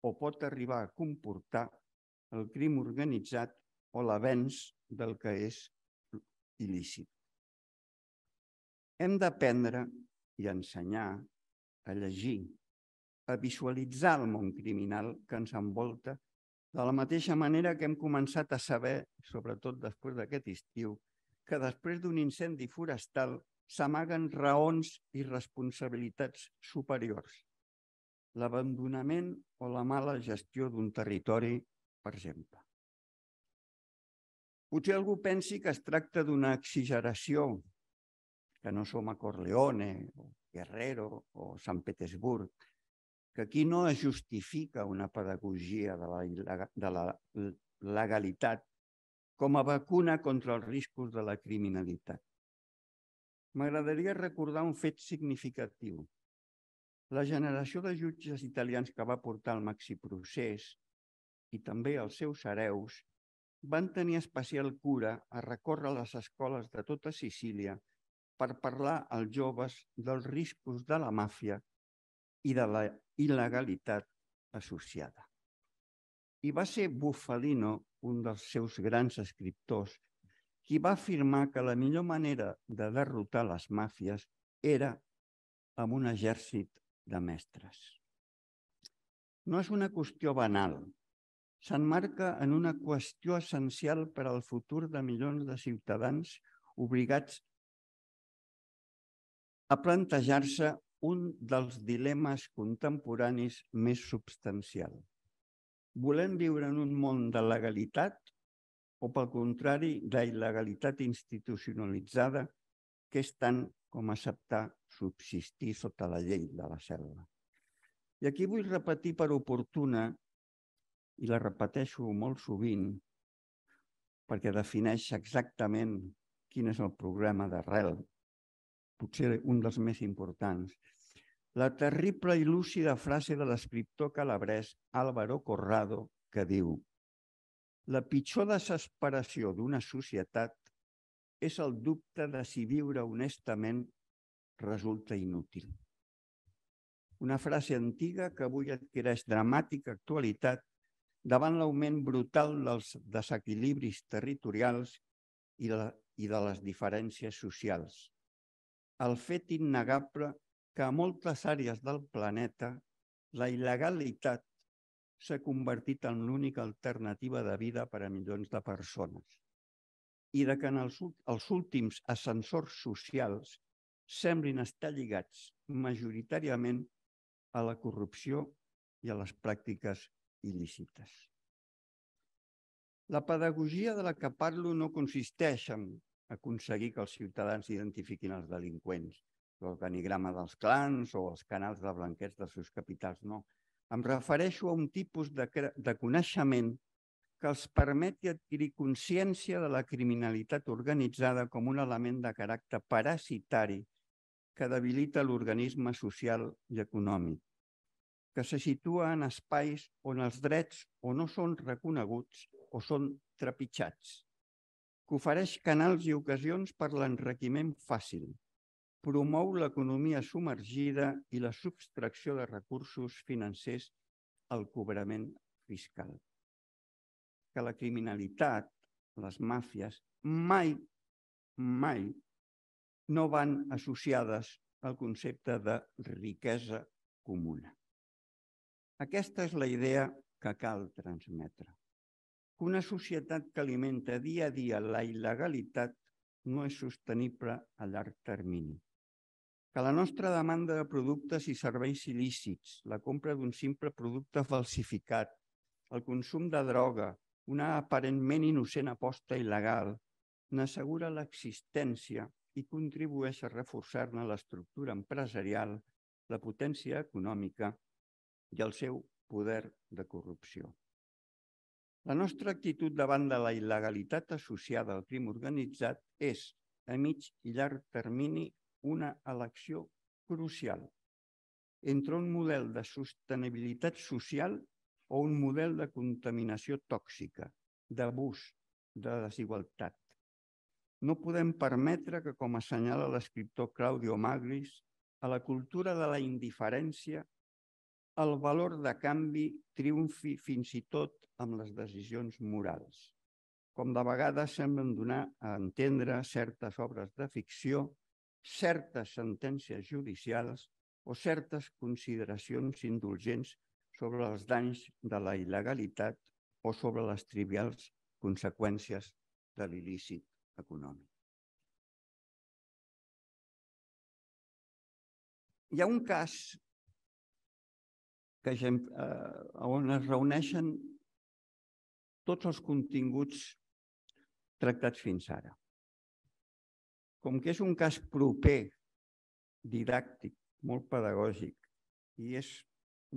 o pot arribar a comportar el crim organitzat o l'avenç del que és il·lícit. Hem d'aprendre i ensenyar a llegir, a visualitzar el món criminal que ens envolta de la mateixa manera que hem començat a saber, sobretot després d'aquest estiu, que després d'un incendi forestal s'amaguen raons i responsabilitats superiors. L'abandonament o la mala gestió d'un territori, per exemple. Potser algú pensi que es tracta d'una exageració, que no som a Corleone, o Guerrero o Sant Petersburg, que aquí no es justifica una pedagogia de la, de la legalitat com a vacuna contra els riscos de la criminalitat. M'agradaria recordar un fet significatiu. La generació de jutges italians que va portar el maxi procés i també els seus hereus van tenir especial cura a recórrer les escoles de tota Sicília per parlar als joves dels riscos de la màfia i de la il·legalitat associada. I va ser Bufalino, un dels seus grans escriptors, qui va afirmar que la millor manera de derrotar les màfies era amb un exèrcit de mestres. No és una qüestió banal. S'enmarca en una qüestió essencial per al futur de milions de ciutadans obligats a plantejar-se un dels dilemes contemporanis més substancial. Volem viure en un món de legalitat o, pel contrari, d'il·legalitat institucionalitzada que és tant com acceptar subsistir sota la llei de la selva. I aquí vull repetir per oportuna, i la repeteixo molt sovint, perquè defineix exactament quin és el programa d'arrel, potser un dels més importants, la terrible i lúcida frase de l'escriptor calabrès Álvaro Corrado que diu la pitjor desesperació d'una societat és el dubte de si viure honestament resulta inútil. Una frase antiga que avui adquireix dramàtica actualitat davant l'augment brutal dels desequilibris territorials i de, i de les diferències socials. El fet innegable que a moltes àrees del planeta la il·legalitat s'ha convertit en l'única alternativa de vida per a milions de persones i de que en els, els últims ascensors socials semblin estar lligats majoritàriament a la corrupció i a les pràctiques il·lícites. La pedagogia de la que parlo no consisteix en aconseguir que els ciutadans identifiquin els delinqüents, l'organigrama dels clans o els canals de blanquets dels seus capitals, no. Em refereixo a un tipus de, de coneixement que els permeti adquirir consciència de la criminalitat organitzada com un element de caràcter parasitari que debilita l'organisme social i econòmic, que se situa en espais on els drets o no són reconeguts o són trepitjats, que ofereix canals i ocasions per l'enriquiment fàcil, promou l'economia submergida i la substracció de recursos financers al cobrament fiscal. Que la criminalitat, les màfies, mai, mai no van associades al concepte de riquesa comuna. Aquesta és la idea que cal transmetre. Que una societat que alimenta dia a dia la il·legalitat no és sostenible a llarg termini que la nostra demanda de productes i serveis il·lícits, la compra d'un simple producte falsificat, el consum de droga, una aparentment innocent aposta il·legal, n'assegura l'existència i contribueix a reforçar-ne l'estructura empresarial, la potència econòmica i el seu poder de corrupció. La nostra actitud davant de la il·legalitat associada al crim organitzat és, a mig i llarg termini, una elecció crucial entre un model de sostenibilitat social o un model de contaminació tòxica, d'abús, de desigualtat. No podem permetre que, com assenyala l'escriptor Claudio Magris, a la cultura de la indiferència, el valor de canvi triomfi fins i tot amb les decisions morals, com de vegades semblen donar a entendre certes obres de ficció certes sentències judicials o certes consideracions indulgents sobre els danys de la il·legalitat o sobre les trivials conseqüències de l'il·lícit econòmic. Hi ha un cas que, eh, on es reuneixen tots els continguts tractats fins ara. Com que és un cas proper, didàctic, molt pedagògic, i és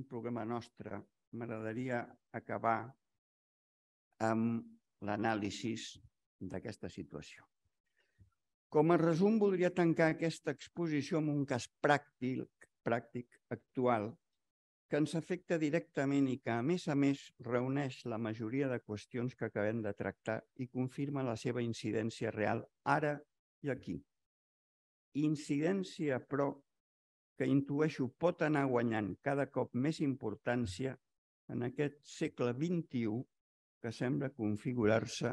un problema nostre, m'agradaria acabar amb l'anàlisi d'aquesta situació. Com a resum, voldria tancar aquesta exposició amb un cas pràctic, pràctic actual que ens afecta directament i que, a més a més, reuneix la majoria de qüestions que acabem de tractar i confirma la seva incidència real ara i aquí. Incidència, però, que intueixo pot anar guanyant cada cop més importància en aquest segle XXI que sembla configurar-se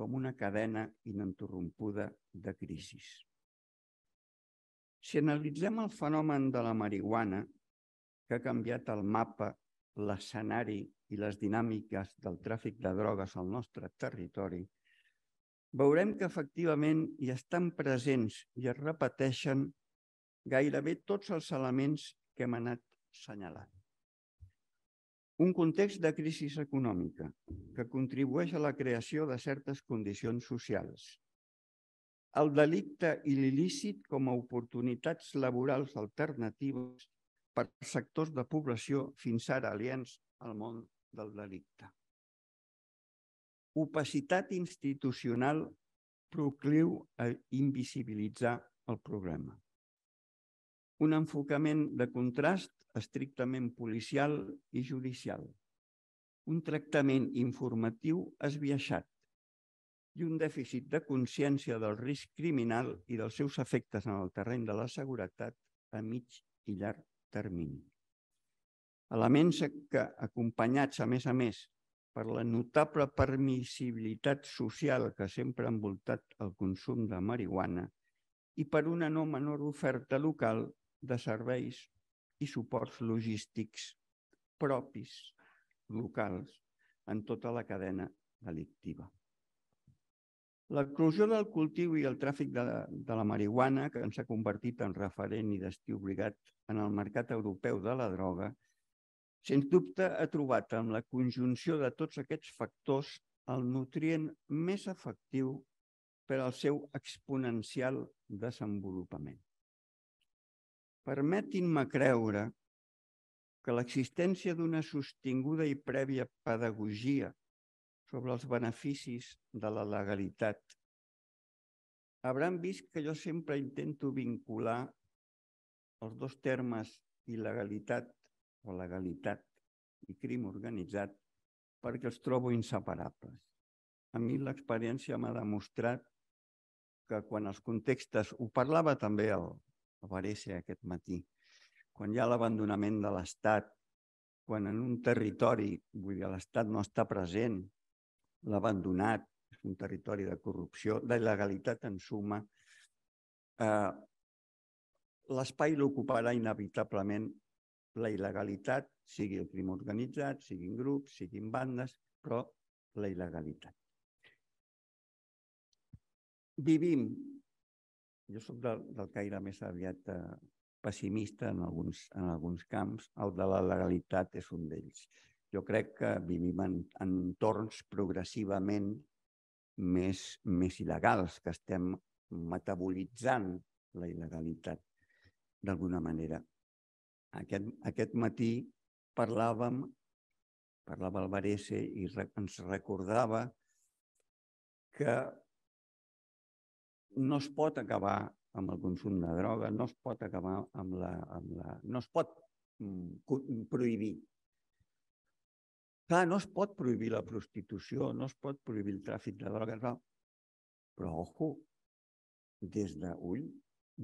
com una cadena ininterrompuda de crisis. Si analitzem el fenomen de la marihuana, que ha canviat el mapa, l'escenari i les dinàmiques del tràfic de drogues al nostre territori, veurem que efectivament hi estan presents i es repeteixen gairebé tots els elements que hem anat assenyalant. Un context de crisi econòmica que contribueix a la creació de certes condicions socials. El delicte i l'il·lícit com a oportunitats laborals alternatives per sectors de població fins ara aliens al món del delicte opacitat institucional procliu a invisibilitzar el problema. Un enfocament de contrast estrictament policial i judicial. Un tractament informatiu esbiaixat i un dèficit de consciència del risc criminal i dels seus efectes en el terreny de la seguretat a mig i llarg termini. Elements que, acompanyats, a més a més, per la notable permissibilitat social que sempre ha envoltat el consum de marihuana i per una no menor oferta local de serveis i suports logístics propis locals en tota la cadena delictiva. L'eclusió del cultiu i el tràfic de, de la marihuana, que ens ha convertit en referent i destí obligat en el mercat europeu de la droga, Sens dubte, ha trobat amb la conjunció de tots aquests factors el nutrient més efectiu per al seu exponencial desenvolupament. Permetin-me creure que l'existència d'una sostinguda i prèvia pedagogia sobre els beneficis de la legalitat. Hauran vist que jo sempre intento vincular els dos termes il·legalitat o legalitat i crim organitzat perquè els trobo inseparables. A mi l'experiència m'ha demostrat que quan els contextes, ho parlava també el, Varese aquest matí, quan hi ha l'abandonament de l'Estat, quan en un territori, vull dir, l'Estat no està present, l'abandonat, és un territori de corrupció, de en suma, eh, l'espai l'ocuparà inevitablement la il·legalitat, sigui el crim organitzat, siguin grups, siguin bandes, però la il·legalitat. Vivim, jo sóc del, del caire més aviat eh, pessimista en alguns, en alguns camps, el de la legalitat és un d'ells. Jo crec que vivim en, en entorns progressivament més, més il·legals, que estem metabolitzant la il·legalitat d'alguna manera. Aquest, aquest matí parlàvem, parlava el Varese i ens recordava que no es pot acabar amb el consum de droga, no es pot acabar amb la... Amb la no es pot mm, prohibir. Clar, no es pot prohibir la prostitució, no es pot prohibir el tràfic de drogues, no. però ojo, des de ull,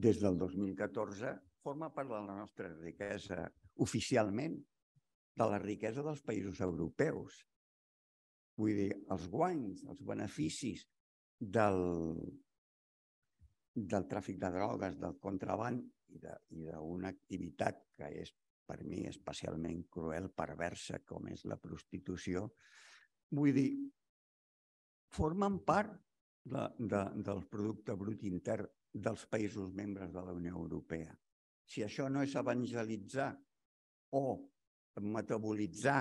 des del 2014 forma part de la nostra riquesa oficialment, de la riquesa dels països europeus. Vull dir, els guanys, els beneficis del, del tràfic de drogues, del contraband i d'una activitat que és per mi especialment cruel, perversa, com és la prostitució. Vull dir, formen part de, de, del producte brut intern dels països membres de la Unió Europea. Si això no és evangelitzar o metabolitzar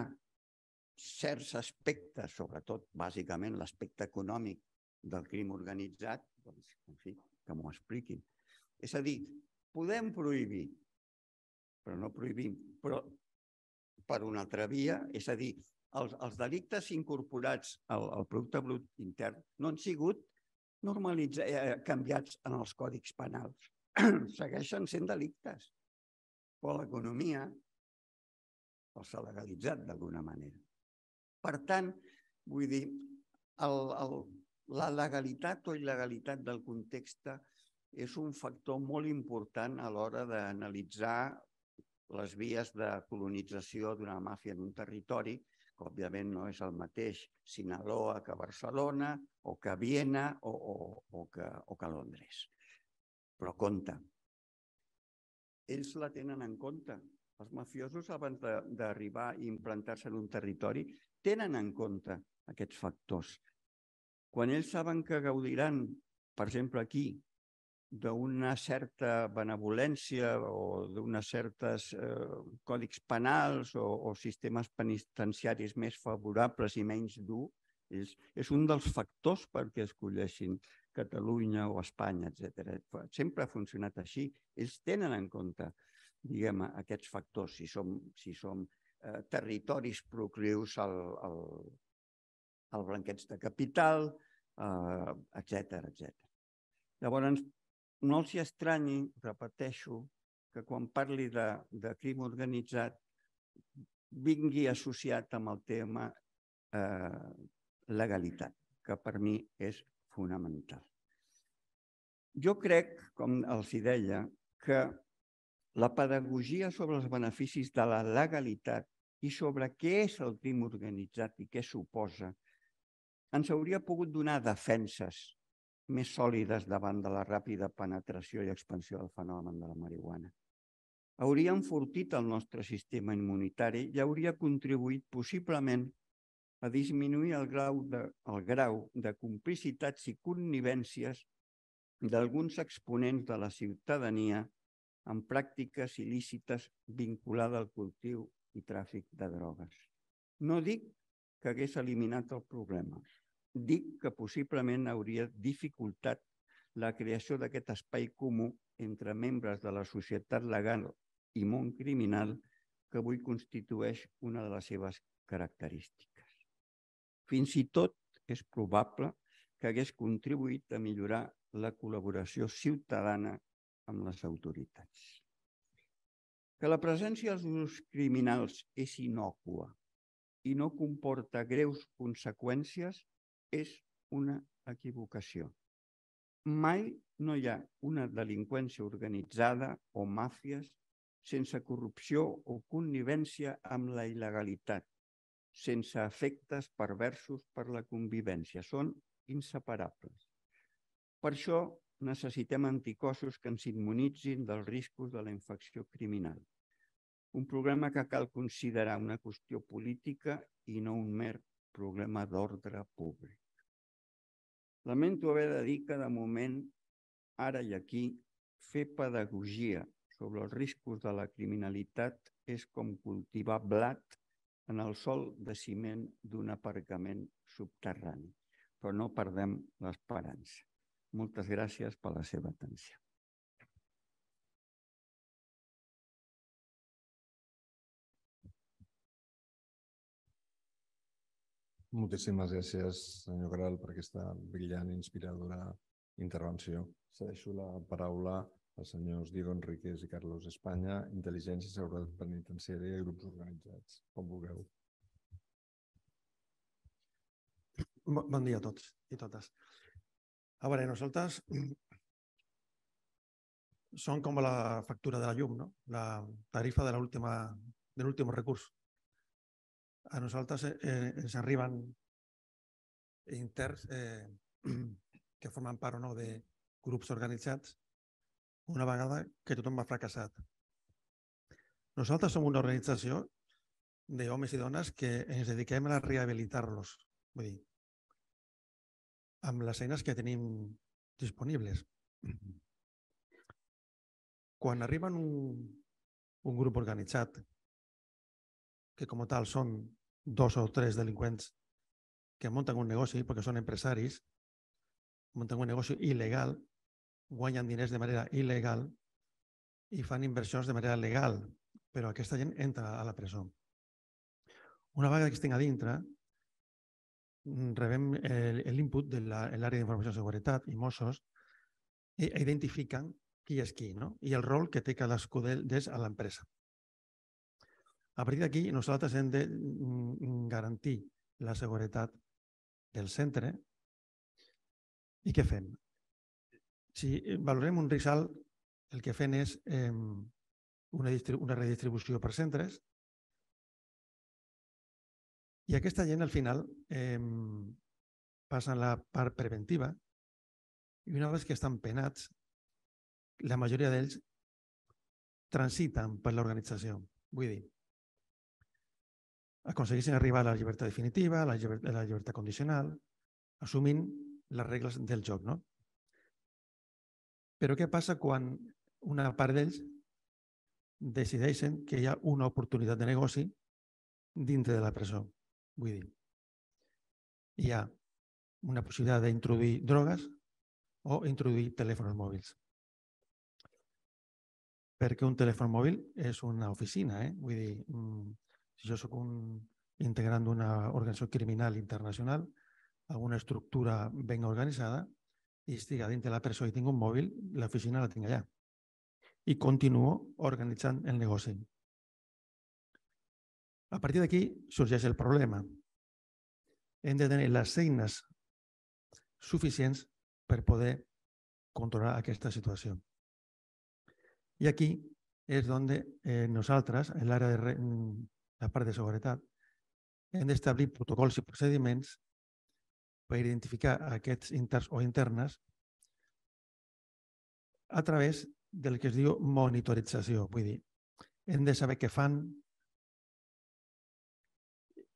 certs aspectes, sobretot, bàsicament, l'aspecte econòmic del crim organitzat, doncs, en fi, que m'ho expliquin. És a dir, podem prohibir, però no prohibim, però per una altra via, és a dir, els, els delictes incorporats al, al producte brut intern no han sigut normalitzats, eh, canviats en els còdics penals. segueixen sent delictes. Però l'economia els s'ha legalitzat d'alguna manera. Per tant, vull dir, el, el, la legalitat o il·legalitat del context és un factor molt important a l'hora d'analitzar les vies de colonització d'una màfia en un territori, que òbviament no és el mateix Sinaloa que Barcelona, o que Viena, o, o, o, que, o que Londres. Però compte, ells la tenen en compte. Els mafiosos, abans d'arribar i implantar-se en un territori, tenen en compte aquests factors. Quan ells saben que gaudiran, per exemple, aquí, d'una certa benevolència o d'unes certes eh, còdics penals o, o sistemes penitenciaris més favorables i menys durs, és, és un dels factors perquè escolleixin Catalunya o Espanya, etc. Sempre ha funcionat així. Ells tenen en compte, diguem, aquests factors, si som, si som eh, territoris procrius al, al, al blanqueig de capital, eh, etc etc. Llavors, no els hi estranyi, repeteixo, que quan parli de, de crim organitzat vingui associat amb el tema eh, legalitat, que per mi és fonamental. Jo crec, com els deia, que la pedagogia sobre els beneficis de la legalitat i sobre què és el crim organitzat i què suposa, ens hauria pogut donar defenses més sòlides davant de la ràpida penetració i expansió del fenomen de la marihuana. Hauria enfortit el nostre sistema immunitari i hauria contribuït possiblement a disminuir el grau de, el grau de complicitats i connivències d'alguns exponents de la ciutadania en pràctiques il·lícites vinculades al cultiu i tràfic de drogues. No dic que hagués eliminat el problema. Dic que possiblement hauria dificultat la creació d'aquest espai comú entre membres de la societat legal i món criminal que avui constitueix una de les seves característiques. Fins i tot és probable que hagués contribuït a millorar la col·laboració ciutadana amb les autoritats. Que la presència dels grups criminals és inòcua i no comporta greus conseqüències és una equivocació. Mai no hi ha una delinqüència organitzada o màfies sense corrupció o connivència amb la il·legalitat, sense efectes perversos per la convivència. Són inseparables. Per això necessitem anticossos que ens immunitzin dels riscos de la infecció criminal. Un problema que cal considerar una qüestió política i no un mer problema d'ordre públic. Lamento haver de dir que de moment, ara i aquí, fer pedagogia sobre els riscos de la criminalitat és com cultivar blat en el sol de ciment d'un aparcament subterrani, però no perdem l'esperança. Moltes gràcies per la seva atenció. Moltíssimes gràcies, senyor Gral, per aquesta brillant i inspiradora intervenció. Cedeixo la paraula els senyors Diego Enriquez i Carlos Espanya, Intel·ligència, Seguretat Penitenciària i grups organitzats, com vulgueu. Bon dia a tots i totes. A veure, nosaltres són com la factura de la llum, no? la tarifa de l'últim recurs. A nosaltres eh, ens arriben interns eh, que formen part o no de grups organitzats una vegada que tothom va fracassat. Nosaltres som una organització d'homes i dones que ens dediquem a rehabilitar-los, vull dir, amb les eines que tenim disponibles. Quan arriben un, un grup organitzat, que com a tal són dos o tres delinqüents que munten un negoci, perquè són empresaris, munten un negoci il·legal, guanyen diners de manera il·legal i fan inversions de manera legal, però aquesta gent entra a la presó. Una vegada que estem a dintre, mm, rebem l'input de l'àrea d'informació de seguretat i Mossos i identifiquen qui és qui no? i el rol que té cadascú d'ells a l'empresa. A partir d'aquí, nosaltres hem de mm, garantir la seguretat del centre i què fem? Si eh, valorem un risc alt, el que fem és una, una redistribució per centres i aquesta gent al final eh, passa la part preventiva i una vegada que estan penats, la majoria d'ells transiten per l'organització. Vull dir, aconsegueixen arribar a la llibertat definitiva, a la llibertat, a la llibertat condicional, assumint les regles del joc, no? Però què passa quan una part d'ells decideixen que hi ha una oportunitat de negoci dintre de la presó? Vull dir, hi ha una possibilitat d'introduir drogues o introduir telèfons mòbils. Perquè un telèfon mòbil és una oficina. Eh? Vull dir, mm, si jo sóc un integrant d'una organització criminal internacional, alguna estructura ben organitzada, i estic a dintre la persona i tinc un mòbil, l'oficina la tinc allà. I continuo organitzant el negoci. A partir d'aquí sorgeix el problema. Hem de tenir les eines suficients per poder controlar aquesta situació. I aquí és on eh, nosaltres, en l'àrea de mm, la part de seguretat, hem d'establir protocols i procediments per identificar aquests interns o internes a través del que es diu monitorització. Vull dir, hem de saber què fan,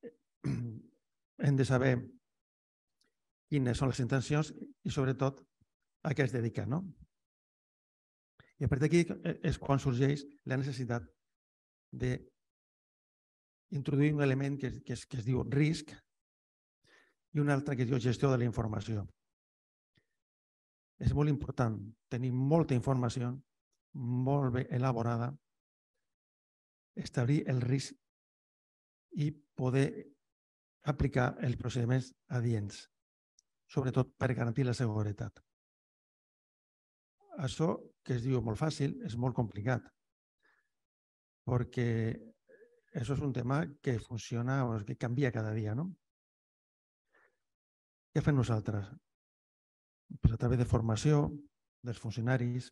eh, hem de saber quines són les intencions i, sobretot, a què es dedica. No? I a partir d'aquí eh, és quan sorgeix la necessitat d'introduir un element que, que, es, que es diu risc i una altra que diu gestió de la informació. És molt important tenir molta informació, molt ben elaborada, establir el risc i poder aplicar els procediments adients, sobretot per garantir la seguretat. Això que es diu molt fàcil és molt complicat, perquè això és un tema que funciona, o que canvia cada dia, no? Què fem nosaltres? Pues a través de formació dels funcionaris,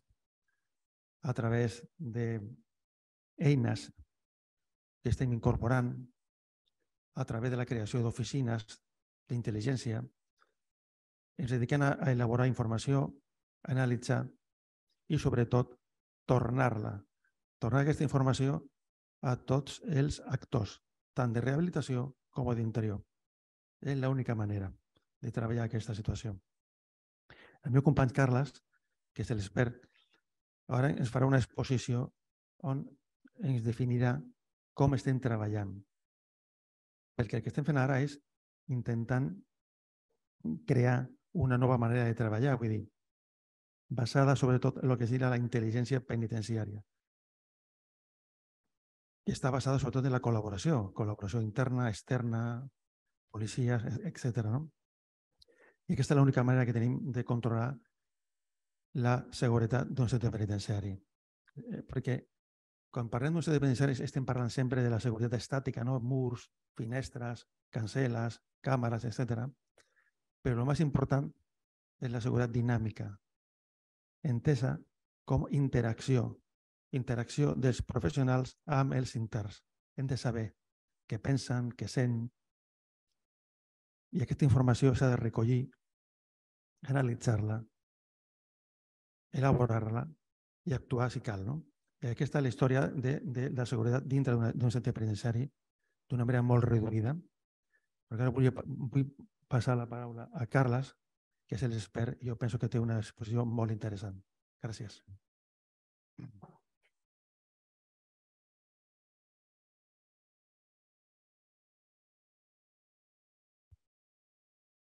a través d'eines de que estem incorporant, a través de la creació d'oficines d'intel·ligència, ens dediquem a elaborar informació, a analitzar i, sobretot, tornar-la. Tornar aquesta informació a tots els actors, tant de rehabilitació com d'interior. És l'única manera de treballar aquesta situació. El meu company Carles, que és l'expert, ara ens farà una exposició on ens definirà com estem treballant. Perquè el que estem fent ara és intentant crear una nova manera de treballar, vull dir, basada sobretot en el que es dirà la intel·ligència penitenciària. I està basada sobretot en la col·laboració, col·laboració interna, externa, policies, etc. No? I aquesta és l'única manera que tenim de controlar la seguretat d'un centre penitenciari. Eh, perquè quan parlem d'un centre penitenciari estem parlant sempre de la seguretat estàtica, no? murs, finestres, canceles, càmeres, etc. Però el més important és la seguretat dinàmica, entesa com interacció, interacció dels professionals amb els interns. Hem de saber què pensen, què sent, i aquesta informació s'ha de recollir, analitzar-la, elaborar-la i actuar si cal. No? I aquesta és la història de, de, de la seguretat dintre d'un centre penitenciari d'una manera molt reduïda. Però ara vull, vull passar la paraula a Carles, que és l'expert, i jo penso que té una exposició molt interessant. Gràcies. Gràcies.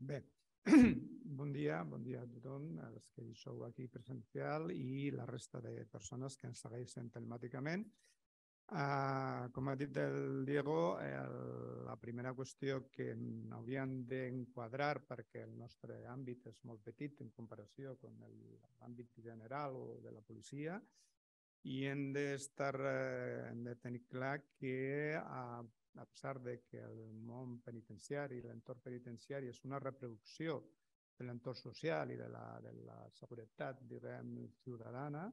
Bé, bon dia, bon dia a tothom, les que hi sou aquí presencial i la resta de persones que ens segueixen telemàticament. Uh, com ha dit el Diego, el, la primera qüestió que hauríem d'enquadrar perquè el nostre àmbit és molt petit en comparació amb l'àmbit general o de la policia i hem eh, hem de tenir clar que eh, a pesar de que el món penitenciari i l'entorn penitenciari és una reproducció de l'entorn social i de la, de la seguretat, diguem, ciutadana,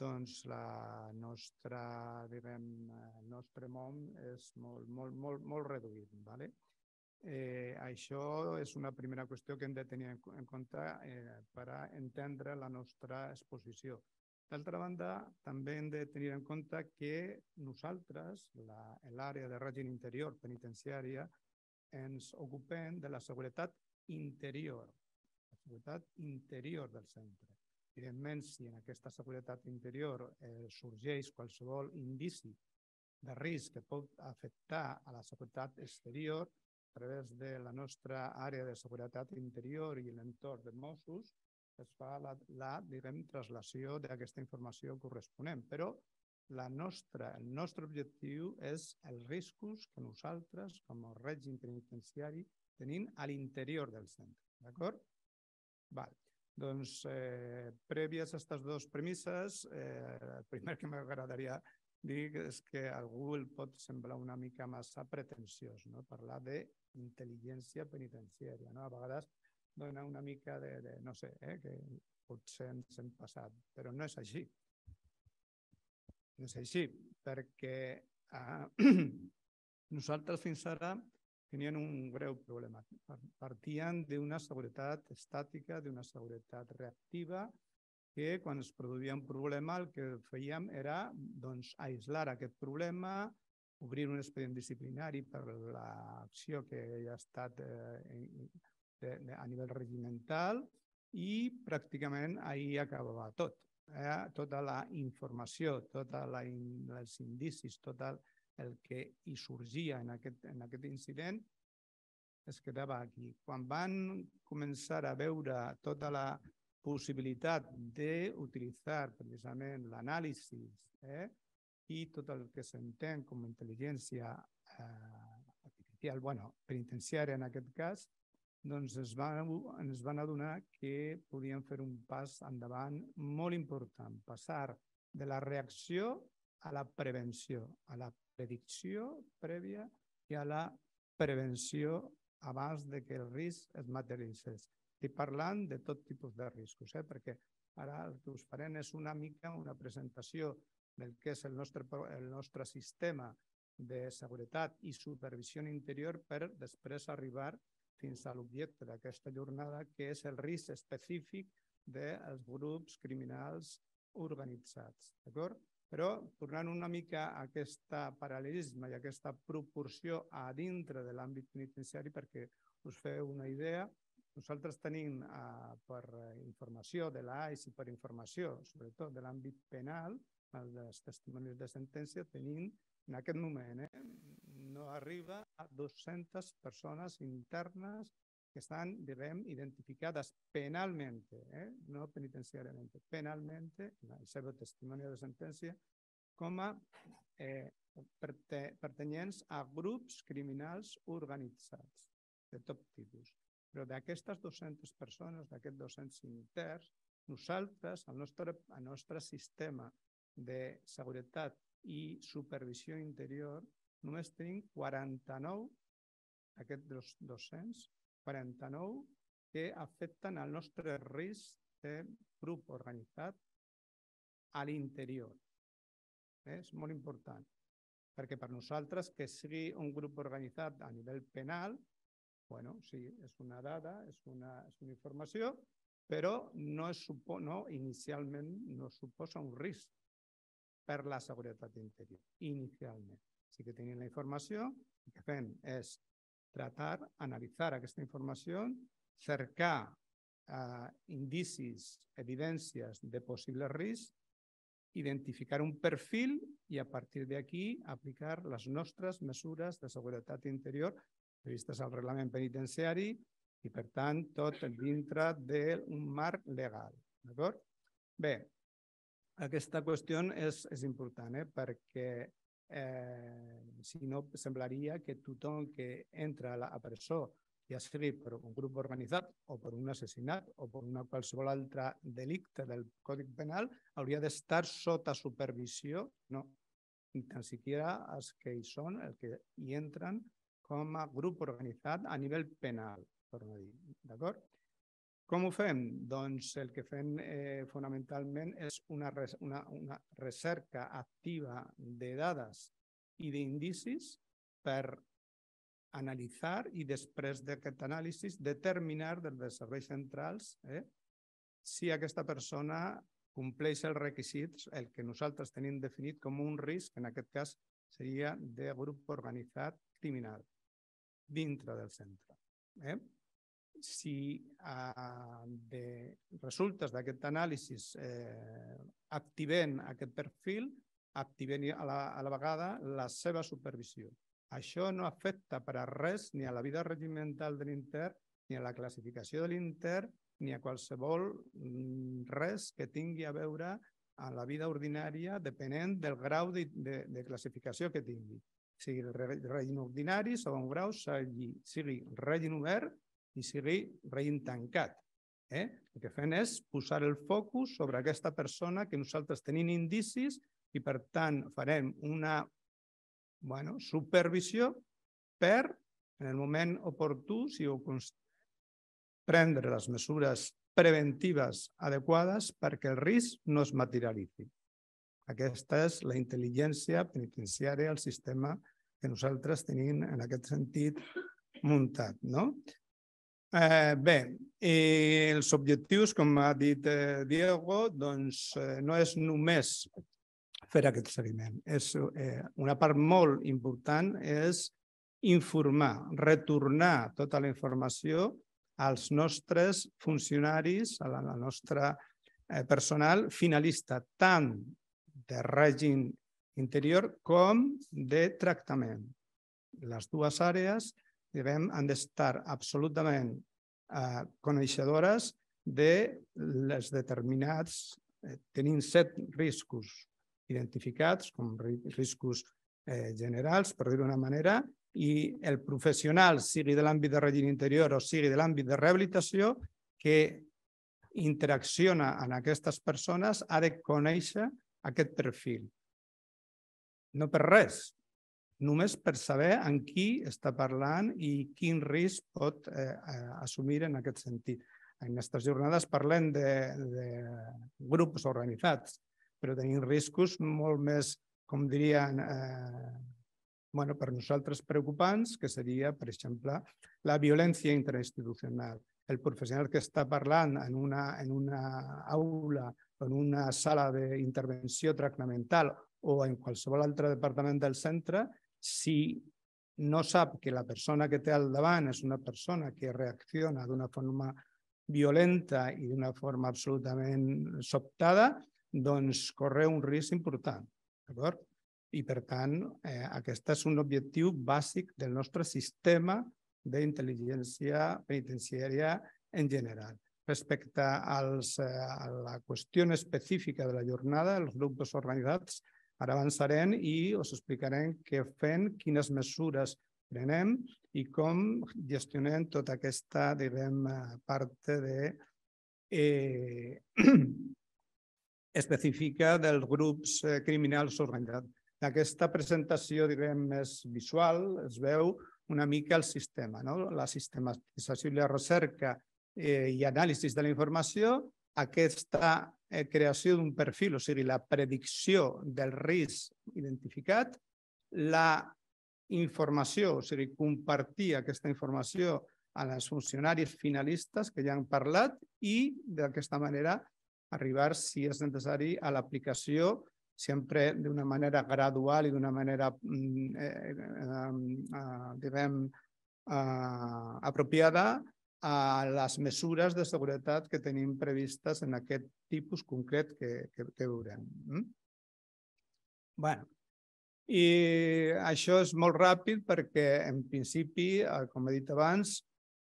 doncs la nostra, diguem, el eh, nostre món és molt, molt, molt, molt reduït. ¿vale? Eh, això és una primera qüestió que hem de tenir en compte eh, per a entendre la nostra exposició. D'altra banda, també hem de tenir en compte que nosaltres, l'àrea de règim interior penitenciària, ens ocupem de la seguretat interior, la seguretat interior del centre. Evidentment, si en aquesta seguretat interior eh, sorgeix qualsevol indici de risc que pot afectar a la seguretat exterior, a través de la nostra àrea de seguretat interior i l'entorn de Mossos, es fa la, la diguem, traslació d'aquesta informació corresponent, però la nostra, el nostre objectiu és els riscos que nosaltres, com a règim penitenciari, tenim a l'interior del centre. D'acord? Val. Doncs, eh, prèvies a aquestes dues premisses, eh, el primer que m'agradaria dir és que a algú el pot semblar una mica massa pretensiós, no? parlar d'intel·ligència penitenciària. No? A vegades donar una mica de, de no sé, eh, que potser ens hem passat, però no és així. No és així, perquè eh, nosaltres fins ara tenien un greu problema. Partien d'una seguretat estàtica, d'una seguretat reactiva, que quan es produïa un problema el que fèiem era doncs, aislar aquest problema, obrir un expedient disciplinari per l'acció que ja ha estat eh, de, de, a nivell regimental i pràcticament ahir acabava tot. Eh? Tota la informació, tota la in, els indicis, tot el, el que hi sorgia en aquest, en aquest incident es quedava aquí. Quan van començar a veure tota la possibilitat d'utilitzar precisament l'anàlisi eh? i tot el que s'entén com a intel·ligència eh, artificial, bueno, penitenciària en aquest cas, doncs es van, ens van adonar que podíem fer un pas endavant molt important, passar de la reacció a la prevenció, a la predicció prèvia i a la prevenció abans de que el risc es materialitzés. Estic parlant de tot tipus de riscos, eh? perquè ara el que us farem és una mica una presentació del que és el nostre, el nostre sistema de seguretat i supervisió interior per després arribar a fins a l'objecte d'aquesta jornada, que és el risc específic dels grups criminals organitzats. D'acord? Però, tornant una mica a aquest paral·lelisme i a aquesta proporció a dintre de l'àmbit penitenciari, perquè us feu una idea, nosaltres tenim eh, per informació de l'AIS i per informació, sobretot de l'àmbit penal, els testimonis de sentència, tenim en aquest moment eh, no arriba a 200 persones internes que estan, direm, identificades penalment, eh? no penitenciàriament, penalment, en el seu testimoni de sentència, com a eh, pertanyents a grups criminals organitzats de tot tipus. Però d'aquestes 200 persones, d'aquests 200 interns, nosaltres, el nostre, el nostre sistema de seguretat i supervisió interior, només tenim 49, aquest dels 200, 49 que afecten al nostre risc de grup organitzat a l'interior. Eh? És molt important, perquè per nosaltres que sigui un grup organitzat a nivell penal, bueno, sí, és una dada, és una, és una informació, però no, es supo, no inicialment no suposa un risc per la seguretat interior, inicialment sí que tenim la informació, el que fem és tratar, analitzar aquesta informació, cercar eh, indicis, evidències de possible risc, identificar un perfil i a partir d'aquí aplicar les nostres mesures de seguretat interior previstes al reglament penitenciari i, per tant, tot dintre d'un marc legal. D'acord? Bé, aquesta qüestió és, és important eh? perquè eh, si no semblaria que tothom que entra a la a presó ja sigui per un grup organitzat o per un assassinat o per una qualsevol altre delicte del Codi Penal, hauria d'estar sota supervisió, no, ni tan siquiera els que hi són, els que hi entren com a grup organitzat a nivell penal, per dir, d'acord? Com ho fem? Doncs el que fem eh, fonamentalment és una, una, una recerca activa de dades i d'indicis per analitzar i després d'aquest anàlisi determinar des dels serveis centrals eh, si aquesta persona compleix els requisits, el que nosaltres tenim definit com un risc, en aquest cas seria de grup organitzat criminal dintre del centre. Eh? si eh, ah, de resultes d'aquest anàlisi eh, activem aquest perfil, activen a la, a la vegada la seva supervisió. Això no afecta per a res ni a la vida regimental de l'inter, ni a la classificació de l'inter, ni a qualsevol mm, res que tingui a veure a la vida ordinària depenent del grau de, de, de classificació que tingui. Sigui règim ordinari, segon grau, sigui, sigui règim obert i sigui reintancat. Eh? El que fem és posar el focus sobre aquesta persona que nosaltres tenim indicis i, per tant, farem una bueno, supervisió per, en el moment oportú, si ho prendre les mesures preventives adequades perquè el risc no es materialitzi. Aquesta és la intel·ligència penitenciària, el sistema que nosaltres tenim en aquest sentit muntat. No? Eh, bé, eh, els objectius, com ha dit eh, Diego, doncs eh, no és només fer aquest seguiment. És, eh, una part molt important és informar, retornar tota la informació als nostres funcionaris, a la, a la nostra eh, personal finalista, tant de règim interior com de tractament. Les dues àrees, devem, han d'estar absolutament eh, coneixedores de les determinats, eh, tenint set riscos identificats com riscos eh, generals, per dir-ho d'una manera, i el professional, sigui de l'àmbit de règim interior o sigui de l'àmbit de rehabilitació, que interacciona amb aquestes persones ha de conèixer aquest perfil. No per res, només per saber en qui està parlant i quin risc pot eh, assumir en aquest sentit. En aquestes jornades parlem de, de grups organitzats, però tenim riscos molt més, com dirien, eh, bueno, per nosaltres preocupants, que seria, per exemple, la violència interinstitucional. El professional que està parlant en una, en una aula en una sala d'intervenció tractamental o en qualsevol altre departament del centre si no sap que la persona que té al davant és una persona que reacciona d'una forma violenta i d'una forma absolutament sobtada, doncs corre un risc important. D'acord? I, per tant, eh, aquest és un objectiu bàsic del nostre sistema d'intel·ligència penitenciària en general. Respecte als, eh, a la qüestió específica de la jornada, els grups organitzats Ara avançarem i us explicarem què fem, quines mesures prenem i com gestionem tota aquesta, eh, part de, eh, específica dels grups eh, criminals organitzats. Aquesta presentació, més visual, es veu una mica el sistema, no? la sistematització i la recerca eh, i anàlisis de la informació, aquesta eh, creació d'un perfil, o sigui, la predicció del risc identificat, la informació, o sigui, compartir aquesta informació a les funcionaris finalistes que ja han parlat i d'aquesta manera arribar, si és necessari, a l'aplicació sempre d'una manera gradual i d'una manera, mm, eh, eh, eh, diguem, eh, apropiada a les mesures de seguretat que tenim previstes en aquest tipus concret que, que, que veurem. Mm? bueno, i això és molt ràpid perquè, en principi, eh, com he dit abans,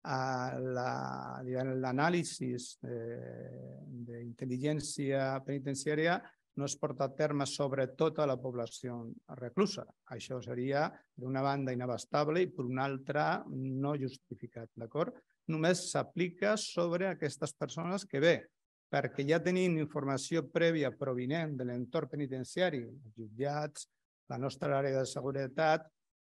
eh, l'anàlisi la, eh, d'intel·ligència penitenciària no es porta a terme sobre tota la població reclusa. Això seria, d'una banda, inabastable i, per una altra, no justificat, d'acord? només s'aplica sobre aquestes persones que ve, perquè ja tenim informació prèvia provinent de l'entorn penitenciari, els jutjats, la nostra àrea de seguretat,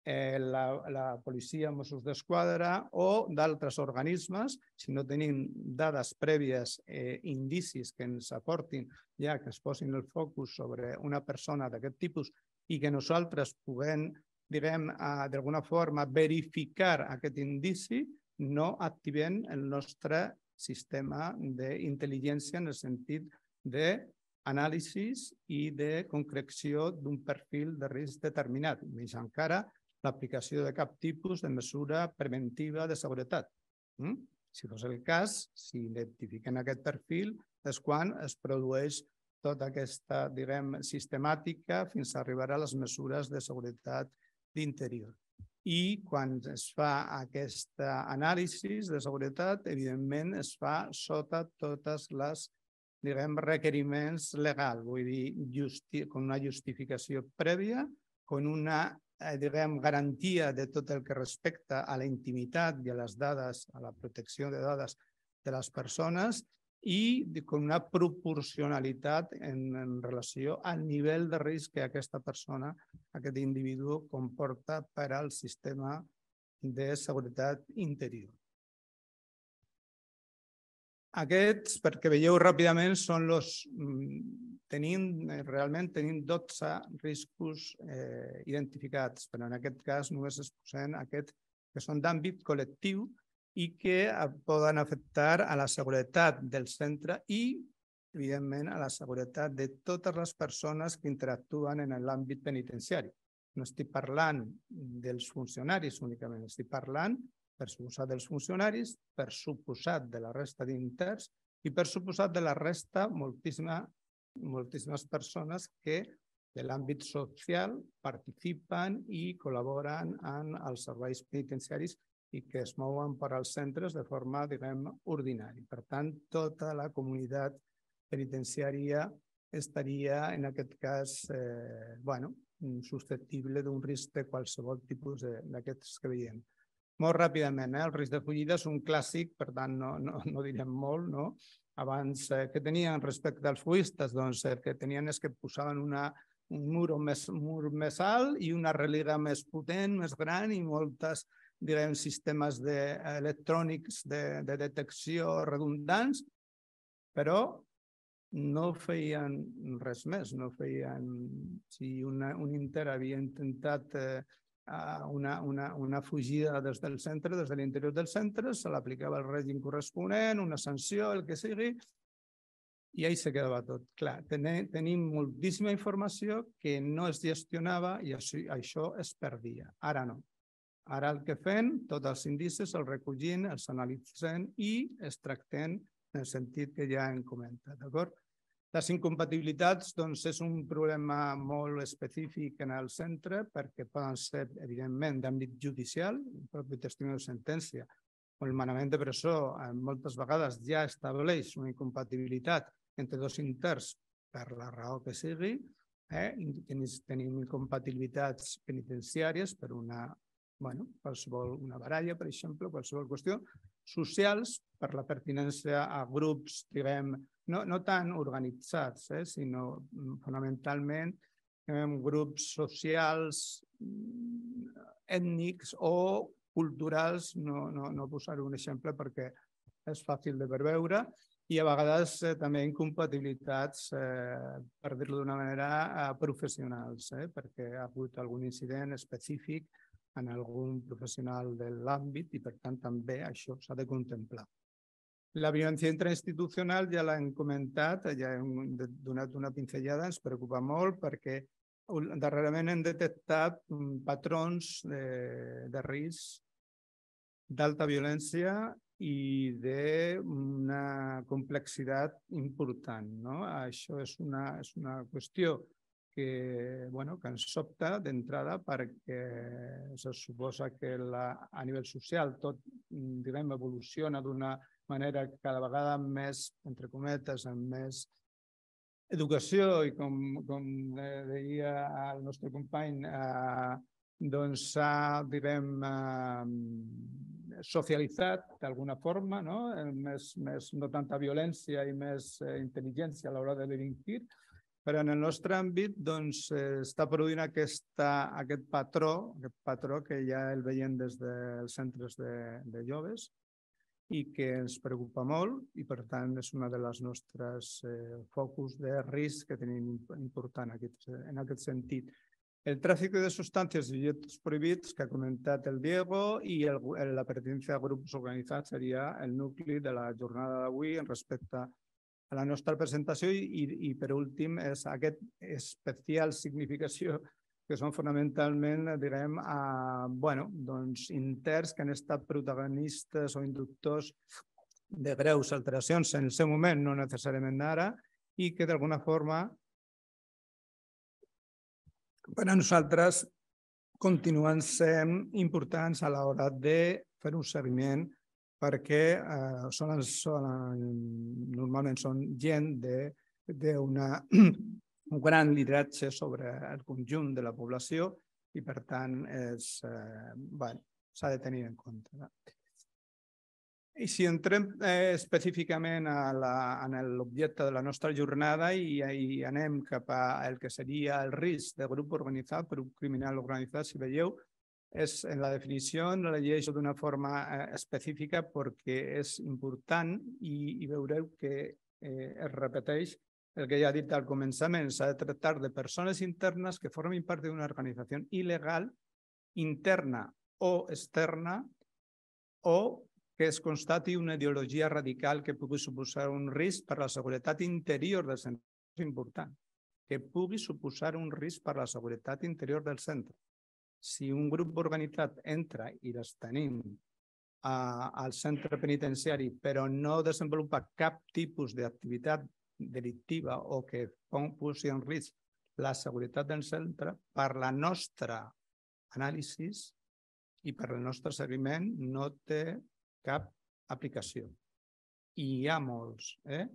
eh, la, la policia, Mossos d'Esquadra o d'altres organismes, si no tenim dades prèvies, eh, indicis que ens aportin, ja que es posin el focus sobre una persona d'aquest tipus i que nosaltres puguem, diguem, eh, d'alguna forma verificar aquest indici, no activem el nostre sistema d'intel·ligència en el sentit d'anàlisi i de concreció d'un perfil de risc determinat, més encara l'aplicació de cap tipus de mesura preventiva de seguretat. Hm? Si fos el cas, si identifiquen aquest perfil, és quan es produeix tota aquesta, diguem, sistemàtica fins a arribar a les mesures de seguretat d'interior i quan es fa aquesta anàlisi de seguretat, evidentment es fa sota totes les diguem, requeriments legals, vull dir, com una justificació prèvia, com una eh, diguem, garantia de tot el que respecta a la intimitat i a les dades, a la protecció de dades de les persones i con una proporcionalitat en, en relació al nivell de risc que aquesta persona, aquest individu, comporta per al sistema de seguretat interior. Aquests, perquè veieu ràpidament, són los, mm, tenim, eh, realment tenim 12 riscos eh, identificats, però en aquest cas només es posen aquests que són d'àmbit col·lectiu, i que poden afectar a la seguretat del centre i, evidentment, a la seguretat de totes les persones que interactuen en l'àmbit penitenciari. No estic parlant dels funcionaris únicament, estic parlant, per suposat, dels funcionaris, per suposat, de la resta d'interns i per suposat de la resta moltíssima, moltíssimes persones que de l'àmbit social participen i col·laboren en els serveis penitenciaris i que es mouen per als centres de forma, diguem, ordinària. Per tant, tota la comunitat penitenciària estaria, en aquest cas, eh, bueno, susceptible d'un risc de qualsevol tipus d'aquests que veiem. Molt ràpidament, eh? el risc de fugida és un clàssic, per tant, no, no, no direm molt, no? Abans, eh, que tenien respecte als fuistes? Doncs el que tenien és que posaven una, un mur més, un mur més alt i una relera més potent, més gran i moltes direm, sistemes de, electrònics de, de detecció redundants, però no feien res més, no feien... Si una, un Inter havia intentat eh, una, una, una fugida des del centre, des de l'interior del centre, se l'aplicava el règim corresponent, una sanció, el que sigui, i ahí se quedava tot. Clar, tenim, tenim moltíssima informació que no es gestionava i això, això es perdia. Ara no. Ara el que fem, tots els indicis els recollim, els analitzem i els tractem en el sentit que ja hem comentat, d'acord? Les incompatibilitats doncs, és un problema molt específic en el centre perquè poden ser, evidentment, d'àmbit judicial, el propi testimoni de sentència o el manament de presó eh, moltes vegades ja estableix una incompatibilitat entre dos interns per la raó que sigui, eh? tenim incompatibilitats penitenciàries per una bueno, qualsevol una baralla, per exemple, qualsevol qüestió, socials per la pertinença a grups, diguem, no, no tan organitzats, eh, sinó mm, fonamentalment grups socials, mm, ètnics o culturals, no, no, no posaré un exemple perquè és fàcil de veure, i a vegades eh, també incompatibilitats, eh, per dir-ho d'una manera, eh, professionals, eh, perquè ha hagut algun incident específic en algun professional de l'àmbit i, per tant, també això s'ha de contemplar. La violència intrainstitucional ja l'hem comentat, ja hem donat una pinzellada, ens preocupa molt perquè darrerament hem detectat mm, patrons de, de risc d'alta violència i d'una mm, complexitat important. No? Això és una, és una qüestió que, bueno, que ens sobta d'entrada perquè se suposa que la, a nivell social tot diguem, evoluciona d'una manera cada vegada més, entre cometes, amb més educació i com, com eh, deia el nostre company, eh, doncs s'ha, direm, eh, socialitzat d'alguna forma, no? Eh, més, més, no tanta violència i més eh, intel·ligència a l'hora de delinquir, però en el nostre àmbit doncs, eh, està produint aquesta, aquest patró, aquest patró que ja el veiem des dels centres de, de joves i que ens preocupa molt i, per tant, és una de les nostres eh, focus de risc que tenim important aquest, en aquest sentit. El tràfic de substàncies i objectes prohibits que ha comentat el Diego i el, la pertinença a grups organitzats seria el nucli de la jornada d'avui en respecte a a la nostra presentació i, i, per últim és aquest especial significació que són fonamentalment, direm, a, bueno, doncs, interns que han estat protagonistes o inductors de breus alteracions en el seu moment, no necessàriament ara, i que d'alguna forma per a nosaltres continuen sent importants a l'hora de fer un seguiment perquè eh, són, són, normalment són gent d'un gran lideratge sobre el conjunt de la població i, per tant, s'ha eh, bueno, de tenir en compte. No? I si entrem eh, específicament a la, en l'objecte de la nostra jornada i, i anem cap al que seria el risc de grup organitzat, grup criminal organitzat, si veieu, és en la definición la llegeixo d'una forma eh, específica perquè és important i, i veureu que eh, es repeteix el que ja he dit al començament. S'ha de tractar de persones internes que formin part d'una organització il·legal interna o externa o que es constati una ideologia radical que pugui suposar un risc per a la seguretat interior del centre. És important que pugui suposar un risc per a la seguretat interior del centre si un grup organitzat entra i les tenim a, al centre penitenciari però no desenvolupa cap tipus d'activitat delictiva o que posi en risc la seguretat del centre, per la nostra anàlisi i per el nostre seguiment no té cap aplicació. I hi ha molts. Eh?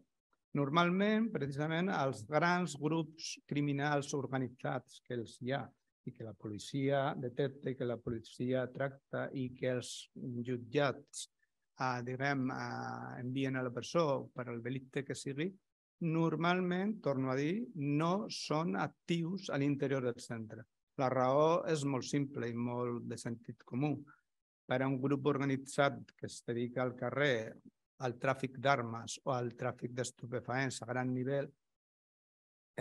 Normalment, precisament, els grans grups criminals organitzats que els hi ha, i que la policia detecta i que la policia tracta i que els jutjats eh, diguem, eh, envien a la persona per al delicte que sigui, normalment, torno a dir, no són actius a l'interior del centre. La raó és molt simple i molt de sentit comú. Per a un grup organitzat que es dedica al carrer, al tràfic d'armes o al tràfic d'estupefaents a gran nivell,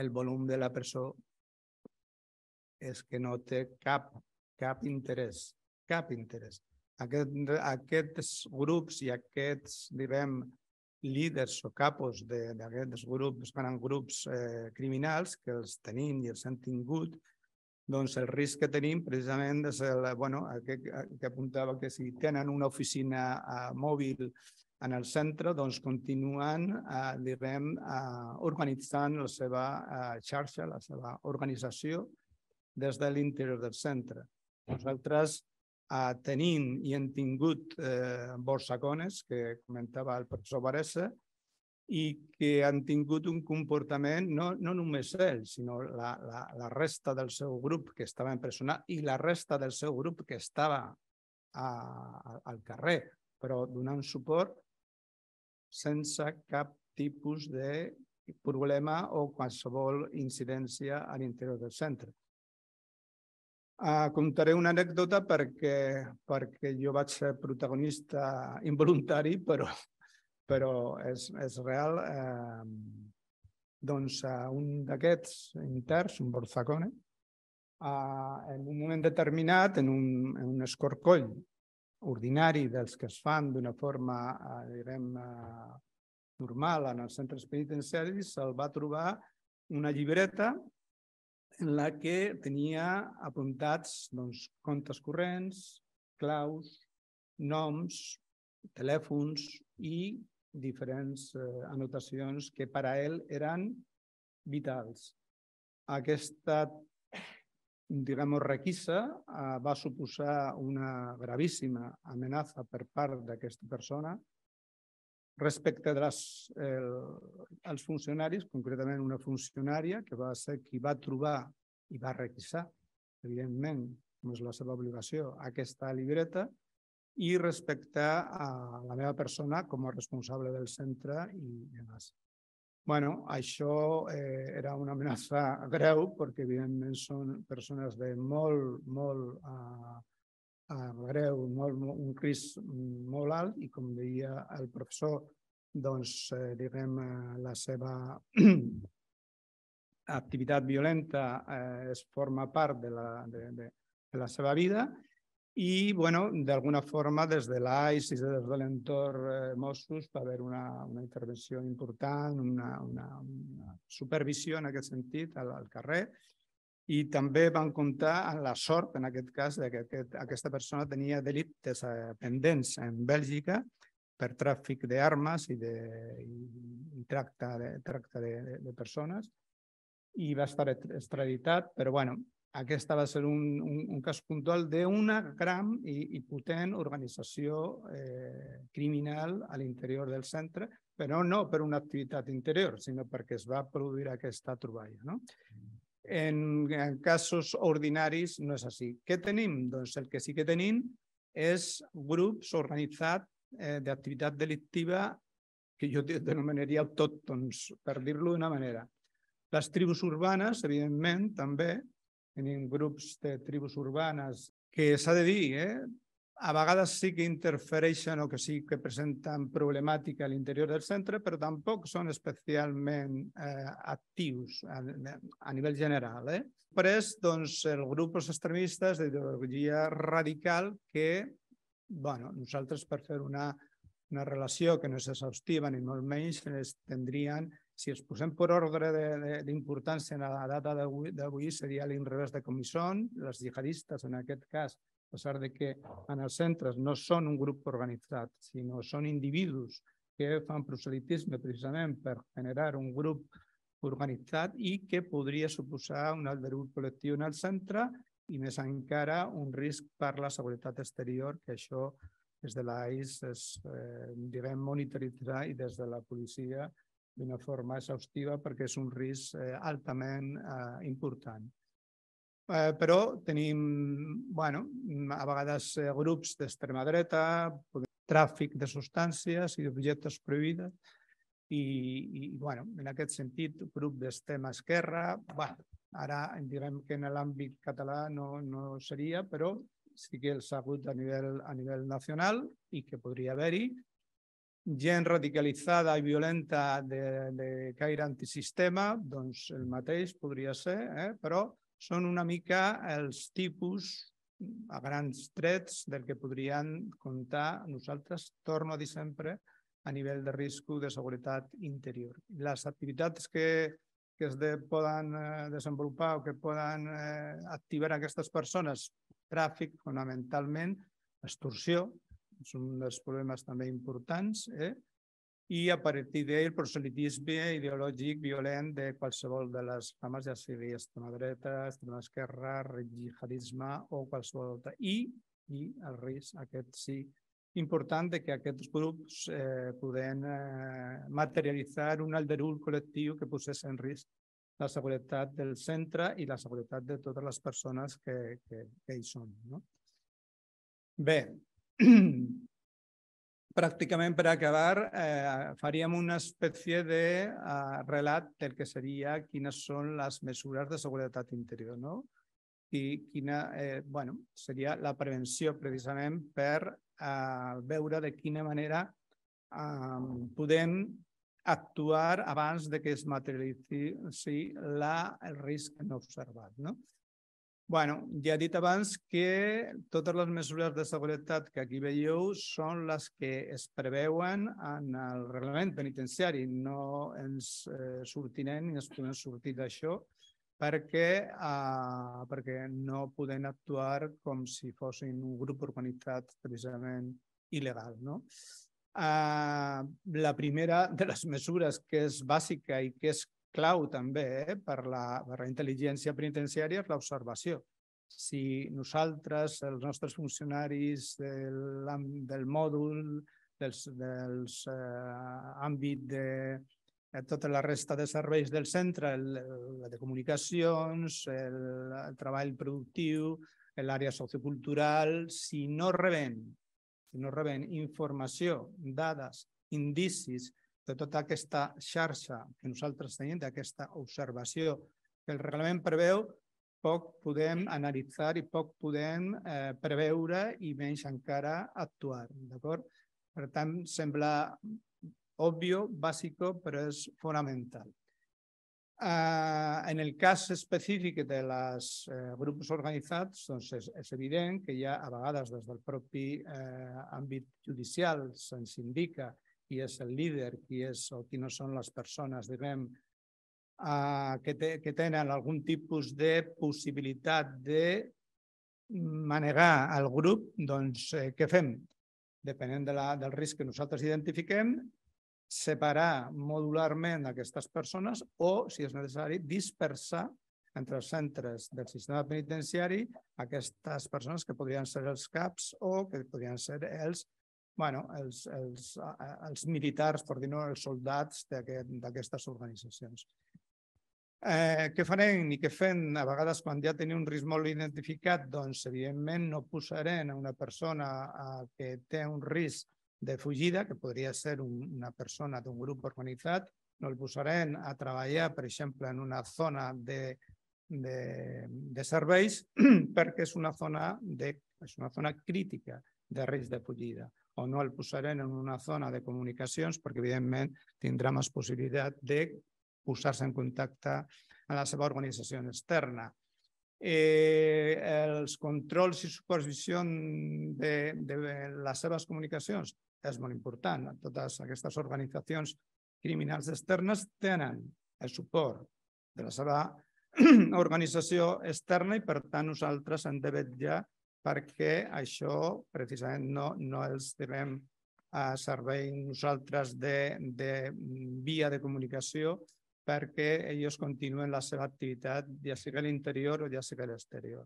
el volum de la persona és que no té cap, cap interès, cap interès. Aquest, aquests grups i aquests, diguem, líders o capos d'aquests grups, van grups eh, criminals que els tenim i els han tingut, doncs el risc que tenim precisament és el, bueno, el que, que apuntava que si tenen una oficina a, eh, mòbil en el centre, doncs continuen, a, eh, diguem, eh, organitzant la seva eh, xarxa, la seva organització, des de l'interior del centre. Nosaltres eh, tenim i hem tingut eh, borsacones, que comentava el professor Varese, i que han tingut un comportament, no, no només ell, sinó la, la, la resta del seu grup que estava impressionat i la resta del seu grup que estava eh, a, al carrer, però donant suport sense cap tipus de problema o qualsevol incidència a l'interior del centre. Uh, contaré una anècdota perquè, perquè jo vaig ser protagonista involuntari, però, però és, és real. Uh, doncs uh, un d'aquests interns, un borzacone, uh, en un moment determinat, en un, en un escorcoll ordinari dels que es fan d'una forma, uh, eh, direm, uh, eh, normal en els centres penitenciaris, se'l va trobar una llibreta en la que tenia apuntats doncs, comptes corrents, claus, noms, telèfons i diferents eh, anotacions que per a ell eren vitals. Aquesta diguem requisa eh, va suposar una gravíssima amenaça per part d'aquesta persona respecte dels el, eh, funcionaris, concretament una funcionària que va ser qui va trobar i va requisar, evidentment, com és la seva obligació, aquesta libreta, i respecte a la meva persona com a responsable del centre i demás. Bueno, això eh, era una amenaça greu perquè evidentment són persones de molt, molt eh, hebreu molt, molt, un risc molt alt i, com deia el professor, doncs, eh, diguem, eh, la seva activitat violenta eh, es forma part de la, de, de, de la seva vida i, bueno, d'alguna forma, des de l'AIS i des de l'entorn eh, Mossos va haver una, una intervenció important, una, una, una supervisió en aquest sentit al, al carrer i també van comptar amb la sort, en aquest cas, que aquesta persona tenia delictes eh, pendents en Bèlgica per tràfic d'armes i, de, i, tracte, de, tracte de, de, persones i va estar extraditat, però bueno, aquesta va ser un, un, cas puntual d'una gran i, potent organització eh, criminal a l'interior del centre, però no per una activitat interior, sinó perquè es va produir aquesta troballa. No? Mm en, en casos ordinaris no és així. Què tenim? Doncs el que sí que tenim és grups organitzats eh, d'activitat delictiva que jo denominaria autòctons, per dir-lo d'una manera. Les tribus urbanes, evidentment, també, tenim grups de tribus urbanes que s'ha de dir, eh? a vegades sí que interfereixen o que sí que presenten problemàtica a l'interior del centre, però tampoc són especialment eh, actius a, a nivell general. Eh? Després, doncs, els grups extremistes d'ideologia radical que, bueno, nosaltres per fer una, una relació que no és exhaustiva ni molt menys, es tindrien, si es posem per ordre d'importància en la data d'avui, seria l'inrevés de com són, les jihadistes en aquest cas a pesar de que en els centres no són un grup organitzat, sinó són individus que fan proselitisme precisament per generar un grup organitzat i que podria suposar un aldarulls col·lectiu en el centre i més encara un risc per la seguretat exterior, que això des de l'AIS es eh, diguem, monitoritzar i des de la policia d'una forma exhaustiva perquè és un risc eh, altament eh, important. Eh, però tenim, bueno, a vegades eh, grups d'extrema dreta, tràfic de substàncies i objectes prohibides, i, i bueno, en aquest sentit, grup d'extrema esquerra, bueno, ara direm que en l'àmbit català no, no seria, però sí que els ha hagut a nivell, a nivell nacional i que podria haver-hi, gent radicalitzada i violenta de, de caire antisistema, doncs el mateix podria ser, eh? però són una mica els tipus a grans trets del que podrien comptar nosaltres, torno a dir sempre, a nivell de risc de seguretat interior. Les activitats que, que es de, poden eh, desenvolupar o que poden eh, activar aquestes persones, tràfic fonamentalment, extorsió, és un dels problemes també importants, eh? i a partir d'ell proselitisme ideològic violent de qualsevol de les fames, ja sigui extrema dreta, extrema esquerra, jihadisme o qualsevol altra. I, i el risc aquest sí important de que aquests grups eh, poden eh, materialitzar un alderul col·lectiu que posés en risc la seguretat del centre i la seguretat de totes les persones que, que, que hi són. No? Bé, pràcticament per acabar, eh, faríem una espècie de eh, relat del que seria quines són les mesures de seguretat interior, no? I quina, eh, bueno, seria la prevenció precisament per eh, veure de quina manera eh, podem actuar abans de que es materialitzi sí, la, el risc no observat. No? bueno, ja he dit abans que totes les mesures de seguretat que aquí veieu són les que es preveuen en el reglament penitenciari. No ens eh, sortirem ni ens podem sortir d'això perquè, eh, perquè no podem actuar com si fossin un grup organitzat precisament il·legal. No? Eh, la primera de les mesures que és bàsica i que és clau també eh, per, la, per la intel·ligència penitenciària és l'observació. Si nosaltres, els nostres funcionaris del, del mòdul, dels, dels eh, àmbit de eh, tota la resta de serveis del centre, el, la de comunicacions, el, el treball productiu, l'àrea sociocultural, si no reben si no reben informació, dades, indicis de tota aquesta xarxa que nosaltres tenim, d'aquesta observació que el reglament preveu, poc podem analitzar i poc podem eh, preveure i menys encara actuar. D'acord? Per tant, sembla obvio, bàsic, però és fonamental. Ah, en el cas específic de les eh, grups organitzats, doncs és, evident que ja a vegades des del propi eh, àmbit judicial se'ns indica que qui és el líder, qui és o no són les persones, diguem, eh, que, te, que tenen algun tipus de possibilitat de manegar el grup, doncs eh, què fem? Depenent de la, del risc que nosaltres identifiquem, separar modularment aquestes persones o, si és necessari, dispersar entre els centres del sistema penitenciari aquestes persones que podrien ser els CAPs o que podrien ser els bueno, els, els, els militars, per dir-ho, els soldats d'aquestes aquest, organitzacions. Eh, què farem i què fem? A vegades, quan ja tenim un risc molt identificat, doncs, evidentment, no posarem a una persona a, que té un risc de fugida, que podria ser un, una persona d'un grup organitzat, no el posarem a treballar, per exemple, en una zona de, de, de serveis perquè és una zona, de, és una zona crítica de risc de fugida o no el posarem en una zona de comunicacions perquè, evidentment, tindrà més possibilitat de posar-se en contacte amb la seva organització externa. Eh, els controls i supervisió de, de les seves comunicacions és molt important. Totes aquestes organitzacions criminals externes tenen el suport de la seva organització externa i, per tant, nosaltres hem de vetllar perquè això precisament no, no els devem a eh, servei nosaltres de, de mm, via de comunicació perquè ells continuen la seva activitat ja sigui a l'interior o ja sigui a l'exterior.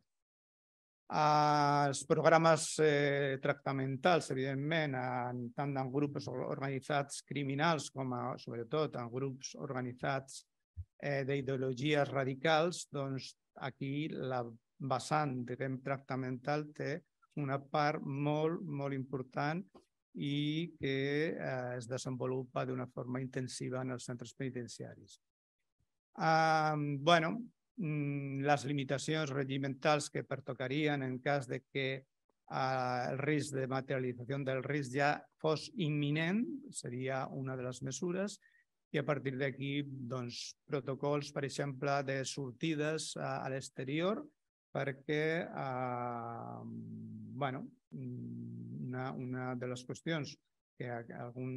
Els programes eh, tractamentals, evidentment, en, tant en grups organitzats criminals com a, sobretot en grups organitzats eh, d'ideologies radicals, doncs aquí la vessant, diguem, tractamental té una part molt, molt important i que eh, es desenvolupa d'una forma intensiva en els centres penitenciaris. Eh, bueno, mm, les limitacions regimentals que pertocarien en cas de que eh, el risc de materialització del risc ja fos imminent, seria una de les mesures, i a partir d'aquí doncs, protocols, per exemple, de sortides a, eh, a l'exterior, perquè eh, bueno, mm, una, una de les qüestions que algun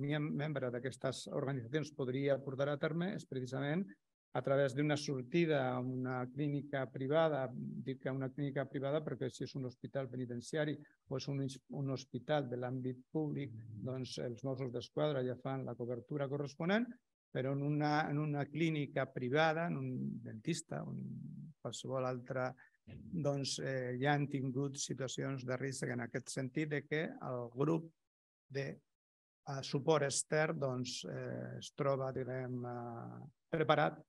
membre d'aquestes organitzacions podria portar a terme és precisament a través d'una sortida a una clínica privada, dic que una clínica privada perquè si és un hospital penitenciari o és un, un hospital de l'àmbit públic, mm. doncs els Mossos d'Esquadra ja fan la cobertura corresponent, però en una, en una clínica privada, en un dentista, un qualsevol altra, doncs eh, ja han tingut situacions de risc en aquest sentit de que el grup de eh, suport extern doncs, eh, es troba diguem, eh, preparat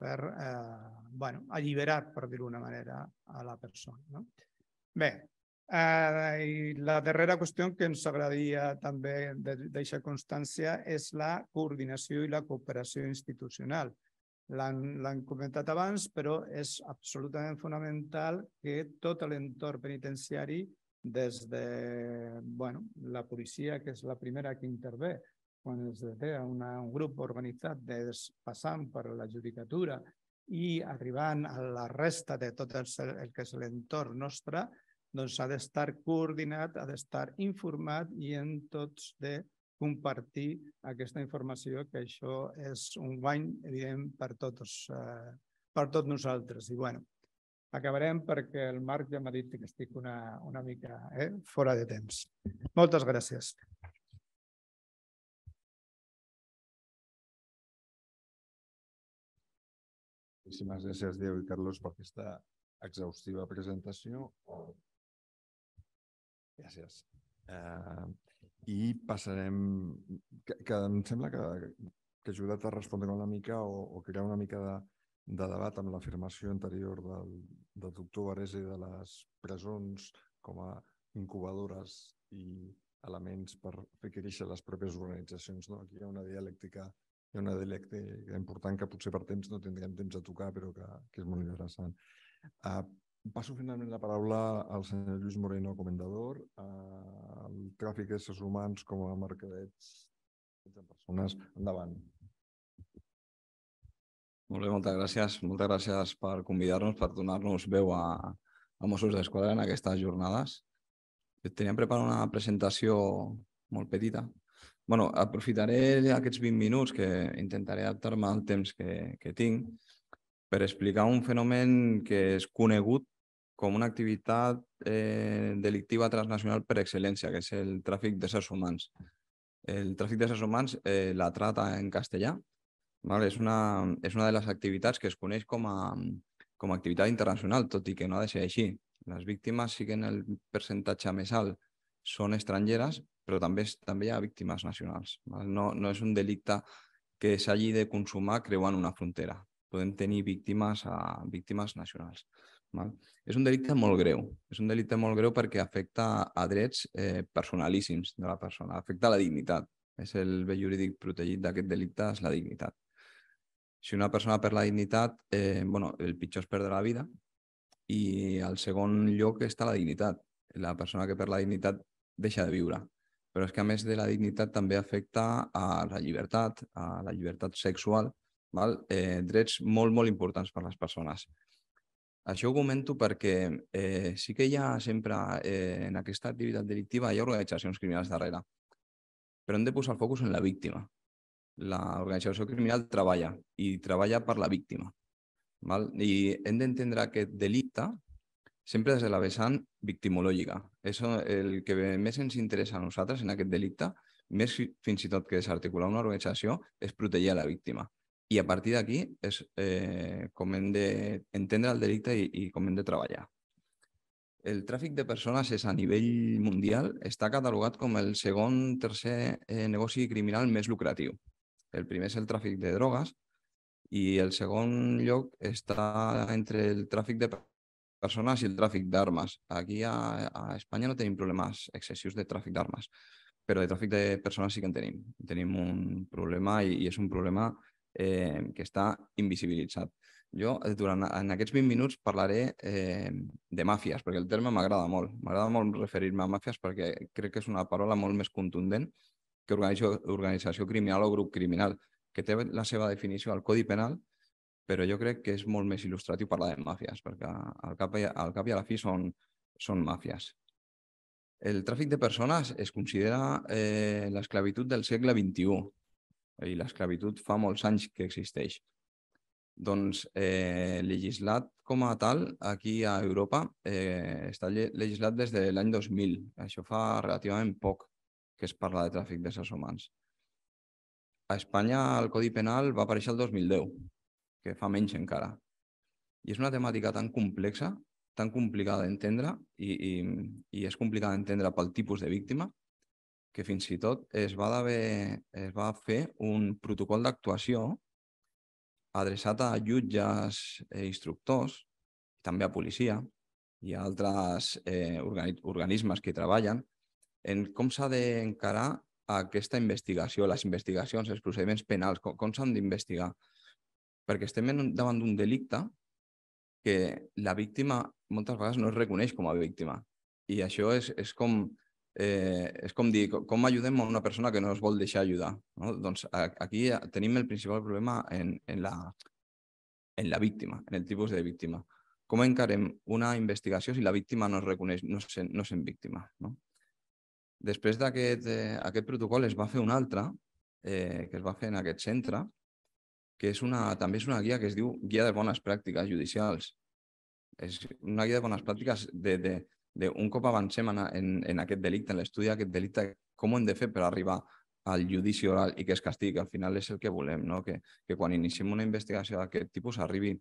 per eh, bueno, alliberar, per dir-ho d'una manera, a la persona. No? Bé, eh, i la darrera qüestió que ens agradaria també deixar constància és la coordinació i la cooperació institucional. L'han comentat abans, però és absolutament fonamental que tot l'entorn penitenciari, des de bueno, la policia, que és la primera que intervé, quan es deté una, un grup organitzat des, passant per la judicatura i arribant a la resta de tot el, el que és l'entorn nostre, doncs ha d'estar coordinat, ha d'estar informat i en tots de compartir aquesta informació, que això és un guany evident per tots, eh, per tots nosaltres. I bueno, acabarem perquè el Marc ja m'ha dit que estic una, una mica eh, fora de temps. Moltes gràcies. Moltíssimes gràcies, Diego i Carlos, per aquesta exhaustiva presentació. Gràcies. Eh, i passarem, que, que em sembla que, que ha ajudat a respondre una mica o, o crear una mica de, de debat amb l'afirmació anterior del, del doctor Varese de les presons com a incubadores i elements per fer créixer les pròpies organitzacions. No? Aquí hi ha una dialèctica hi ha una dialèctica important que potser per temps no tindrem temps de tocar, però que, que és molt interessant. Uh, Passo finalment la paraula al senyor Lluís Moreno, comendador. Eh, el tràfic d'éssers humans com a mercadets de persones. Endavant. Molt bé, moltes gràcies. Moltes gràcies per convidar-nos, per donar-nos veu a, a Mossos d'Esquadra en aquestes jornades. Teníem preparat una presentació molt petita. bueno, aprofitaré aquests 20 minuts que intentaré adaptar-me al temps que, que tinc per explicar un fenomen que és conegut com una activitat eh, delictiva transnacional per excel·lència, que és el tràfic d'éssers humans. El tràfic d'éssers humans, eh, la trata en castellà, val? És, una, és una de les activitats que es coneix com a, com a activitat internacional, tot i que no ha de ser així. Les víctimes sí que en el percentatge més alt són estrangeres, però també, també hi ha víctimes nacionals. Val? No, no és un delicte que s'hagi de consumar creuant una frontera podem tenir víctimes, a, víctimes nacionals. Val? És un delicte molt greu. És un delicte molt greu perquè afecta a drets eh, personalíssims de la persona. Afecta la dignitat. És el bé jurídic protegit d'aquest delicte, és la dignitat. Si una persona perd la dignitat, eh, bueno, el pitjor és perdre la vida i al segon lloc està la dignitat. La persona que perd la dignitat deixa de viure. Però és que a més de la dignitat també afecta a la llibertat, a la llibertat sexual, val? Eh, drets molt, molt importants per a les persones. Això ho comento perquè eh, sí que hi ha sempre eh, en aquesta activitat delictiva hi ha organitzacions criminals darrere, però hem de posar el focus en la víctima. L'organització criminal treballa i treballa per la víctima. Val? I hem d'entendre aquest delicte sempre des de la vessant victimològica. És el que més ens interessa a nosaltres en aquest delicte, més fins i tot que desarticular una organització, és protegir a la víctima. Y a partir de aquí es eh, comen de entender el delito y y de trabajar El tráfico de personas es a nivel mundial, está catalogado como el segundo tercer eh, negocio criminal más lucrativo. El primer es el tráfico de drogas y el segundo lloc está entre el tráfico de personas y el tráfico de armas. Aquí a, España no tenemos problemas excesivos de tráfico de armas pero de tráfico de personas sí que tenemos tenemos. un problema y es un problema eh, que està invisibilitzat. Jo, durant en aquests 20 minuts, parlaré eh, de màfies, perquè el terme m'agrada molt. M'agrada molt referir-me a màfies perquè crec que és una paraula molt més contundent que organització, organització criminal o grup criminal, que té la seva definició al Codi Penal, però jo crec que és molt més il·lustratiu parlar de màfies, perquè al cap i, al cap i a la fi són, són màfies. El tràfic de persones es considera eh, l'esclavitud del segle XXI, i l'esclavitud fa molts anys que existeix. Doncs eh, legislat com a tal, aquí a Europa eh, està legislat des de l'any 2000. Això fa relativament poc que es parla de tràfic d'éssers humans. A Espanya el Codi Penal va aparèixer el 2010, que fa menys encara. I és una temàtica tan complexa, tan complicada d'entendre i, i, i és complicada d'entendre pel tipus de víctima que fins i tot es va, haver, es va fer un protocol d'actuació adreçat a jutges, e instructors, també a policia i a altres eh, organi organismes que treballen en com s'ha d'encarar aquesta investigació, les investigacions, els procediments penals, com, com s'han d'investigar. Perquè estem davant d'un delicte que la víctima moltes vegades no es reconeix com a víctima. I això és, és com eh, és com dir, com ajudem a una persona que no es vol deixar ajudar? No? Doncs aquí tenim el principal problema en, en, la, en la víctima, en el tipus de víctima. Com encarem una investigació si la víctima no es reconeix, no sent, no sent víctima? No? Després d'aquest eh, aquest protocol es va fer un altre, eh, que es va fer en aquest centre, que és una, també és una guia que es diu Guia de Bones Pràctiques Judicials. És una guia de bones pràctiques de, de, de un cop avancem en, en, en aquest delicte, en l'estudi d'aquest delicte, com ho hem de fer per arribar al judici oral i que es castigui, que al final és el que volem, no? que, que quan iniciem una investigació d'aquest tipus arribi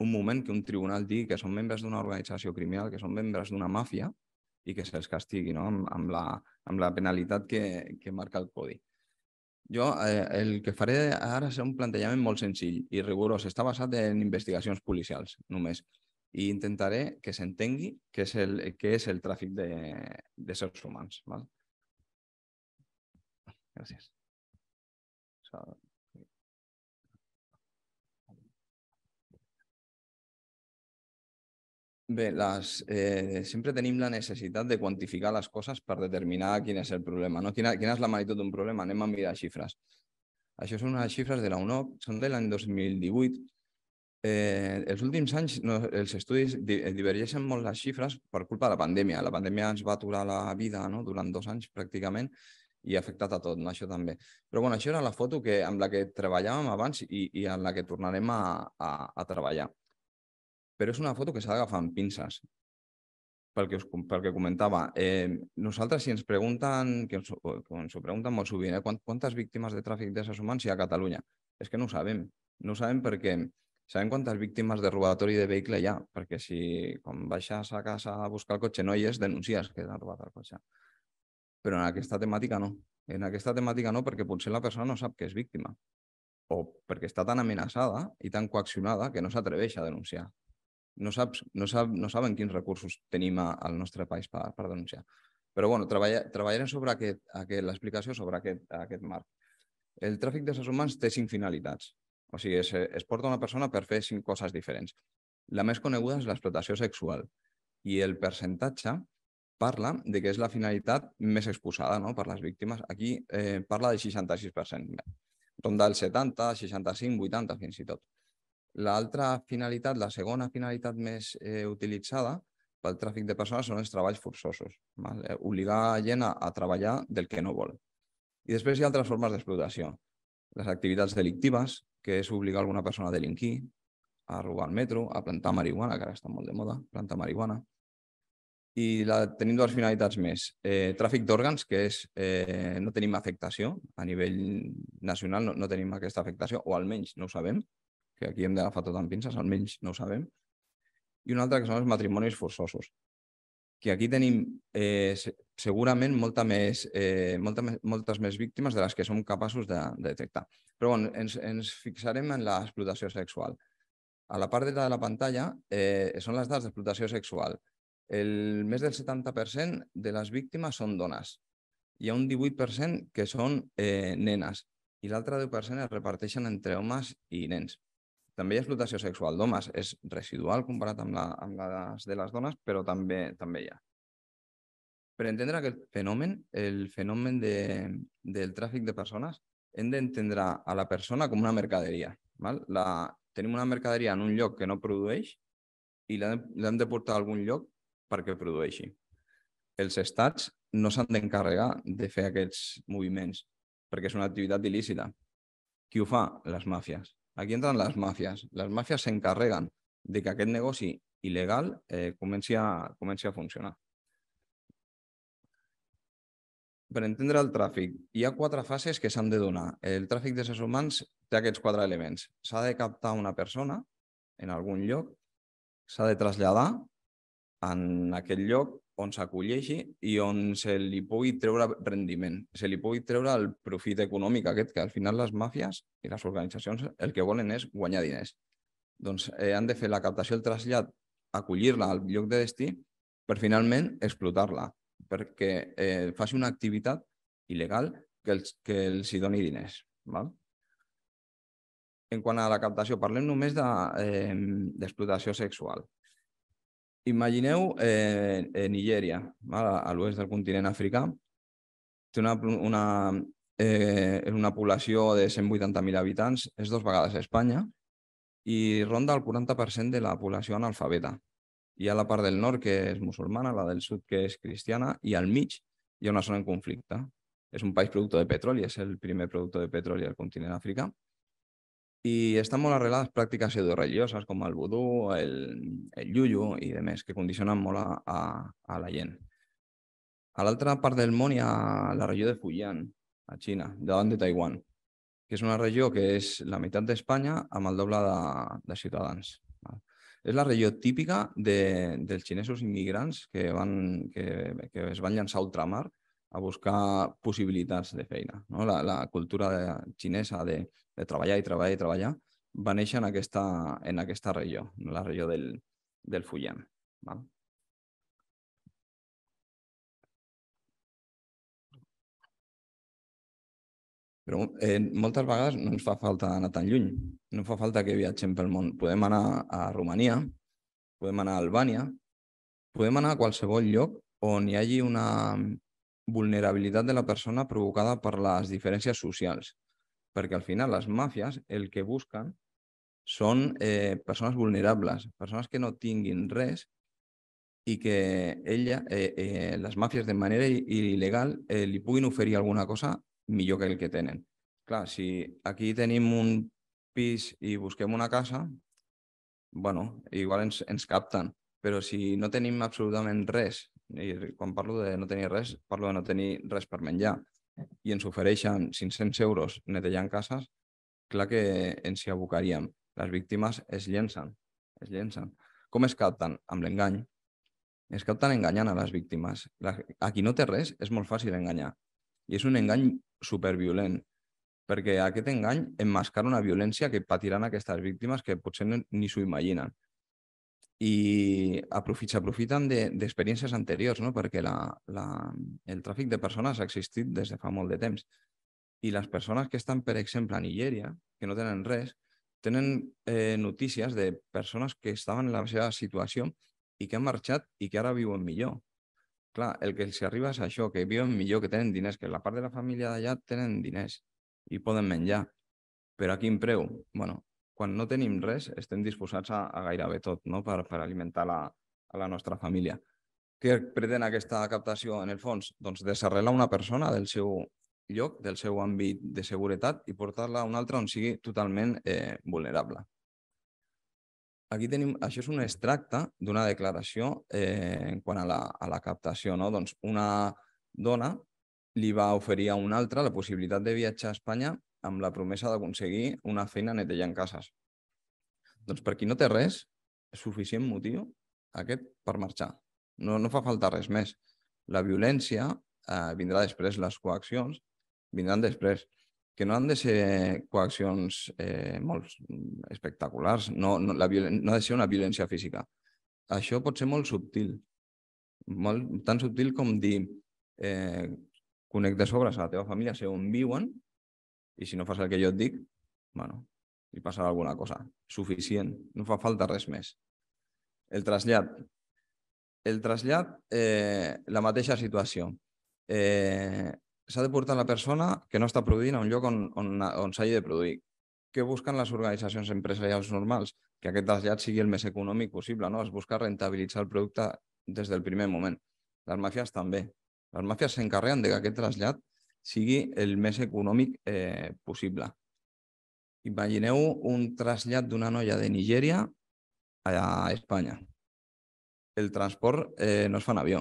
un moment que un tribunal digui que són membres d'una organització criminal, que són membres d'una màfia i que se'ls castigui no? amb, amb, la, amb la penalitat que, que marca el codi. Jo eh, el que faré ara serà un plantejament molt senzill i rigorós. Està basat en investigacions policials, només i intentaré que s'entengui què és el, que és el tràfic de, de sers humans. Val? Gràcies. Bé, les, eh, sempre tenim la necessitat de quantificar les coses per determinar quin és el problema, no? quina, quina és la magnitud d'un problema. Anem a mirar xifres. Això són unes xifres de la UNOP, són de l'any 2018, Eh, els últims anys no, els estudis eh, divergeixen molt les xifres per culpa de la pandèmia. La pandèmia ens va aturar la vida no? durant dos anys pràcticament i ha afectat a tot, no? això també. Però bueno, això era la foto que, amb la que treballàvem abans i, i en la que tornarem a, a, a treballar. Però és una foto que s'ha d'agafar amb pinces, pel que, us, pel que comentava. Eh, nosaltres, si ens pregunten, que ens, que ens ho pregunten molt sovint, eh, quantes víctimes de tràfic d'éssers humans hi ha a Catalunya? És que no ho sabem. No ho sabem perquè sabem quantes víctimes de robatori de vehicle hi ha, perquè si quan baixes a casa a buscar el cotxe no hi és, denuncies que t'han robat el cotxe. Però en aquesta temàtica no. En aquesta temàtica no, perquè potser la persona no sap que és víctima o perquè està tan amenaçada i tan coaccionada que no s'atreveix a denunciar. No, saps, no, sap, no saben quins recursos tenim a, al nostre país per, per denunciar. Però bueno, treballa, treballarem sobre aquest, aquest l'explicació sobre aquest, aquest marc. El tràfic d'éssers humans té cinc finalitats. O sigui, es, es porta una persona per fer cinc coses diferents. La més coneguda és l'explotació sexual i el percentatge parla de que és la finalitat més exposada no? per les víctimes. Aquí eh, parla del 66%, ronda del 70, 65, 80 fins i tot. L'altra finalitat, la segona finalitat més eh, utilitzada pel tràfic de persones són els treballs forçosos, val? Eh, obligar gent a, a treballar del que no vol. I després hi ha altres formes d'explotació, les activitats delictives, que és obligar alguna persona a delinquir, a robar el metro, a plantar marihuana, que ara està molt de moda, plantar marihuana. I la, tenim dues finalitats més. Eh, tràfic d'òrgans, que és eh, no tenim afectació a nivell nacional, no, no tenim aquesta afectació, o almenys no ho sabem, que aquí hem d'agafar tot amb pinces, almenys no ho sabem. I una altra que són els matrimonis forçosos, que aquí tenim eh, segurament molta més, eh, molta, moltes més víctimes de les que som capaços de, de detectar. Però bueno, ens, ens fixarem en l'explotació sexual. A la part dreta de la pantalla eh, són les dades d'explotació sexual. El, més del 70% de les víctimes són dones. Hi ha un 18% que són eh, nenes i l'altre 10% es reparteixen entre homes i nens també hi ha explotació sexual d'homes, és residual comparat amb, la, amb les de les dones, però també, també hi ha. Per entendre aquest fenomen, el fenomen de, del tràfic de persones, hem d'entendre a la persona com una mercaderia. Val? La, tenim una mercaderia en un lloc que no produeix i l'hem de portar a algun lloc perquè produeixi. Els estats no s'han d'encarregar de fer aquests moviments perquè és una activitat il·lícita. Qui ho fa? Les màfies. Aquí entran les màfies. Les màfies s'encarreguen de que aquest negoci il·legal eh, comenci, a, comenci a funcionar. Per entendre el tràfic, hi ha quatre fases que s'han de donar. El tràfic de ses humans té aquests quatre elements. S'ha de captar una persona en algun lloc, s'ha de traslladar en aquest lloc on s'acolleixi i on se li pugui treure rendiment, se li pugui treure el profit econòmic aquest, que al final les màfies i les organitzacions el que volen és guanyar diners. Doncs eh, han de fer la captació, el trasllat, acollir-la al lloc de destí per finalment explotar-la, perquè eh, faci una activitat il·legal que els, que els hi doni diners. Val? En quant a la captació, parlem només d'explotació de, eh, sexual. Imagineu eh, eh, Nigèria, val? a l'oest del continent africà. Té una, una, eh, una població de 180.000 habitants, és dos vegades Espanya, i ronda el 40% de la població analfabeta. Hi ha la part del nord, que és musulmana, la del sud, que és cristiana, i al mig hi ha una zona en conflicte. És un país productor de petroli, és el primer productor de petroli del continent africà, Y están molt arrelades pràctiques pseudo-religioses com el vudú, el, el yuyu i demés, que condicionen molt a, a, a la gent. A l'altra part del món hi ha la regió de Fujian, a Xina, davant de Taiwan, que és una regió que és la meitat d'Espanya amb el doble de, de ciutadans. És la regió típica de, dels xinesos immigrants que, van, que, que es van llançar a ultramar a buscar possibilitats de feina. No? La, la cultura xinesa de, de treballar i treballar i treballar va néixer en aquesta, en aquesta regió, en la regió del, del Fujian. Val? Però eh, moltes vegades no ens fa falta anar tan lluny. No fa falta que viatgem pel món. Podem anar a Romania, podem anar a Albània, podem anar a qualsevol lloc on hi hagi una, vulnerabilitat de la persona provocada per les diferències socials. Perquè al final les màfies el que busquen són eh, persones vulnerables, persones que no tinguin res i que ella, eh, eh, les màfies de manera il·legal eh, li puguin oferir alguna cosa millor que el que tenen. Clar, si aquí tenim un pis i busquem una casa, bueno, igual ens, ens capten, però si no tenim absolutament res i quan parlo de no tenir res, parlo de no tenir res per menjar. I ens ofereixen 500 euros netejant cases, clar que ens hi abocaríem. Les víctimes es llencen, es llencen. Com es capten? Amb l'engany. Es capten enganyant a les víctimes. La... A qui no té res és molt fàcil enganyar. I és un engany superviolent, perquè aquest engany emmascara una violència que patiran aquestes víctimes que potser ni s'ho imaginen i s'aprofiten d'experiències de, anteriors, no? perquè la, la, el tràfic de persones ha existit des de fa molt de temps. I les persones que estan, per exemple, a Nigèria, que no tenen res, tenen eh, notícies de persones que estaven en la seva situació i que han marxat i que ara viuen millor. Clar, el que els arriba és això, que viuen millor, que tenen diners, que la part de la família d'allà tenen diners i poden menjar. Però a quin preu? bueno, quan no tenim res, estem disposats a, a gairebé tot no? per, per alimentar la, a la nostra família. Què pretén aquesta captació, en el fons? Doncs desarrelar una persona del seu lloc, del seu àmbit de seguretat i portar-la a un altre on sigui totalment eh, vulnerable. Aquí tenim, això és un extracte d'una declaració eh, en quant a la, a la captació. No? Doncs una dona li va oferir a una altra la possibilitat de viatjar a Espanya amb la promesa d'aconseguir una feina netejant cases. Doncs per qui no té res, és suficient motiu aquest per marxar. No, no fa falta res més. La violència eh, vindrà després, les coaccions vindran després, que no han de ser coaccions eh, molt espectaculars, no, no, la no ha de ser una violència física. Això pot ser molt subtil, molt, tan subtil com dir eh, conec de sobres a la teva família, sé on viuen, i si no fas el que jo et dic, bueno, hi passarà alguna cosa. Suficient, no fa falta res més. El trasllat. El trasllat, eh, la mateixa situació. Eh, S'ha de portar la persona que no està produint a un lloc on, on, on s'hagi de produir. Què busquen les organitzacions empresarials normals? Que aquest trasllat sigui el més econòmic possible, no? Es busca rentabilitzar el producte des del primer moment. Les màfies també. Les màfies s'encarreguen de que aquest trasllat sigui el més econòmic eh, possible. Imagineu un trasllat d'una noia de Nigèria a Espanya. El transport eh, no es fa en avió.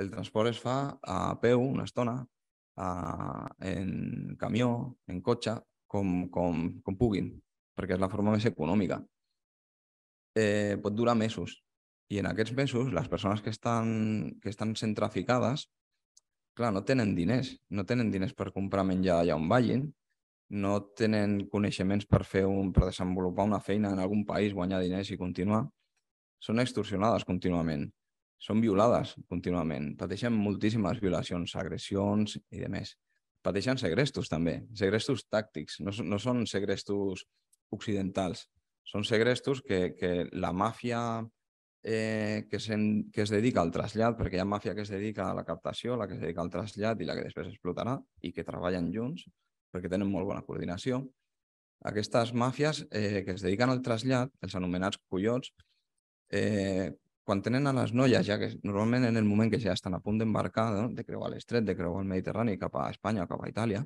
El transport es fa a peu una estona, a, en camió, en cotxe, com, com, puguin, perquè és la forma més econòmica. Eh, pot durar mesos. I en aquests mesos, les persones que estan, que estan clar, no tenen diners, no tenen diners per comprar menjar allà on vagin, no tenen coneixements per fer un, per desenvolupar una feina en algun país, guanyar diners i continuar. Són extorsionades contínuament, són violades contínuament, pateixen moltíssimes violacions, agressions i de més. Pateixen segrestos també, segrestos tàctics, no, no són segrestos occidentals, són segrestos que, que la màfia eh, que, sen, que es dedica al trasllat, perquè hi ha màfia que es dedica a la captació, la que es dedica al trasllat i la que després explotarà, i que treballen junts, perquè tenen molt bona coordinació. Aquestes màfies eh, que es dediquen al trasllat, els anomenats collots, eh, quan tenen a les noies, ja que normalment en el moment que ja estan a punt d'embarcar, no? de creuar l'estret, de creuar el Mediterrani cap a Espanya o cap a Itàlia,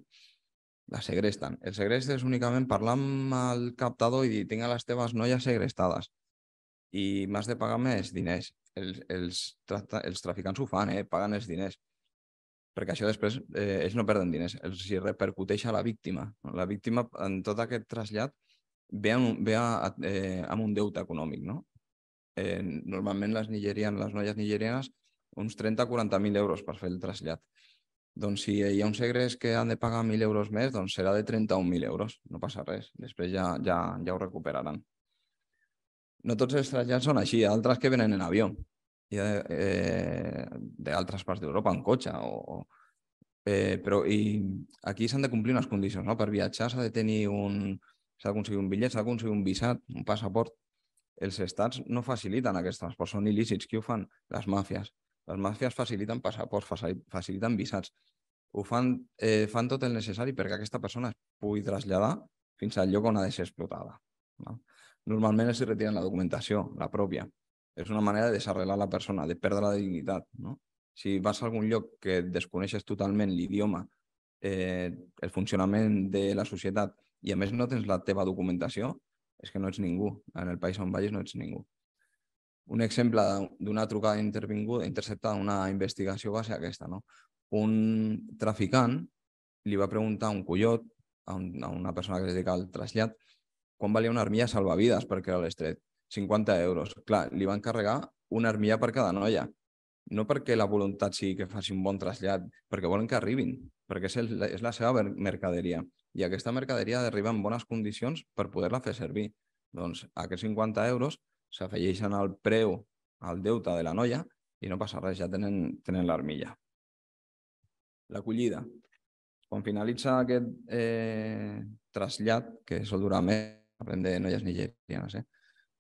la segresten. El segrest és únicament parlar amb el captador i dir tinc a les teves noies segrestades i m'has de pagar més diners. Els, els, els traficants ho fan, eh? paguen els diners. Perquè això després, eh, ells no perden diners, els repercuteix a la víctima. La víctima, en tot aquest trasllat, ve amb, ve a, eh, amb un deute econòmic, no? Eh, normalment les nigerianes, les noies nigerianes, uns 30-40.000 euros per fer el trasllat. Doncs si hi ha uns segres que han de pagar 1.000 euros més, doncs serà de 31.000 euros. No passa res. Després ja, ja, ja ho recuperaran no tots els trasllats són així, hi ha altres que venen en avió, hi ha eh, d'altres parts d'Europa en cotxe. O, o, eh, però i aquí s'han de complir unes condicions, no? Per viatjar s'ha de tenir un... s'ha d'aconseguir un bitllet, s'ha d'aconseguir un visat, un passaport. Els estats no faciliten aquests transports, són il·lícits. Qui ho fan? Les màfies. Les màfies faciliten passaports, faciliten visats. Ho fan, eh, fan tot el necessari perquè aquesta persona es pugui traslladar fins al lloc on ha de ser explotada. No? normalment els retiren la documentació, la pròpia. És una manera de desarrelar la persona, de perdre la dignitat. No? Si vas a algun lloc que desconeixes totalment l'idioma, eh, el funcionament de la societat i a més no tens la teva documentació, és que no ets ningú. En el país on vagis no ets ningú. Un exemple d'una trucada intervinguda, interceptada, una investigació va ser aquesta. No? Un traficant li va preguntar a un collot, a, un, a una persona que es dedica al trasllat, quan valia una armilla salvavides perquè era l'estret? 50 euros. Clar, li van carregar una armilla per cada noia. No perquè la voluntat sigui que faci un bon trasllat, perquè volen que arribin, perquè és, el, és la seva mercaderia. I aquesta mercaderia ha d'arribar en bones condicions per poder-la fer servir. Doncs aquests 50 euros s'afegeixen al preu, al deute de la noia i no passa res, ja tenen, tenen l'armilla. L'acollida. Quan finalitza aquest eh, trasllat, que sol durar més, parlem de noies nigerianes, eh?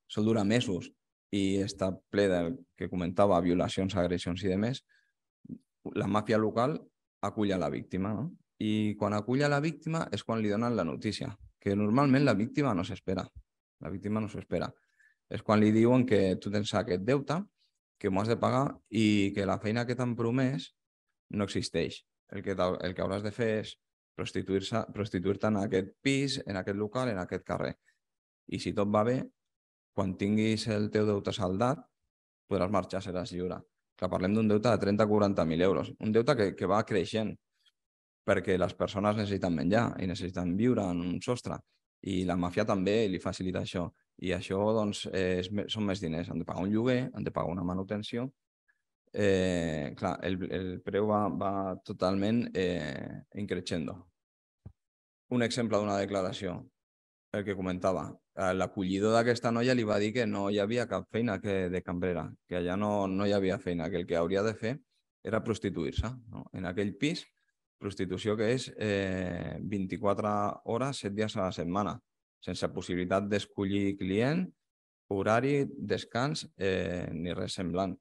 sol durar mesos i està ple del que comentava, violacions, agressions i demés, la màfia local acull a la víctima, no? I quan acull a la víctima és quan li donen la notícia, que normalment la víctima no s'espera. La víctima no s'espera. És quan li diuen que tu tens aquest deute, que m'ho has de pagar i que la feina que t'han promès no existeix. El que, el que hauràs de fer és prostituir-te prostituir en aquest pis, en aquest local, en aquest carrer. I si tot va bé, quan tinguis el teu deute saldat, podràs marxar, seràs lliure. Que parlem d'un deute de 30-40.000 euros. Un deute que, que va creixent perquè les persones necessiten menjar i necessiten viure en un sostre. I la màfia també li facilita això. I això doncs, és, són més diners. Han de pagar un lloguer, han de pagar una manutenció eh, clar, el, el preu va, va totalment eh, increixendo. Un exemple d'una declaració, el que comentava. L'acollidor d'aquesta noia li va dir que no hi havia cap feina que de cambrera, que allà no, no hi havia feina, que el que hauria de fer era prostituir-se. No? En aquell pis, prostitució que és eh, 24 hores, 7 dies a la setmana, sense possibilitat d'escollir client, horari, descans eh, ni res semblant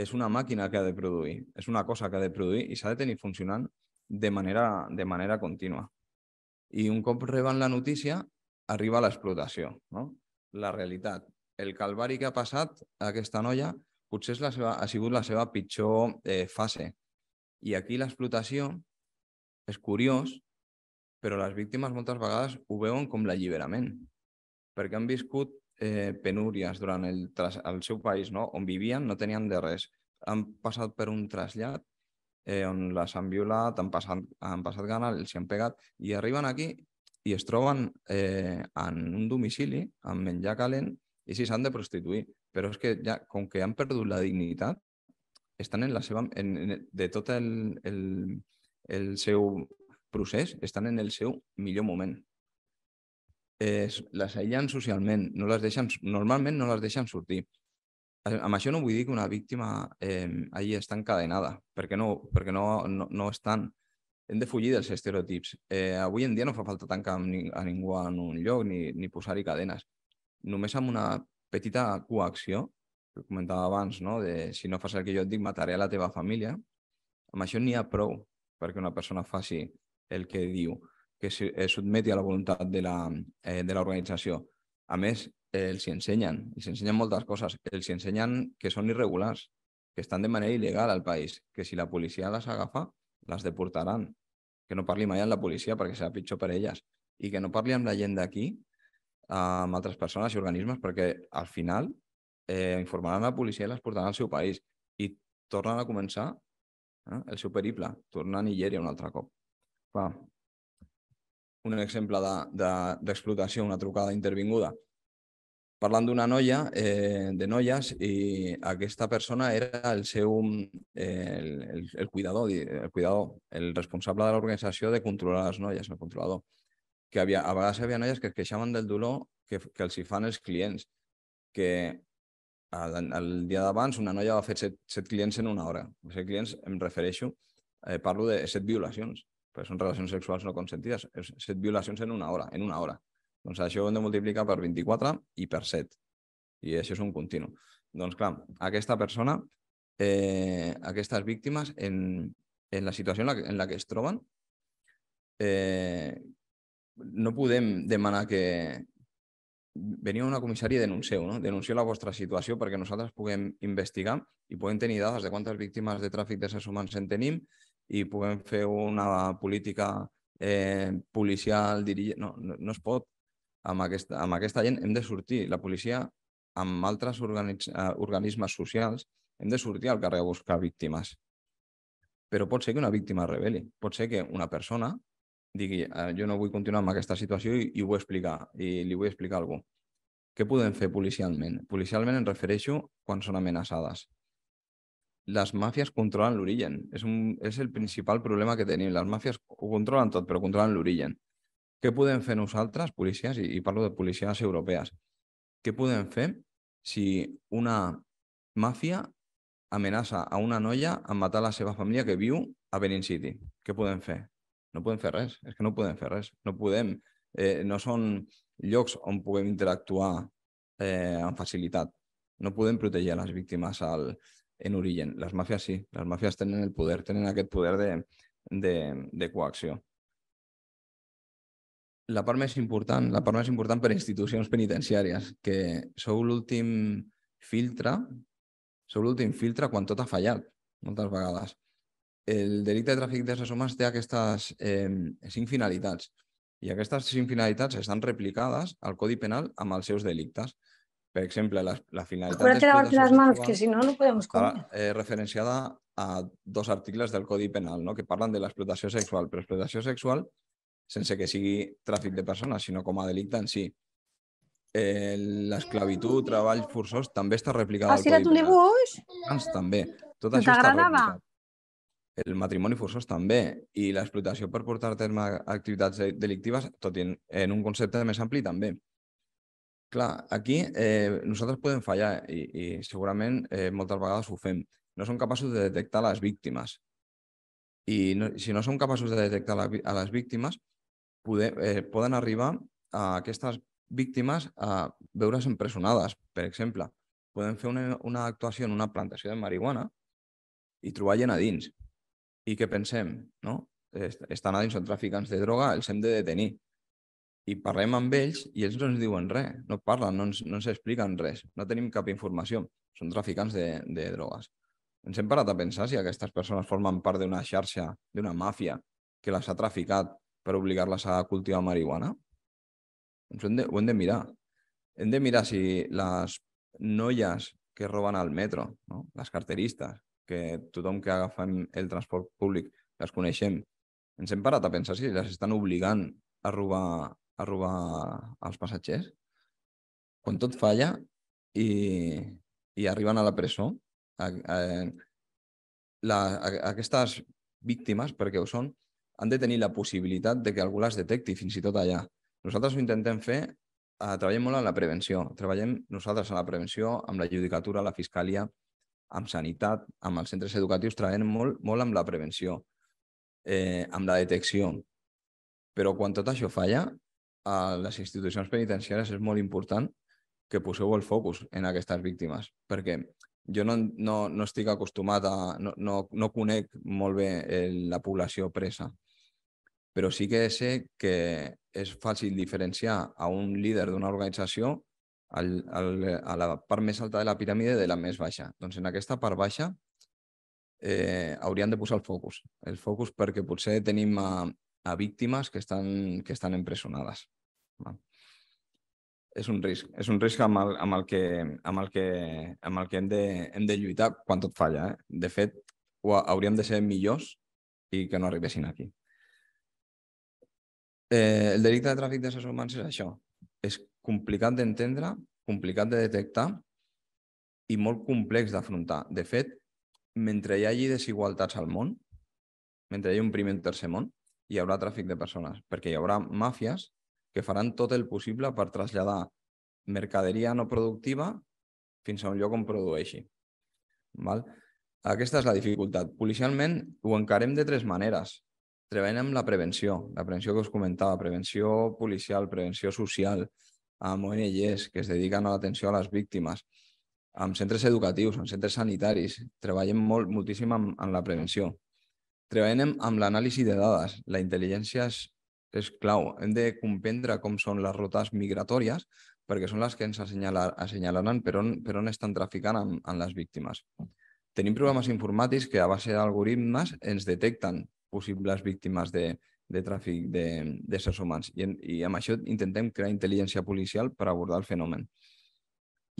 és una màquina que ha de produir, és una cosa que ha de produir i s'ha de tenir funcionant de manera, de manera contínua. I un cop reben la notícia, arriba l'explotació. No? La realitat, el calvari que ha passat a aquesta noia potser és la seva, ha sigut la seva pitjor eh, fase. I aquí l'explotació és curiós, però les víctimes moltes vegades ho veuen com l'alliberament, perquè han viscut eh, penúries durant el, el seu país, no? on vivien, no tenien de res. Han passat per un trasllat eh, on les han violat, han passat, han passat gana, els han pegat, i arriben aquí i es troben eh, en un domicili amb menjar calent i sí, s'han de prostituir. Però és que ja, com que han perdut la dignitat, estan en la seva... En, en, de tot el, el, el seu procés, estan en el seu millor moment eh, les aïllen socialment, no les deixen, normalment no les deixen sortir. Eh, amb això no vull dir que una víctima eh, allà està encadenada, perquè no, perquè no, no, no estan. Hem de fugir dels estereotips. Eh, avui en dia no fa falta tancar a ningú en un lloc ni, ni posar-hi cadenes. Només amb una petita coacció, que comentava abans, no? de si no fas el que jo et dic, mataré a la teva família, amb això n'hi ha prou perquè una persona faci el que diu que es eh, sotmeti a la voluntat de eh, l'organització. A més, eh, els hi ensenyen, els hi ensenyen moltes coses. Els hi ensenyen que són irregulars, que estan de manera il·legal al país, que si la policia les agafa, les deportaran, que no parli mai amb la policia perquè serà pitjor per elles i que no parli amb la gent d'aquí, amb altres persones i organismes, perquè al final eh, informaran la policia i les portaran al seu país i tornen a començar eh, el seu periple, tornen a Nigèria un altre cop. Clar, un exemple d'explotació, de, de una trucada intervinguda. Parlant d'una noia, eh, de noies, i aquesta persona era el seu, eh, el, el, el cuidador, el cuidador, el responsable de l'organització de controlar les noies, el controlador. Que havia, a vegades hi havia noies que es queixaven del dolor que, que els hi fan els clients, que el, el dia d'abans una noia va fer set, set clients en una hora. Set clients, em refereixo, eh, parlo de set violacions pues són relacions sexuals no consentides. És set violacions en una hora, en una hora. Doncs això ho hem de multiplicar per 24 i per 7. I això és un continu. Doncs clar, aquesta persona, eh, aquestes víctimes, en, en la situació en la, que, en la que es troben, eh, no podem demanar que veniu a una comissaria i denuncieu, no? denuncieu la vostra situació perquè nosaltres puguem investigar i podem tenir dades de quantes víctimes de tràfic d'éssers humans en tenim i puguem fer una política eh, policial dirigent... No, no, no es pot. Amb aquesta, amb aquesta gent hem de sortir. La policia, amb altres eh, organismes socials, hem de sortir al carrer a buscar víctimes. Però pot ser que una víctima rebel·li. Pot ser que una persona digui eh, jo no vull continuar amb aquesta situació i, i ho vull explicar, i li vull explicar a algú. Què podem fer policialment? Policialment em refereixo quan són amenaçades les màfies controlen l'origen. És, un, és el principal problema que tenim. Les màfies ho controlen tot, però controlen l'origen. Què podem fer nosaltres, policies, i, i parlo de policies europees, què podem fer si una màfia amenaça a una noia a matar la seva família que viu a Benin City? Què podem fer? No podem fer res, és que no podem fer res. No podem, eh, no són llocs on puguem interactuar eh, amb facilitat. No podem protegir les víctimes al, en origen. Les màfies sí, les màfies tenen el poder, tenen aquest poder de, de, de coacció. La part més important, la part més important per a institucions penitenciàries, que sou l'últim filtre, sou l'últim filtre quan tot ha fallat, moltes vegades. El delicte de tràfic d'éssers humans té aquestes eh, cinc finalitats i aquestes cinc finalitats estan replicades al Codi Penal amb els seus delictes. Per exemple, la, la finalitat... Acuérdate de lavarte las manos, que si no, no podemos comer. Eh, referenciada a dos articles del Codi Penal no? que parlen de l'explotació sexual, però explotació sexual sense que sigui tràfic de persones, sinó com a delicte en si. Eh, L'esclavitud, treball forçós, també està replicada Has ah, al Codi Penal. Has un dibuix? Abans, també. Tot no això està replicat. El matrimoni forçós també. I l'explotació per portar a terme activitats delictives, tot en, en un concepte més ampli, també. Clar, aquí eh, nosaltres podem fallar i, i segurament eh, moltes vegades ho fem. No som capaços de detectar les víctimes. I no, si no som capaços de detectar la, a les víctimes, poder, eh, poden arribar a aquestes víctimes a veure's empresonades, per exemple. Podem fer una, una actuació en una plantació de marihuana i trobar gent a dins. I què pensem? No? Estan a dins, són traficants de droga, els hem de detenir i parlem amb ells i ells no ens diuen res, no parlen, no ens, no ens expliquen res, no tenim cap informació, són traficants de, de drogues. Ens hem parat a pensar si aquestes persones formen part d'una xarxa, d'una màfia que les ha traficat per obligar-les a cultivar marihuana? Doncs ho hem de, ho hem de mirar. Hem de mirar si les noies que roben al metro, no? les carteristes, que tothom que agafem el transport públic les coneixem, ens hem parat a pensar si les estan obligant a robar a robar als passatgers. Quan tot falla i, i arriben a la presó, a, a, la, a, aquestes víctimes, perquè ho són, han de tenir la possibilitat de que algú les detecti fins i tot allà. Nosaltres ho intentem fer, eh, treballem molt en la prevenció. Treballem nosaltres en la prevenció, amb la judicatura, la fiscalia, amb sanitat, amb els centres educatius, treballem molt, molt amb la prevenció, eh, amb la detecció. Però quan tot això falla, a les institucions penitenciàries és molt important que poseu el focus en aquestes víctimes, perquè jo no, no, no estic acostumat a... No, no, no conec molt bé el, la població presa, però sí que sé que és fàcil diferenciar a un líder d'una organització al, al, a la part més alta de la piràmide de la més baixa. Doncs en aquesta part baixa eh, haurien de posar el focus. El focus perquè potser tenim a, a víctimes que estan, que estan empresonades. És un risc, és un risc amb el, amb el, que, amb el, que, amb el que hem, de, hem de lluitar quan tot falla. Eh? De fet, ho hauríem de ser millors i que no arribessin aquí. Eh, el delicte de tràfic d'éssers humans és això. És complicat d'entendre, complicat de detectar i molt complex d'afrontar. De fet, mentre hi hagi desigualtats al món, mentre hi hagi un primer i un tercer món, hi haurà tràfic de persones, perquè hi haurà màfies que faran tot el possible per traslladar mercaderia no productiva fins a un lloc on produeixi. Val? Aquesta és la dificultat. Policialment ho encarem de tres maneres. Treballem amb la prevenció, la prevenció que us comentava, prevenció policial, prevenció social, amb ONGs que es dediquen a l'atenció a les víctimes, amb centres educatius, amb centres sanitaris. Treballem molt, moltíssim en, en la prevenció. Treballem amb l'anàlisi de dades. La intel·ligència és és clau. Hem de comprendre com són les rutes migratòries perquè són les que ens assenyalar, assenyalaran per on, per on estan traficant amb, amb les víctimes. Tenim programes informàtics que a base d'algoritmes ens detecten possibles víctimes de, de tràfic d'éssers humans I, i amb això intentem crear intel·ligència policial per abordar el fenomen.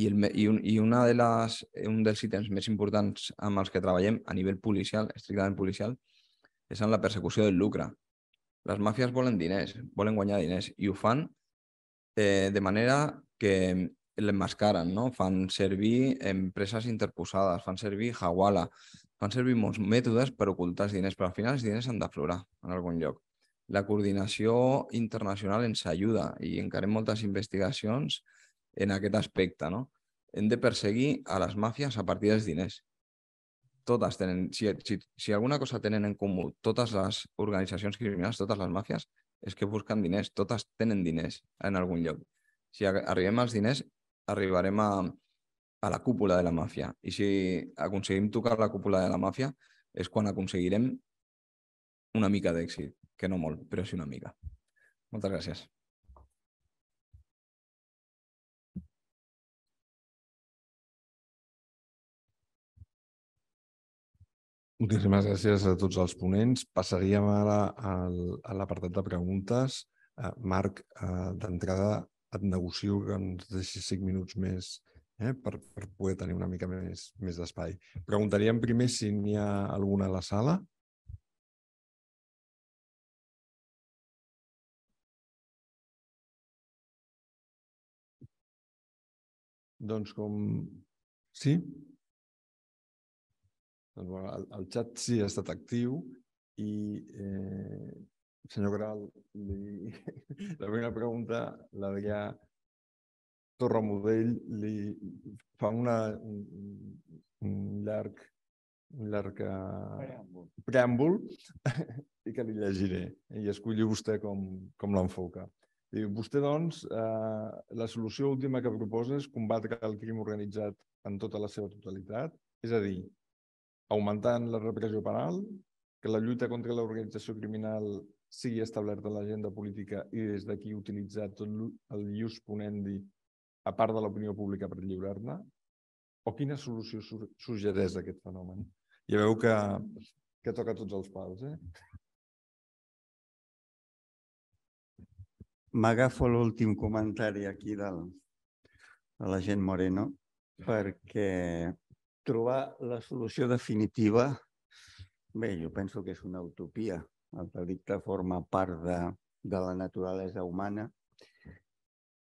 I, el, i, un, i una de les, un dels ítems més importants amb els que treballem a nivell policial, estrictament policial, és en la persecució del lucre. Les màfies volen diners, volen guanyar diners i ho fan eh, de manera que l'emmascaren, no? Fan servir empreses interposades, fan servir Hawala, fan servir molts mètodes per ocultar els diners, però al final els diners han d'aflorar en algun lloc. La coordinació internacional ens ajuda i encarem moltes investigacions en aquest aspecte, no? Hem de perseguir a les màfies a partir dels diners totes tenen, si, si, si alguna cosa tenen en comú totes les organitzacions criminals, totes les màfies, és que busquen diners, totes tenen diners en algun lloc. Si arribem als diners, arribarem a, a la cúpula de la màfia. I si aconseguim tocar la cúpula de la màfia, és quan aconseguirem una mica d'èxit, que no molt, però sí una mica. Moltes gràcies. Moltíssimes gràcies a tots els ponents. Passaríem ara a l'apartat de preguntes. Eh, Marc, eh, d'entrada et negocio que ens deixis cinc minuts més eh, per, per poder tenir una mica més, més d'espai. Preguntaríem primer si n'hi ha alguna a la sala. Doncs com... Sí? Doncs, bueno, el, el xat sí ha estat actiu i, eh, senyor Gral, li, la primera pregunta l'Adrià Torramodell li fa una, un, un llarg un llarg eh, preàmbul. preàmbul i que li llegiré i escolli vostè com, com l'enfoca. Diu, vostè, doncs, eh, la solució última que proposa és combatre el crim organitzat en tota la seva totalitat, és a dir, augmentant la repressió penal, que la lluita contra l'organització criminal sigui establerta en l'agenda política i des d'aquí utilitzar tot el ius ponendi a part de l'opinió pública per lliurar-ne? O quina solució suggereix aquest fenomen? Ja veu que, que toca tots els pals, eh? M'agafo l'últim comentari aquí del, de la gent Moreno perquè trobar la solució definitiva, bé, jo penso que és una utopia. El delicte forma part de, de la naturalesa humana,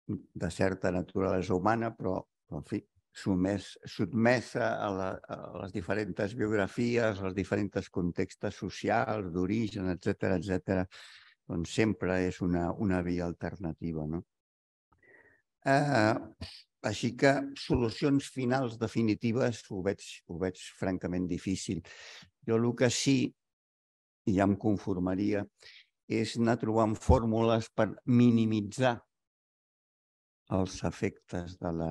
de certa naturalesa humana, però, en fi, sotmès, sotmès a, la, a les diferents biografies, als diferents contextes socials, d'origen, etc etc. doncs sempre és una, una via alternativa. No? Eh, així que solucions finals definitives ho veig, ho veig francament difícil. Jo el que sí, i ja em conformaria, és anar trobant fórmules per minimitzar els efectes de la,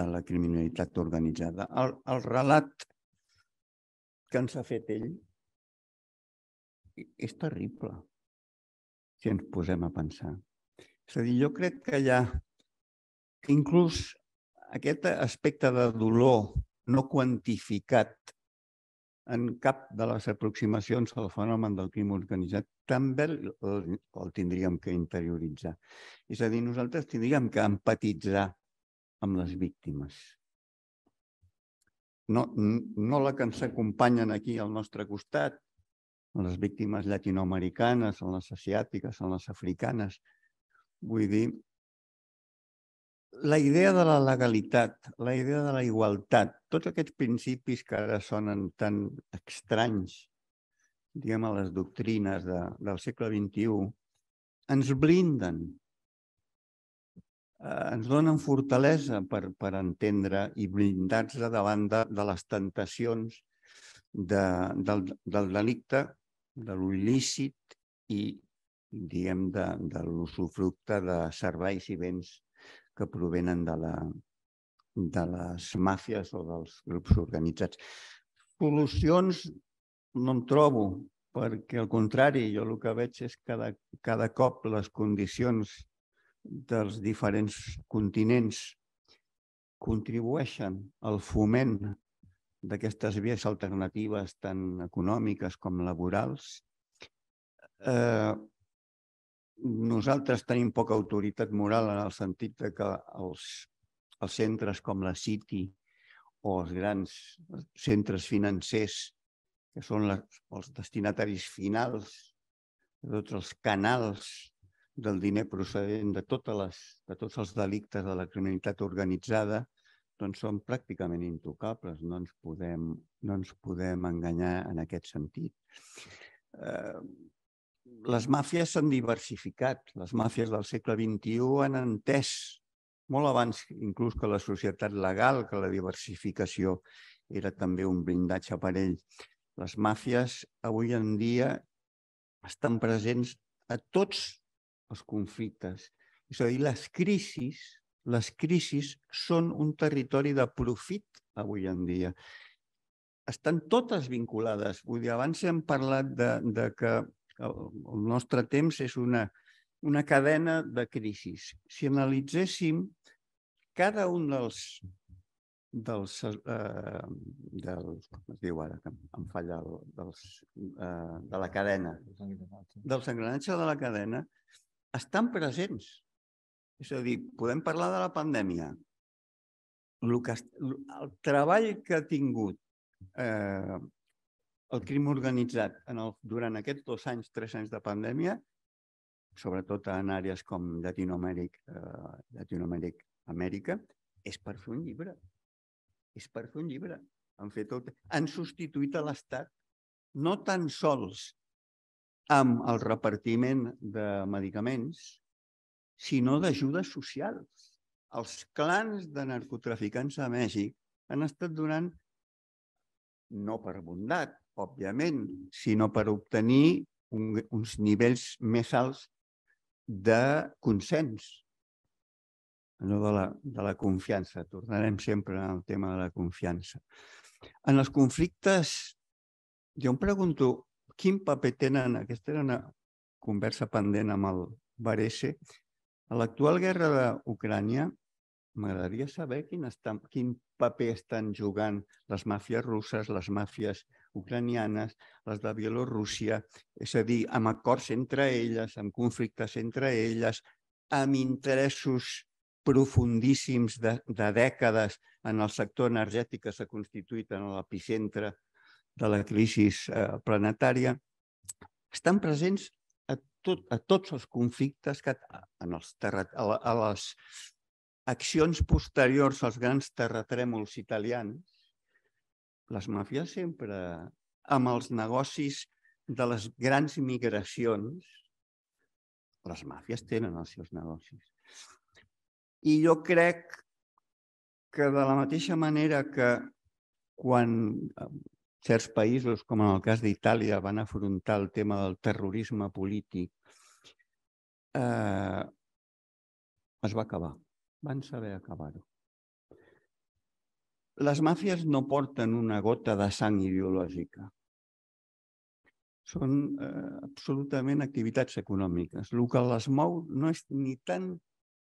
de la criminalitat organitzada. El, el relat que ens ha fet ell és terrible, si ens posem a pensar. És a dir, jo crec que hi ha inclús aquest aspecte de dolor no quantificat en cap de les aproximacions al fenomen del crim organitzat també el, el tindríem que interioritzar. És a dir, nosaltres tindríem que empatitzar amb les víctimes. No, no la que ens acompanyen aquí al nostre costat, les víctimes llatinoamericanes, les asiàtiques, les africanes. Vull dir, la idea de la legalitat, la idea de la igualtat, tots aquests principis que ara sonen tan estranys, diguem, a les doctrines de, del segle XXI, ens blinden, eh, ens donen fortalesa per, per entendre i blindar-se davant de, de les tentacions de, del, del delicte, de l'il·lícit i, diguem, de, de l'usufructe de serveis i béns que provenen de, la, de les màfies o dels grups organitzats. Solucions no en trobo, perquè al contrari, jo el que veig és que cada, cada cop les condicions dels diferents continents contribueixen al foment d'aquestes vies alternatives tant econòmiques com laborals, eh, nosaltres tenim poca autoritat moral en el sentit de que els, els centres com la City o els grans centres financers, que són les, els destinataris finals de tots els canals del diner procedent de, totes les, de tots els delictes de la criminalitat organitzada, doncs són pràcticament intocables. No ens podem, no ens podem enganyar en aquest sentit. Eh, les màfies s'han diversificat. Les màfies del segle XXI han entès molt abans inclús que la societat legal, que la diversificació era també un blindatge per ell. Les màfies avui en dia estan presents a tots els conflictes. És a dir, les crisis, les crisis són un territori de profit avui en dia. Estan totes vinculades. Vull dir, abans hem parlat de, de que el nostre temps és una, una cadena de crisis. Si analitzéssim cada un dels dels, eh, dels com es diu ara, que em falla el, dels, eh, de la cadena, dels engranatges de la cadena, estan presents. És a dir, podem parlar de la pandèmia. El, que, el treball que ha tingut eh, el crim organitzat en el, durant aquests dos anys, tres anys de pandèmia, sobretot en àrees com Latinoamèric, eh, Amèrica, és per fer un llibre. És per fer un llibre. Han, fet tot... Han substituït a l'Estat no tan sols amb el repartiment de medicaments, sinó d'ajudes socials. Els clans de narcotraficants a Mèxic han estat donant, no per bondat, òbviament, sinó per obtenir un, uns nivells més alts de consens, no de la, de la confiança. Tornarem sempre al tema de la confiança. En els conflictes, jo em pregunto quin paper tenen, aquesta era una conversa pendent amb el Varese, a l'actual guerra d'Ucrània, m'agradaria saber quin, està, quin paper estan jugant les màfies russes, les màfies ucranianes, les de Bielorússia, és a dir, amb acords entre elles, amb conflictes entre elles, amb interessos profundíssims de, de dècades en el sector energètic que s'ha constituït en l'epicentre de la crisi eh, planetària, estan presents a, tot, a tots els conflictes que, en els terra, a, a les accions posteriors als grans terratrèmols italians les màfies sempre, amb els negocis de les grans migracions, les màfies tenen els seus negocis. I jo crec que de la mateixa manera que quan eh, certs països, com en el cas d'Itàlia, van afrontar el tema del terrorisme polític, eh, es va acabar. Van saber acabar-ho. Les màfies no porten una gota de sang ideològica. Són eh, absolutament activitats econòmiques. El que les mou no és ni tan,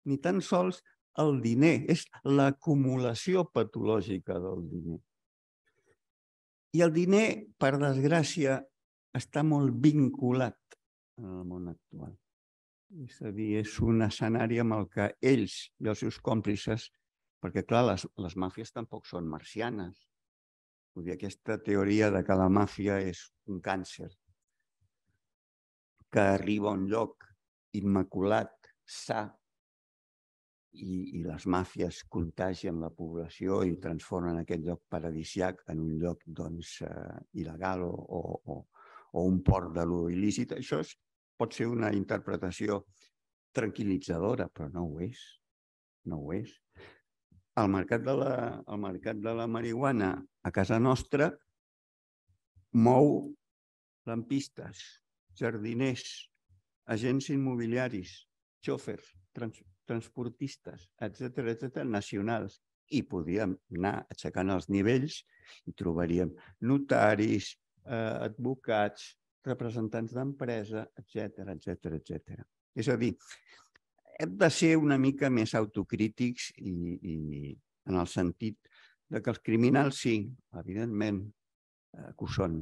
ni tan sols el diner, és l'acumulació patològica del diner. I el diner, per desgràcia, està molt vinculat en el món actual. És a dir, és un escenari amb el que ells i els seus còmplices perquè, clar, les, les màfies tampoc són marcianes. Vull dir, aquesta teoria de que la màfia és un càncer que arriba a un lloc immaculat, sa, i, i les màfies contagien la població i transformen aquest lloc paradisiac en un lloc doncs, eh, il·legal o, o, o, o un port de lo il·lícit. Això és, pot ser una interpretació tranquil·litzadora, però no ho és. No ho és el mercat de la, el mercat de la marihuana a casa nostra mou lampistes, jardiners, agents immobiliaris, xòfers, trans, transportistes, etc etc nacionals. I podíem anar aixecant els nivells i trobaríem notaris, eh, advocats, representants d'empresa, etc etc etc. És a dir, hem de ser una mica més autocrítics i, i en el sentit de que els criminals sí, evidentment eh, que ho són,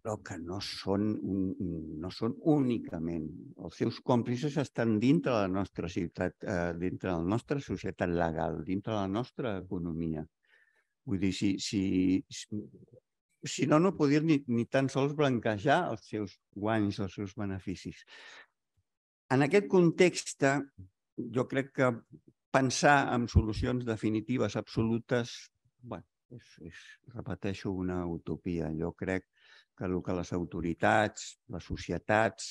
però que no són, un, no són únicament. Els seus còmplices estan dintre la nostra ciutat, eh, dintre la nostra societat legal, dintre la nostra economia. Vull dir, si, si, si no, no podien ni, ni tan sols blanquejar els seus guanys, els seus beneficis. En aquest context, jo crec que pensar en solucions definitives absolutes bueno, és, és, repeteixo, una utopia. Jo crec que el que les autoritats, les societats,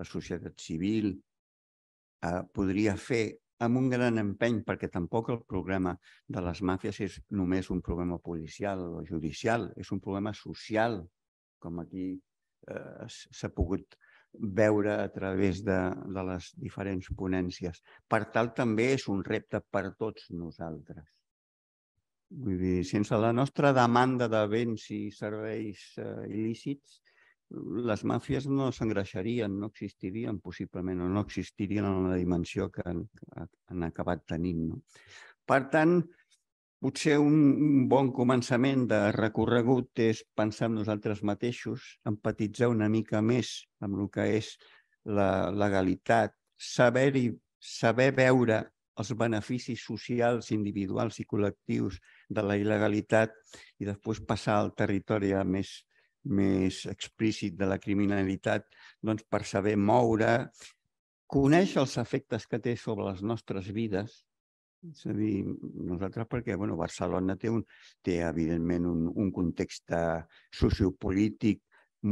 la societat civil eh, podria fer amb un gran empeny, perquè tampoc el problema de les màfies és només un problema policial o judicial, és un problema social, com aquí eh, s'ha pogut veure a través de, de les diferents ponències. Per tal, també és un repte per tots nosaltres. Vull dir, sense la nostra demanda de béns i serveis eh, il·lícits, les màfies no s'engreixarien, no existirien possiblement, o no existirien en la dimensió que han, que han acabat tenint. No? Per tant, Potser un, un bon començament de recorregut és pensar en nosaltres mateixos, empatitzar una mica més amb el que és la legalitat, saber, -hi, saber veure els beneficis socials, individuals i col·lectius de la il·legalitat i després passar al territori més, més explícit de la criminalitat doncs, per saber moure, conèixer els efectes que té sobre les nostres vides, és a dir, nosaltres perquè bueno, Barcelona té, un, té evidentment un, un context sociopolític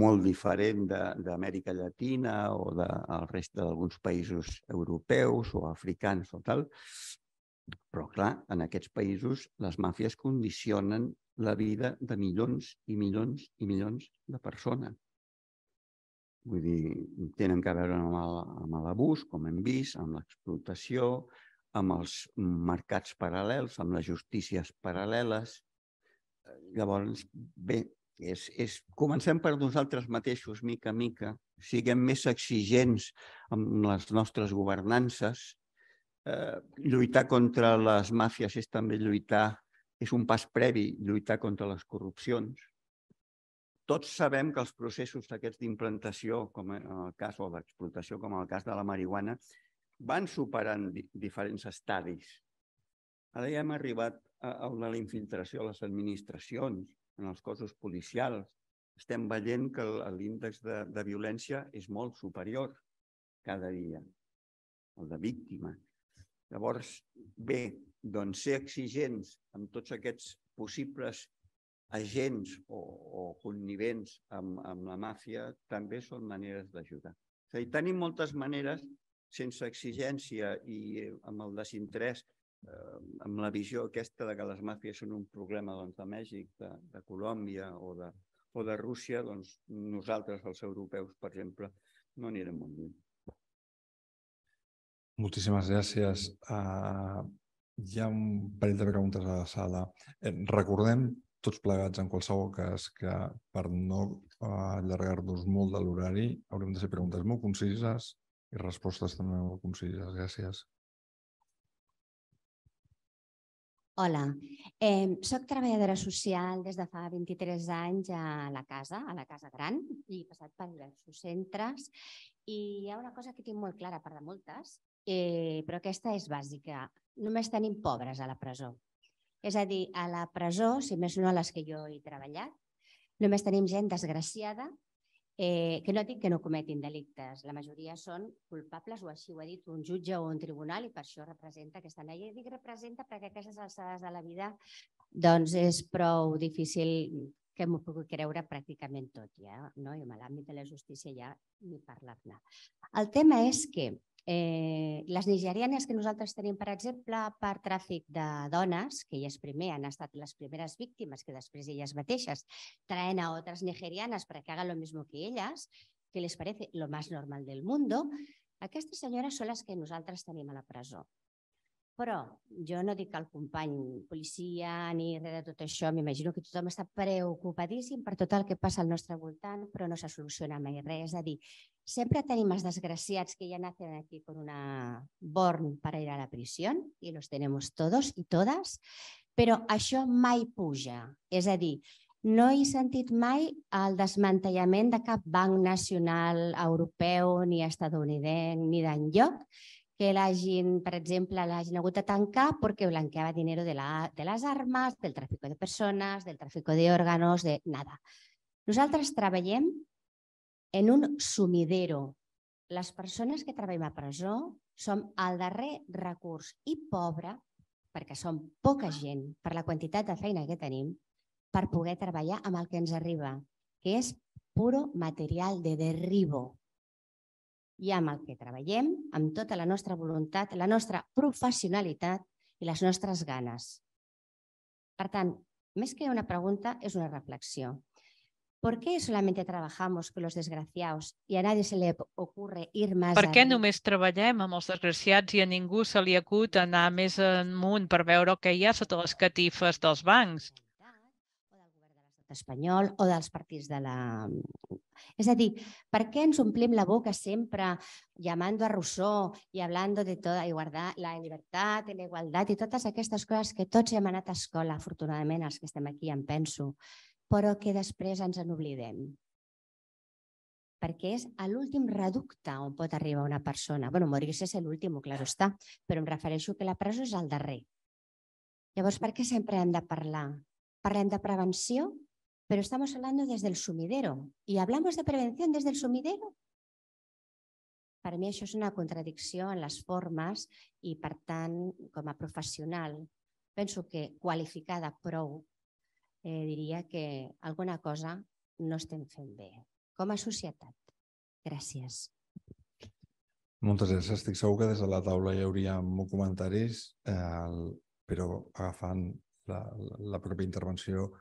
molt diferent d'Amèrica Llatina o de, del reste d'alguns països europeus o africans o tal, però, clar, en aquests països les màfies condicionen la vida de milions i milions i milions de persones. Vull dir, tenen que veure amb l'abús, com hem vist, amb l'explotació, amb els mercats paral·lels, amb les justícies paral·leles. Llavors, bé, és, és, comencem per nosaltres mateixos, mica a mica, siguem més exigents amb les nostres governances. Eh, lluitar contra les màfies és també lluitar, és un pas previ, lluitar contra les corrupcions. Tots sabem que els processos d'aquests d'implantació, com en el cas, o d'explotació, com en el cas de la marihuana, van superant di diferents estadis. Ara ja hem arribat a, a una infiltració a les administracions, en els cossos policials. Estem veient que l'índex de, de violència és molt superior cada dia, el de víctima. Llavors, bé, doncs ser exigents amb tots aquests possibles agents o, o connivents amb, amb la màfia també són maneres d'ajudar. És a dir, tenim moltes maneres sense exigència i eh, amb el desinterès, eh, amb la visió aquesta de que les màfies són un problema doncs, de Mèxic, de, de Colòmbia o de, o de Rússia, doncs nosaltres, els europeus, per exemple, no anirem molt lluny. Moltíssimes gràcies. Uh, hi ha un parell de preguntes a la sala. Eh, recordem tots plegats, en qualsevol cas, que per no ah, allargar-nos molt de l'horari haurem de ser preguntes molt concises, i respostes també molt concises. Gràcies. Hola, eh, soc treballadora social des de fa 23 anys a la casa, a la Casa Gran, i he passat per diversos centres. I hi ha una cosa que tinc molt clara, per de moltes, eh, però aquesta és bàsica. Només tenim pobres a la presó. És a dir, a la presó, si més no a les que jo he treballat, només tenim gent desgraciada eh, que, no, que no cometin delictes. La majoria són culpables, o així ho ha dit un jutge o un tribunal, i per això representa que noia. I dic representa perquè aquestes alçades de la vida doncs és prou difícil que m'ho pugui creure pràcticament tot ja, no? i en l'àmbit de la justícia ja ni parlar-ne. El tema és que Eh, les nigerianes que nosaltres tenim, per exemple, per tràfic de dones, que elles primer han estat les primeres víctimes, que després elles mateixes traen a altres nigerianes perquè que hagan lo mismo que elles, que les parece lo más normal del mundo, aquestes senyores són les que nosaltres tenim a la presó. Però jo no dic al company policia ni res de tot això, m'imagino que tothom està preocupadíssim per tot el que passa al nostre voltant, però no se soluciona mai res. És a dir, sempre tenim els desgraciats que ja nacen aquí con una born para ir a la prisió, i los tenemos todos y todas, però això mai puja. És a dir, no he sentit mai el desmantellament de cap banc nacional europeu ni estadounidense, ni d'enlloc que l'hagin, per exemple, l'hagin hagut de tancar perquè blanqueava dinero de, la, de les armes, del tràfic de persones, del tràfic d'òrganos, de, de nada. Nosaltres treballem en un sumidero. Les persones que treballem a presó som el darrer recurs i pobre, perquè som poca gent per la quantitat de feina que tenim, per poder treballar amb el que ens arriba, que és puro material de derribo i amb el que treballem, amb tota la nostra voluntat, la nostra professionalitat i les nostres ganes. Per tant, més que una pregunta, és una reflexió. ¿Por qué solamente trabajamos con los desgraciados y a nadie se le ocurre ir más Per què només treballem amb els desgraciats i a ningú se li acut anar més amunt per veure què que hi ha sota les catifes dels bancs? espanyol o dels partits de la... És a dir, per què ens omplim la boca sempre llamando a Rousseau i parlant de i igualdad, la i la igualtat i totes aquestes coses que tots hem anat a escola, afortunadament, els que estem aquí, em penso, però que després ens en oblidem perquè és a l'últim reducte on pot arribar una persona. bueno, morir-se és l'últim, claro està, però em refereixo que la presó és el darrer. Llavors, per què sempre hem de parlar? Parlem de prevenció pero estamos hablando desde el sumidero. ¿Y hablamos de prevención desde el sumidero? Per mi això és una contradicció en les formes i, per tant, com a professional, penso que qualificada prou, eh, diria que alguna cosa no estem fent bé. Com a societat. Gràcies. Moltes gràcies. Estic segur que des de la taula hi hauria molts comentaris, eh, però agafant la, la, la pròpia intervenció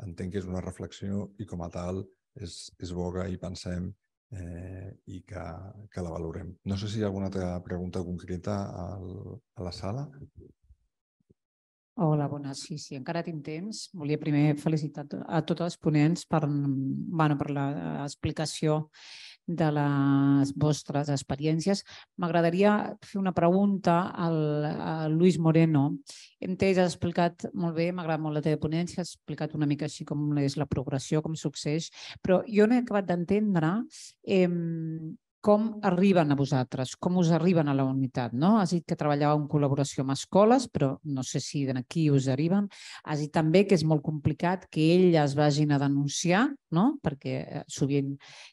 entenc que és una reflexió i com a tal és, és boga i pensem eh, i que, que la valorem. No sé si hi ha alguna altra pregunta concreta al, a la sala. Hola, bona. Sí, sí, encara tinc temps. Volia primer felicitar a tots els ponents per, bueno, per l'explicació de les vostres experiències. M'agradaria fer una pregunta al, Lluís Luis Moreno. Hem t'has explicat molt bé, m'agrada molt la teva ponència, has explicat una mica així com és la progressió, com succeeix, però jo no he acabat d'entendre eh, com arriben a vosaltres, com us arriben a la unitat. No? Has dit que treballava en col·laboració amb escoles, però no sé si d'aquí us arriben. Has dit també que és molt complicat que elles vagin a denunciar, no? perquè eh, sovint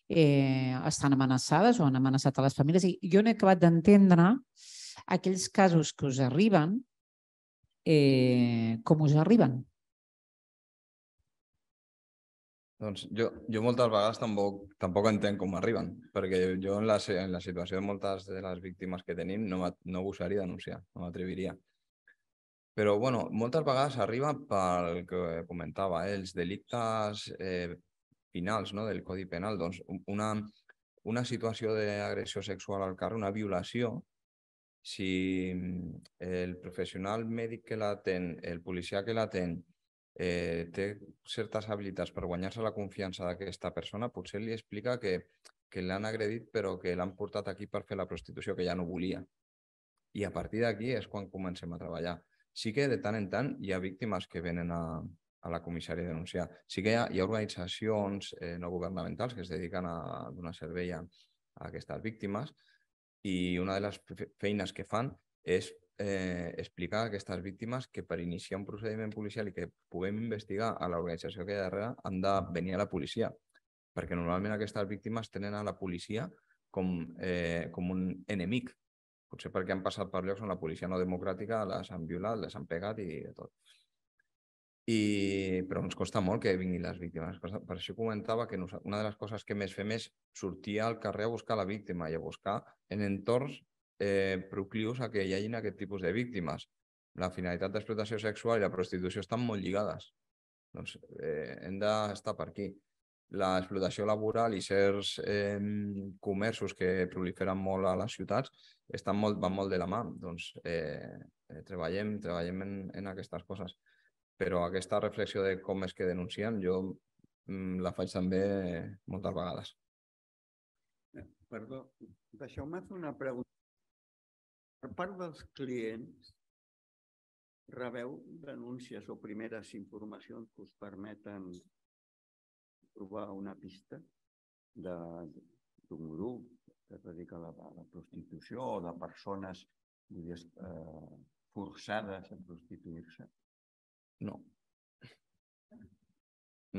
eh, estan amenaçades o han amenaçat a les famílies. I jo n'he acabat d'entendre aquells casos que us arriben, eh, com us arriben, Doncs jo, jo moltes vegades tampoc, tampoc entenc com arriben, perquè jo en la, en la situació de moltes de les víctimes que tenim no, no gosaria denunciar, no m'atreviria. Però, bueno, moltes vegades arriba pel que comentava, eh, els delictes eh, finals no, del Codi Penal. Doncs una, una situació d'agressió sexual al carrer, una violació, si mm, el professional mèdic que l'atén, el policia que l'atén, eh, té certes habilitats per guanyar-se la confiança d'aquesta persona, potser li explica que, que l'han agredit però que l'han portat aquí per fer la prostitució que ja no volia. I a partir d'aquí és quan comencem a treballar. Sí que de tant en tant hi ha víctimes que venen a, a la comissària a denunciar. Sí que hi ha, hi ha organitzacions eh, no governamentals que es dediquen a, a donar servei a, a aquestes víctimes i una de les feines que fan és eh, explicar a aquestes víctimes que per iniciar un procediment policial i que puguem investigar a l'organització que hi ha darrere han de venir a la policia, perquè normalment aquestes víctimes tenen a la policia com, eh, com un enemic, potser perquè han passat per llocs on la policia no democràtica les han violat, les han pegat i de tot. I, però ens costa molt que vinguin les víctimes. Per això comentava que una de les coses que més fem és sortir al carrer a buscar la víctima i a buscar en entorns eh, proclius a que hi hagin aquest tipus de víctimes. La finalitat d'explotació sexual i la prostitució estan molt lligades. Doncs eh, hem d'estar per aquí. L'explotació laboral i certs eh, comerços que proliferen molt a les ciutats estan molt, van molt de la mà. Doncs eh, eh, treballem, treballem en, en aquestes coses. Però aquesta reflexió de com és que denunciem, jo mm, la faig també moltes vegades. Perdó, deixeu-me fer una pregunta per part dels clients, rebeu denúncies o primeres informacions que us permeten trobar una pista d'un grup que es dedica a la, la prostitució o de persones dir, eh, forçades a prostituir-se? No.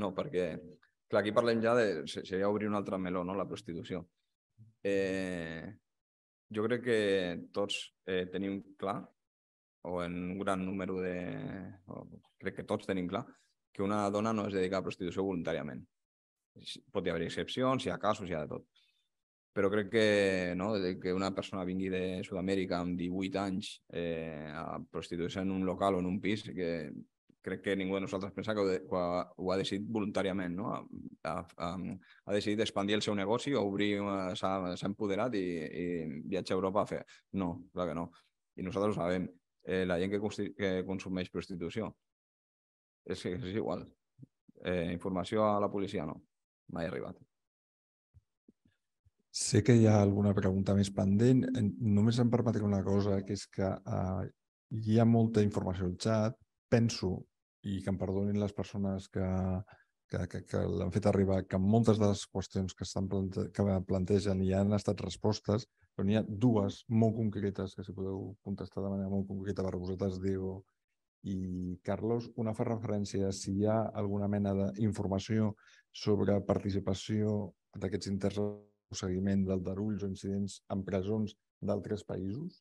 No, perquè clar, aquí parlem ja de... Seria obrir un altre meló, no?, la prostitució. Eh, jo crec que tots eh, tenim clar, o en un gran número de... O crec que tots tenim clar, que una dona no es dedica a prostitució voluntàriament. Pot hi haver excepcions, hi ha casos, hi ha de tot. Però crec que, no, que una persona vingui de Sud-amèrica amb 18 anys eh, a prostituir-se en un local o en un pis, que crec que ningú de nosaltres pensa que ho, de, ho, ha, ho ha decidit voluntàriament, no? Ha, ha, ha decidit expandir el seu negoci o obrir, eh, s'ha empoderat i, i viatjar a Europa a fer. No, clar que no. I nosaltres ho sabem. Eh, la gent que, que consumeix prostitució és, és igual. Eh, informació a la policia no, mai ha arribat. Sé que hi ha alguna pregunta més pendent. Només em permetré una cosa, que és que eh, hi ha molta informació al xat. Penso i que em perdonin les persones que, que, que, que l'han fet arribar, que moltes de les qüestions que, estan plante que plantegen i han estat respostes, però n'hi ha dues molt concretes que si podeu contestar de manera molt concreta per vosaltres, Diego i Carlos. Una fa referència a si hi ha alguna mena d'informació sobre participació d'aquests interns o seguiment d'aldarulls o incidents en presons d'altres països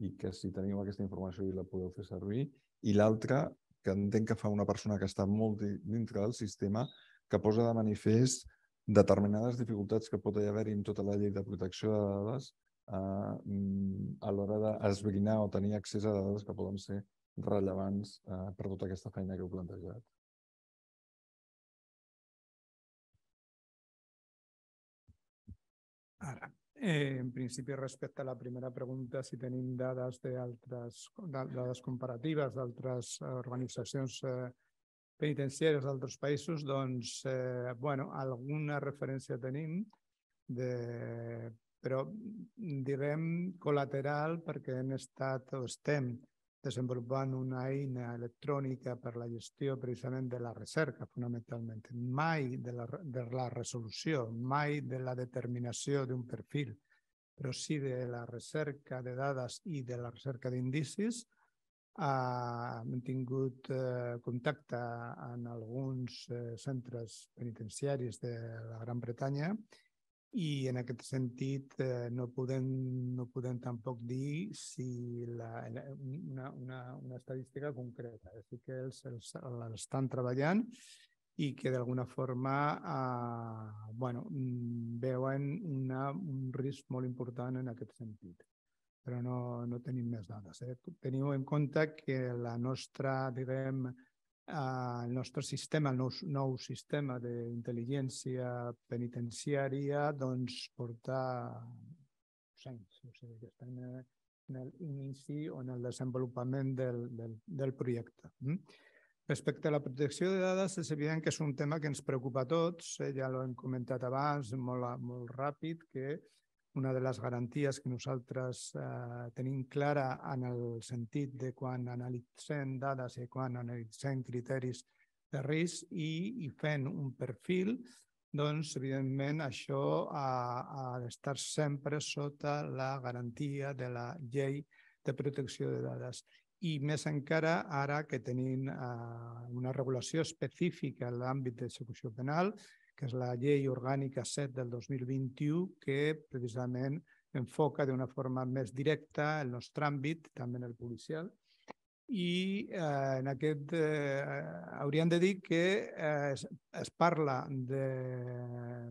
i que si teniu aquesta informació i la podeu fer servir. I l'altra, que entenc que fa una persona que està molt dintre del sistema, que posa de manifest determinades dificultats que pot haver-hi en tota la llei de protecció de dades eh, a l'hora d'esbrinar o tenir accés a dades que poden ser rellevants eh, per tota aquesta feina que heu plantejat. Ara. Eh, en principi, respecte a la primera pregunta, si tenim dades d'altres dades comparatives d'altres eh, organitzacions eh, penitenciàries d'altres països, doncs, eh, bueno, alguna referència tenim, de, però, direm, col·lateral, perquè hem estat o estem desenvolupant una eina electrònica per la gestió precisament de la recerca, fonamentalment. Mai de la, de la resolució, mai de la determinació d'un perfil, però sí de la recerca de dades i de la recerca d'indicis. Ah, hem tingut eh, contacte en alguns eh, centres penitenciaris de la Gran Bretanya i i en aquest sentit eh, no, podem, no podem tampoc dir si la, una, una, una estadística concreta. És dir, que els, els, els estan treballant i que d'alguna forma eh, bueno, mm, veuen una, un risc molt important en aquest sentit. Però no, no tenim més dades. Eh? Teniu en compte que la nostra, diguem, el nostre sistema, el nou, nou sistema d'intel·ligència penitenciària, doncs porta uns anys. O sigui, que estem en l'inici o en el desenvolupament del, del, del projecte. Hm? Respecte a la protecció de dades, és evident que és un tema que ens preocupa a tots, eh? ja l'hem comentat abans, molt, molt ràpid, que una de les garanties que nosaltres eh, tenim clara en el sentit de quan analitzem dades i quan analitzem criteris de risc i, i fent un perfil, doncs, evidentment, això ha, d'estar sempre sota la garantia de la llei de protecció de dades. I més encara, ara que tenim eh, una regulació específica en l'àmbit d'execució penal, que és la llei orgànica 7 del 2021, que precisament enfoca d'una forma més directa el nostre àmbit, també en el policial, i eh, en aquest eh, hauríem de dir que eh, es, es parla de,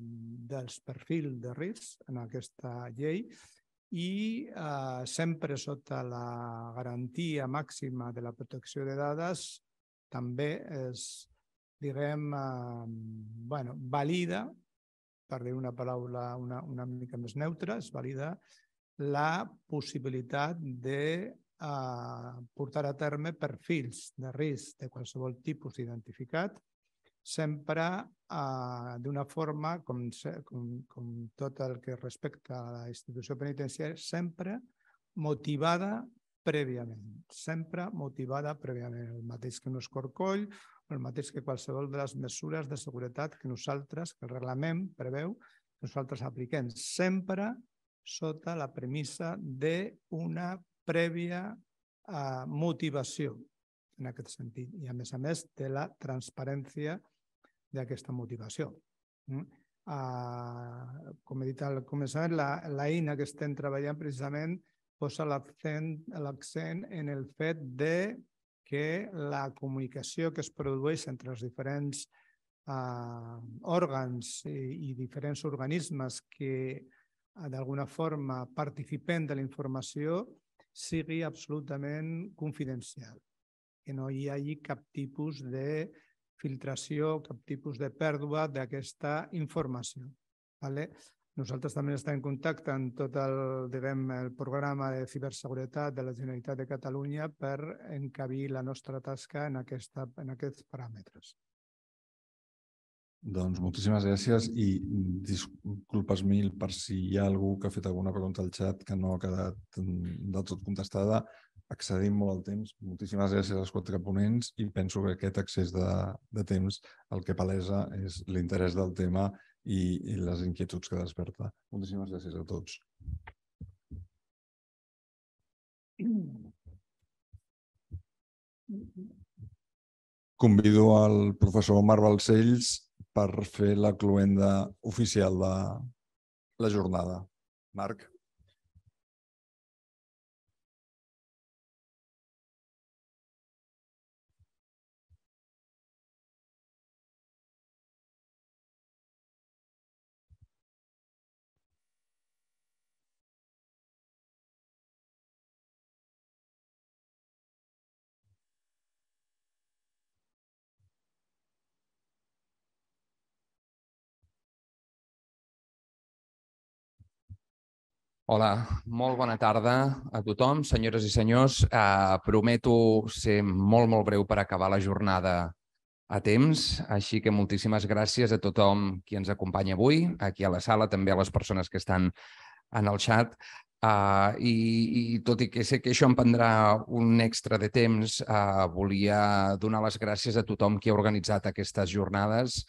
dels perfils de risc en aquesta llei i eh, sempre sota la garantia màxima de la protecció de dades també es diguem, eh, bueno, valida, per dir una paraula una, una mica més neutra, es valida la possibilitat de eh, portar a terme perfils de risc de qualsevol tipus identificat, sempre eh, d'una forma, com, com, com tot el que respecta a la institució penitenciària, sempre motivada prèviament, sempre motivada prèviament, el mateix que un escorcoll el mateix que qualsevol de les mesures de seguretat que nosaltres, que el reglament preveu, que nosaltres apliquem sempre sota la premissa d'una prèvia eh, motivació en aquest sentit. I, a més a més, de la transparència d'aquesta motivació. Mm? Eh, com he dit al començament, la, la eina que estem treballant precisament posa l'accent en el fet de que la comunicació que es produeix entre els diferents eh, òrgans i, i diferents organismes que eh, d'alguna forma participem de la informació sigui absolutament confidencial, que no hi hagi cap tipus de filtració, cap tipus de pèrdua d'aquesta informació. Vale? Nosaltres també estem en contacte amb tot el, diguem, el programa de ciberseguretat de la Generalitat de Catalunya per encabir la nostra tasca en, aquesta, en aquests paràmetres. Doncs moltíssimes gràcies i disculpes mil per si hi ha algú que ha fet alguna pregunta al xat que no ha quedat mm, del tot contestada. Accedim molt al temps. Moltíssimes gràcies als quatre ponents i penso que aquest accés de, de temps el que palesa és l'interès del tema i, i les inquietuds que desperta. Moltíssimes gràcies a tots. Convido al professor Omar Balcells per fer la cluenda oficial de la jornada. Marc. Hola, molt bona tarda a tothom, senyores i senyors. Eh, prometo ser molt, molt breu per acabar la jornada a temps, així que moltíssimes gràcies a tothom qui ens acompanya avui, aquí a la sala, també a les persones que estan en el xat. Uh, i, I tot i que sé que això em prendrà un extra de temps, uh, volia donar les gràcies a tothom qui ha organitzat aquestes jornades,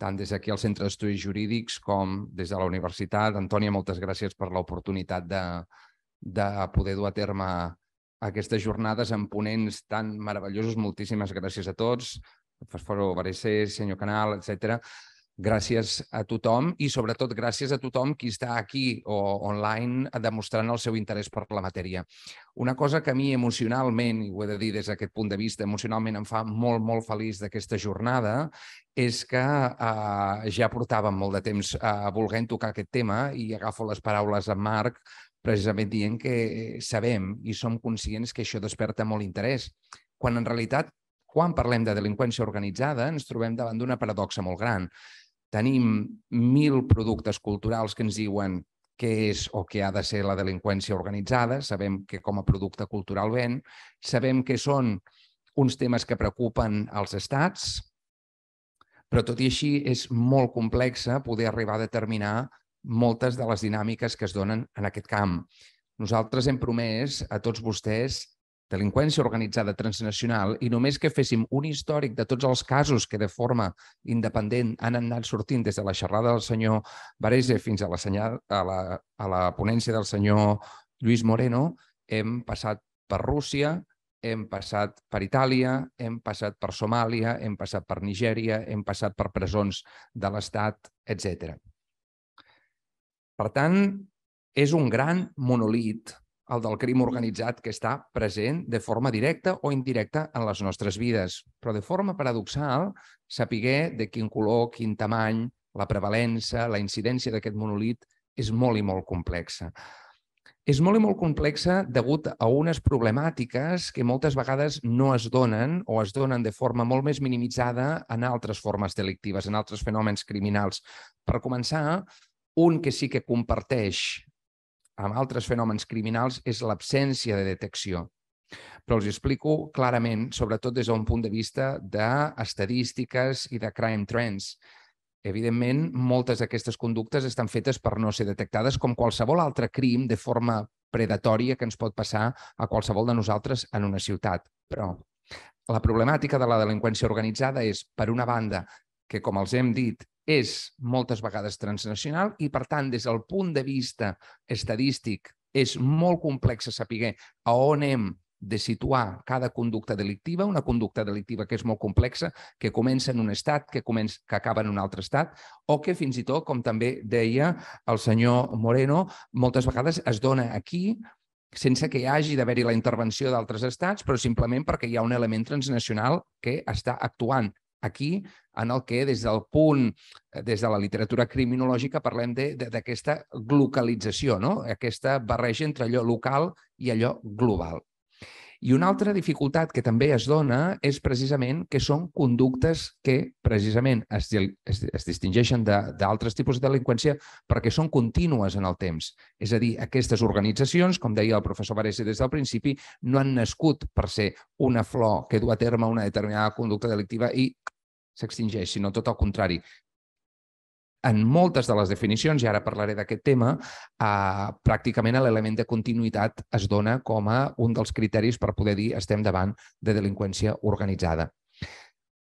tant des d'aquí al Centre d'Estudis Jurídics com des de la universitat. Antònia, moltes gràcies per l'oportunitat de, de poder dur a terme aquestes jornades amb ponents tan meravellosos. Moltíssimes gràcies a tots. Fosforo Barecer, senyor Canal, etc. Gràcies a tothom i, sobretot, gràcies a tothom qui està aquí o online demostrant el seu interès per la matèria. Una cosa que a mi emocionalment, i ho he de dir des d'aquest punt de vista, emocionalment em fa molt, molt feliç d'aquesta jornada, és que eh, ja portàvem molt de temps eh, volent tocar aquest tema i agafo les paraules a Marc precisament dient que sabem i som conscients que això desperta molt interès, quan en realitat quan parlem de delinqüència organitzada ens trobem davant d'una paradoxa molt gran Tenim mil productes culturals que ens diuen què és o què ha de ser la delinqüència organitzada, sabem que com a producte cultural ven, sabem que són uns temes que preocupen els estats, però tot i així és molt complexa poder arribar a determinar moltes de les dinàmiques que es donen en aquest camp. Nosaltres hem promès a tots vostès delinqüència organitzada transnacional i només que féssim un històric de tots els casos que de forma independent han anat sortint des de la xerrada del senyor Varese fins a la, senyal, a la, a la ponència del senyor Lluís Moreno, hem passat per Rússia, hem passat per Itàlia, hem passat per Somàlia, hem passat per Nigèria, hem passat per presons de l'Estat, etc. Per tant, és un gran monolit el del crim organitzat que està present de forma directa o indirecta en les nostres vides. Però de forma paradoxal, sapiguer de quin color, quin tamany, la prevalença, la incidència d'aquest monolit és molt i molt complexa. És molt i molt complexa degut a unes problemàtiques que moltes vegades no es donen o es donen de forma molt més minimitzada en altres formes delictives, en altres fenòmens criminals. Per començar, un que sí que comparteix amb altres fenòmens criminals és l'absència de detecció. Però els explico clarament, sobretot des d'un punt de vista d'estadístiques i de crime trends. Evidentment, moltes d'aquestes conductes estan fetes per no ser detectades com qualsevol altre crim de forma predatòria que ens pot passar a qualsevol de nosaltres en una ciutat. Però la problemàtica de la delinqüència organitzada és, per una banda, que, com els hem dit, és moltes vegades transnacional i, per tant, des del punt de vista estadístic, és molt complex saber a on hem de situar cada conducta delictiva, una conducta delictiva que és molt complexa, que comença en un estat, que, comença, que acaba en un altre estat, o que fins i tot, com també deia el senyor Moreno, moltes vegades es dona aquí sense que hi hagi d'haver-hi la intervenció d'altres estats, però simplement perquè hi ha un element transnacional que està actuant aquí en el que des del punt, eh, des de la literatura criminològica, parlem d'aquesta glocalització, no? aquesta barreja entre allò local i allò global. I una altra dificultat que també es dona és precisament que són conductes que precisament es, es, es distingeixen d'altres tipus de delinqüència perquè són contínues en el temps. És a dir, aquestes organitzacions, com deia el professor Varese des del principi, no han nascut per ser una flor que du a terme una determinada conducta delictiva i s'extingeix, sinó tot el contrari. En moltes de les definicions, i ara parlaré d'aquest tema, eh, pràcticament l'element de continuïtat es dona com a un dels criteris per poder dir estem davant de delinqüència organitzada.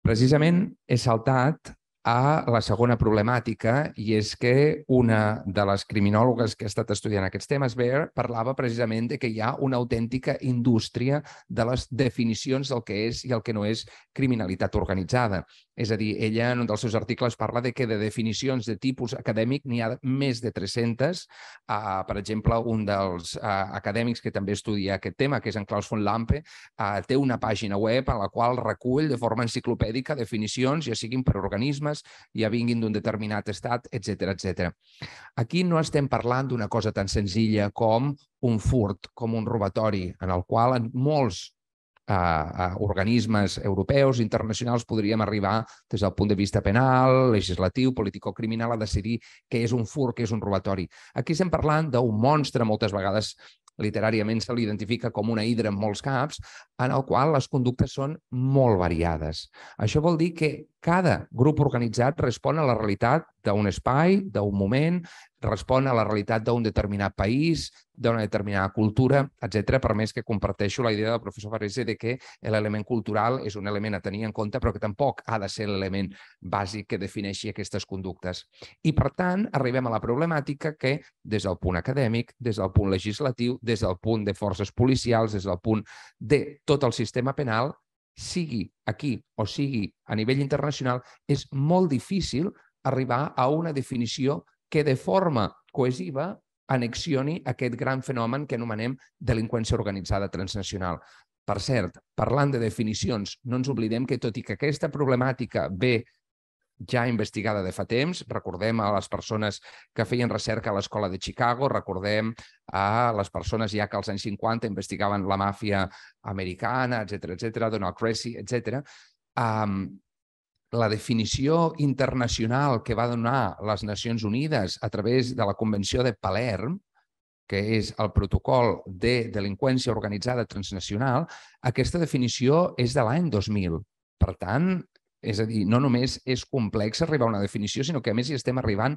Precisament he saltat a la segona problemàtica, i és que una de les criminòlogues que ha estat estudiant aquests temes, Bear, parlava precisament de que hi ha una autèntica indústria de les definicions del que és i el que no és criminalitat organitzada. És a dir, ella en un dels seus articles parla de que de definicions de tipus acadèmic n'hi ha més de 300. Uh, ah, per exemple, un dels uh, acadèmics que també estudia aquest tema, que és en Klaus von Lampe, uh, té una pàgina web en la qual recull de forma enciclopèdica definicions, ja siguin per organismes, ja vinguin d'un determinat estat, etc etc. Aquí no estem parlant d'una cosa tan senzilla com un furt, com un robatori, en el qual en molts a, a organismes europeus, internacionals, podríem arribar des del punt de vista penal, legislatiu, o criminal a decidir què és un fur, què és un robatori. Aquí estem parlant d'un monstre, moltes vegades literàriament se l'identifica com una hidra en molts caps, en el qual les conductes són molt variades. Això vol dir que cada grup organitzat respon a la realitat d'un espai, d'un moment, respon a la realitat d'un determinat país, d'una determinada cultura, etc. per més que comparteixo la idea del professor Farese de que l'element cultural és un element a tenir en compte, però que tampoc ha de ser l'element bàsic que defineixi aquestes conductes. I, per tant, arribem a la problemàtica que, des del punt acadèmic, des del punt legislatiu, des del punt de forces policials, des del punt de tot el sistema penal, sigui aquí o sigui a nivell internacional, és molt difícil arribar a una definició que de forma cohesiva anexioni aquest gran fenomen que anomenem delinqüència organitzada transnacional. Per cert, parlant de definicions, no ens oblidem que tot i que aquesta problemàtica ve ja investigada de fa temps. Recordem a les persones que feien recerca a l'Escola de Chicago, recordem a les persones ja que als anys 50 investigaven la màfia americana, etc etc, Donald Cressy, etc. Um, la definició internacional que va donar les Nacions Unides a través de la Convenció de Palerm, que és el protocol de delinqüència organitzada transnacional, aquesta definició és de l'any 2000. Per tant, és a dir, no només és complex arribar a una definició, sinó que a més hi estem arribant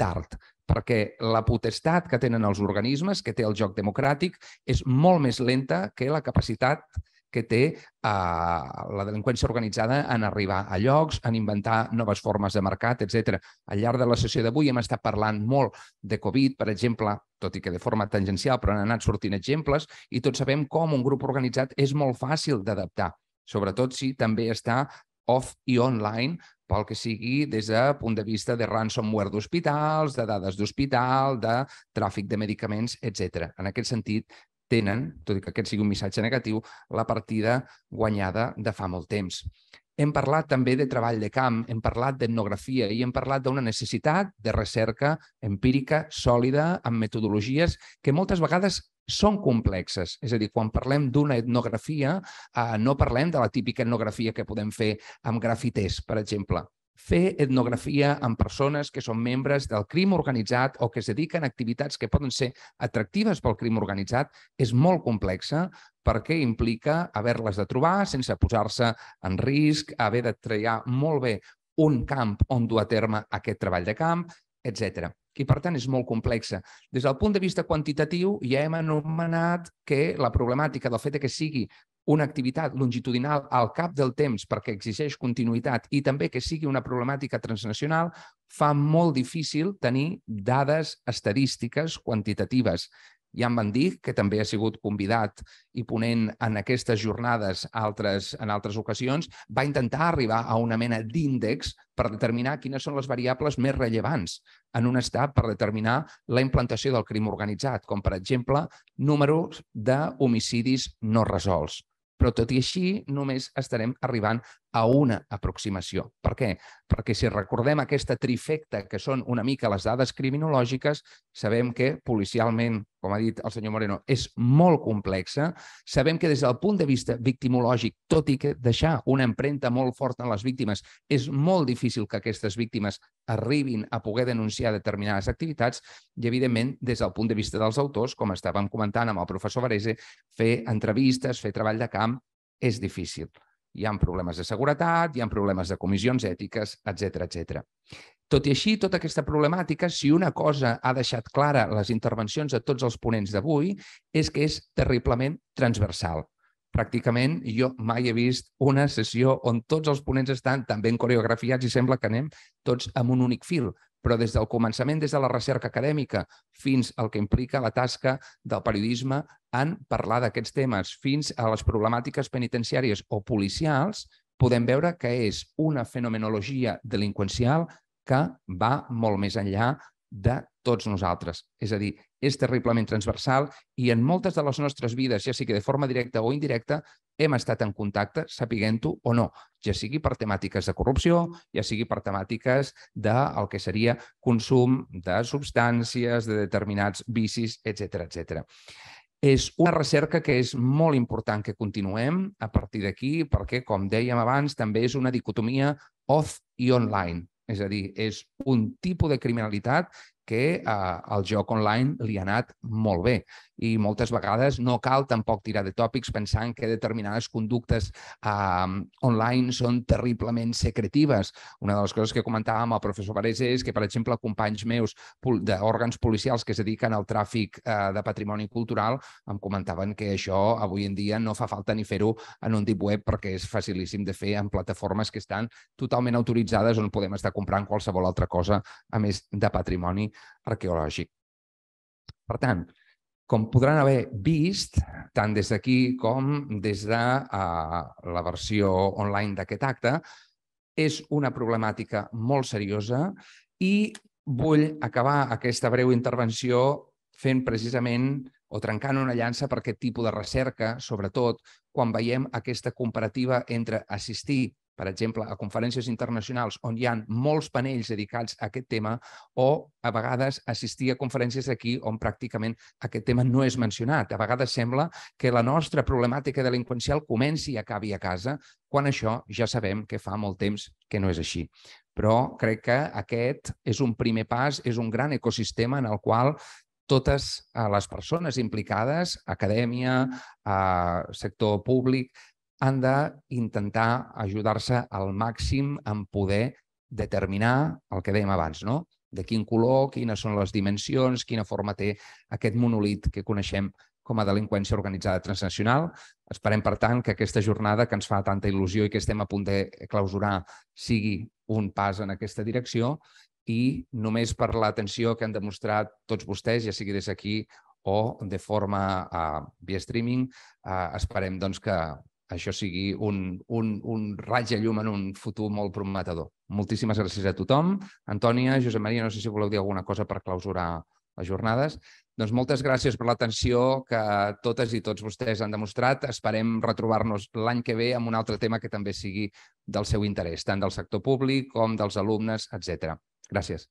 tard, perquè la potestat que tenen els organismes, que té el joc democràtic, és molt més lenta que la capacitat que té eh, la delinqüència organitzada en arribar a llocs, en inventar noves formes de mercat, etc. Al llarg de la sessió d'avui hem estat parlant molt de Covid, per exemple, tot i que de forma tangencial, però han anat sortint exemples, i tots sabem com un grup organitzat és molt fàcil d'adaptar sobretot si també està off i online pel que sigui des de punt de vista de ransomware d'hospitals, de dades d'hospital, de tràfic de medicaments, etc. En aquest sentit, tenen, tot i que aquest sigui un missatge negatiu, la partida guanyada de fa molt temps. Hem parlat també de treball de camp, hem parlat d'etnografia i hem parlat d'una necessitat de recerca empírica, sòlida, amb metodologies que moltes vegades són complexes. És a dir, quan parlem d'una etnografia, eh, no parlem de la típica etnografia que podem fer amb grafiters, per exemple fer etnografia amb persones que són membres del crim organitzat o que es dediquen a activitats que poden ser atractives pel crim organitzat és molt complexa perquè implica haver-les de trobar sense posar-se en risc, haver de triar molt bé un camp on dur a terme aquest treball de camp, etc i, per tant, és molt complexa. Des del punt de vista quantitatiu, ja hem anomenat que la problemàtica del fet que sigui una activitat longitudinal al cap del temps perquè exigeix continuïtat i també que sigui una problemàtica transnacional fa molt difícil tenir dades estadístiques quantitatives em Van dir que també ha sigut convidat i ponent en aquestes jornades altres, en altres ocasions, va intentar arribar a una mena d'índex per determinar quines són les variables més rellevants en un estat per determinar la implantació del crim organitzat, com per exemple números d'homicidis no resolts. Però tot i així, només estarem arribant a una aproximació. Per què? Perquè si recordem aquesta trifecta, que són una mica les dades criminològiques, sabem que policialment, com ha dit el senyor Moreno, és molt complexa. Sabem que des del punt de vista victimològic, tot i que deixar una empremta molt forta en les víctimes, és molt difícil que aquestes víctimes arribin a poder denunciar determinades activitats i, evidentment, des del punt de vista dels autors, com estàvem comentant amb el professor Varese, fer entrevistes, fer treball de camp, és difícil. Hi ha problemes de seguretat, hi ha problemes de comissions ètiques, etc etc. Tot i així, tota aquesta problemàtica, si una cosa ha deixat clara les intervencions de tots els ponents d'avui, és que és terriblement transversal pràcticament jo mai he vist una sessió on tots els ponents estan tan ben coreografiats i sembla que anem tots amb un únic fil. Però des del començament, des de la recerca acadèmica, fins al que implica la tasca del periodisme en parlar d'aquests temes, fins a les problemàtiques penitenciàries o policials, podem veure que és una fenomenologia delinqüencial que va molt més enllà de tots nosaltres. És a dir, és terriblement transversal i en moltes de les nostres vides, ja sigui de forma directa o indirecta, hem estat en contacte, sapiguent-ho o no, ja sigui per temàtiques de corrupció, ja sigui per temàtiques del que seria consum de substàncies, de determinats vicis, etc etc. És una recerca que és molt important que continuem a partir d'aquí, perquè, com dèiem abans, també és una dicotomia off i online. És a dir, és un tipus de criminalitat que eh, el joc online li ha anat molt bé. I moltes vegades no cal tampoc tirar de tòpics pensant que determinades conductes eh, online són terriblement secretives. Una de les coses que comentàvem al professor Parés és que, per exemple, companys meus d'òrgans policials que es dediquen al tràfic eh, de patrimoni cultural em comentaven que això avui en dia no fa falta ni fer-ho en un tip web perquè és facilíssim de fer en plataformes que estan totalment autoritzades on podem estar comprant qualsevol altra cosa, a més de patrimoni arqueològic. Per tant, com podran haver vist, tant des d'aquí com des de eh, la versió online d'aquest acte, és una problemàtica molt seriosa i vull acabar aquesta breu intervenció fent precisament o trencant una llança per aquest tipus de recerca, sobretot quan veiem aquesta comparativa entre assistir per exemple, a conferències internacionals on hi ha molts panells dedicats a aquest tema o a vegades assistir a conferències aquí on pràcticament aquest tema no és mencionat. A vegades sembla que la nostra problemàtica delinqüencial comenci i acabi a casa, quan això ja sabem que fa molt temps que no és així. Però crec que aquest és un primer pas, és un gran ecosistema en el qual totes eh, les persones implicades, acadèmia, eh, sector públic, han d'intentar ajudar-se al màxim en poder determinar el que dèiem abans, no? de quin color, quines són les dimensions, quina forma té aquest monolit que coneixem com a delinqüència organitzada transnacional. Esperem, per tant, que aquesta jornada que ens fa tanta il·lusió i que estem a punt de clausurar sigui un pas en aquesta direcció i només per l'atenció que han demostrat tots vostès, ja sigui des d'aquí o de forma uh, via streaming, uh, esperem doncs, que això sigui un, un, un raig de llum en un futur molt prometedor. Moltíssimes gràcies a tothom. Antònia, Josep Maria, no sé si voleu dir alguna cosa per clausurar les jornades. Doncs moltes gràcies per l'atenció que totes i tots vostès han demostrat. Esperem retrobar-nos l'any que ve amb un altre tema que també sigui del seu interès, tant del sector públic com dels alumnes, etc. Gràcies.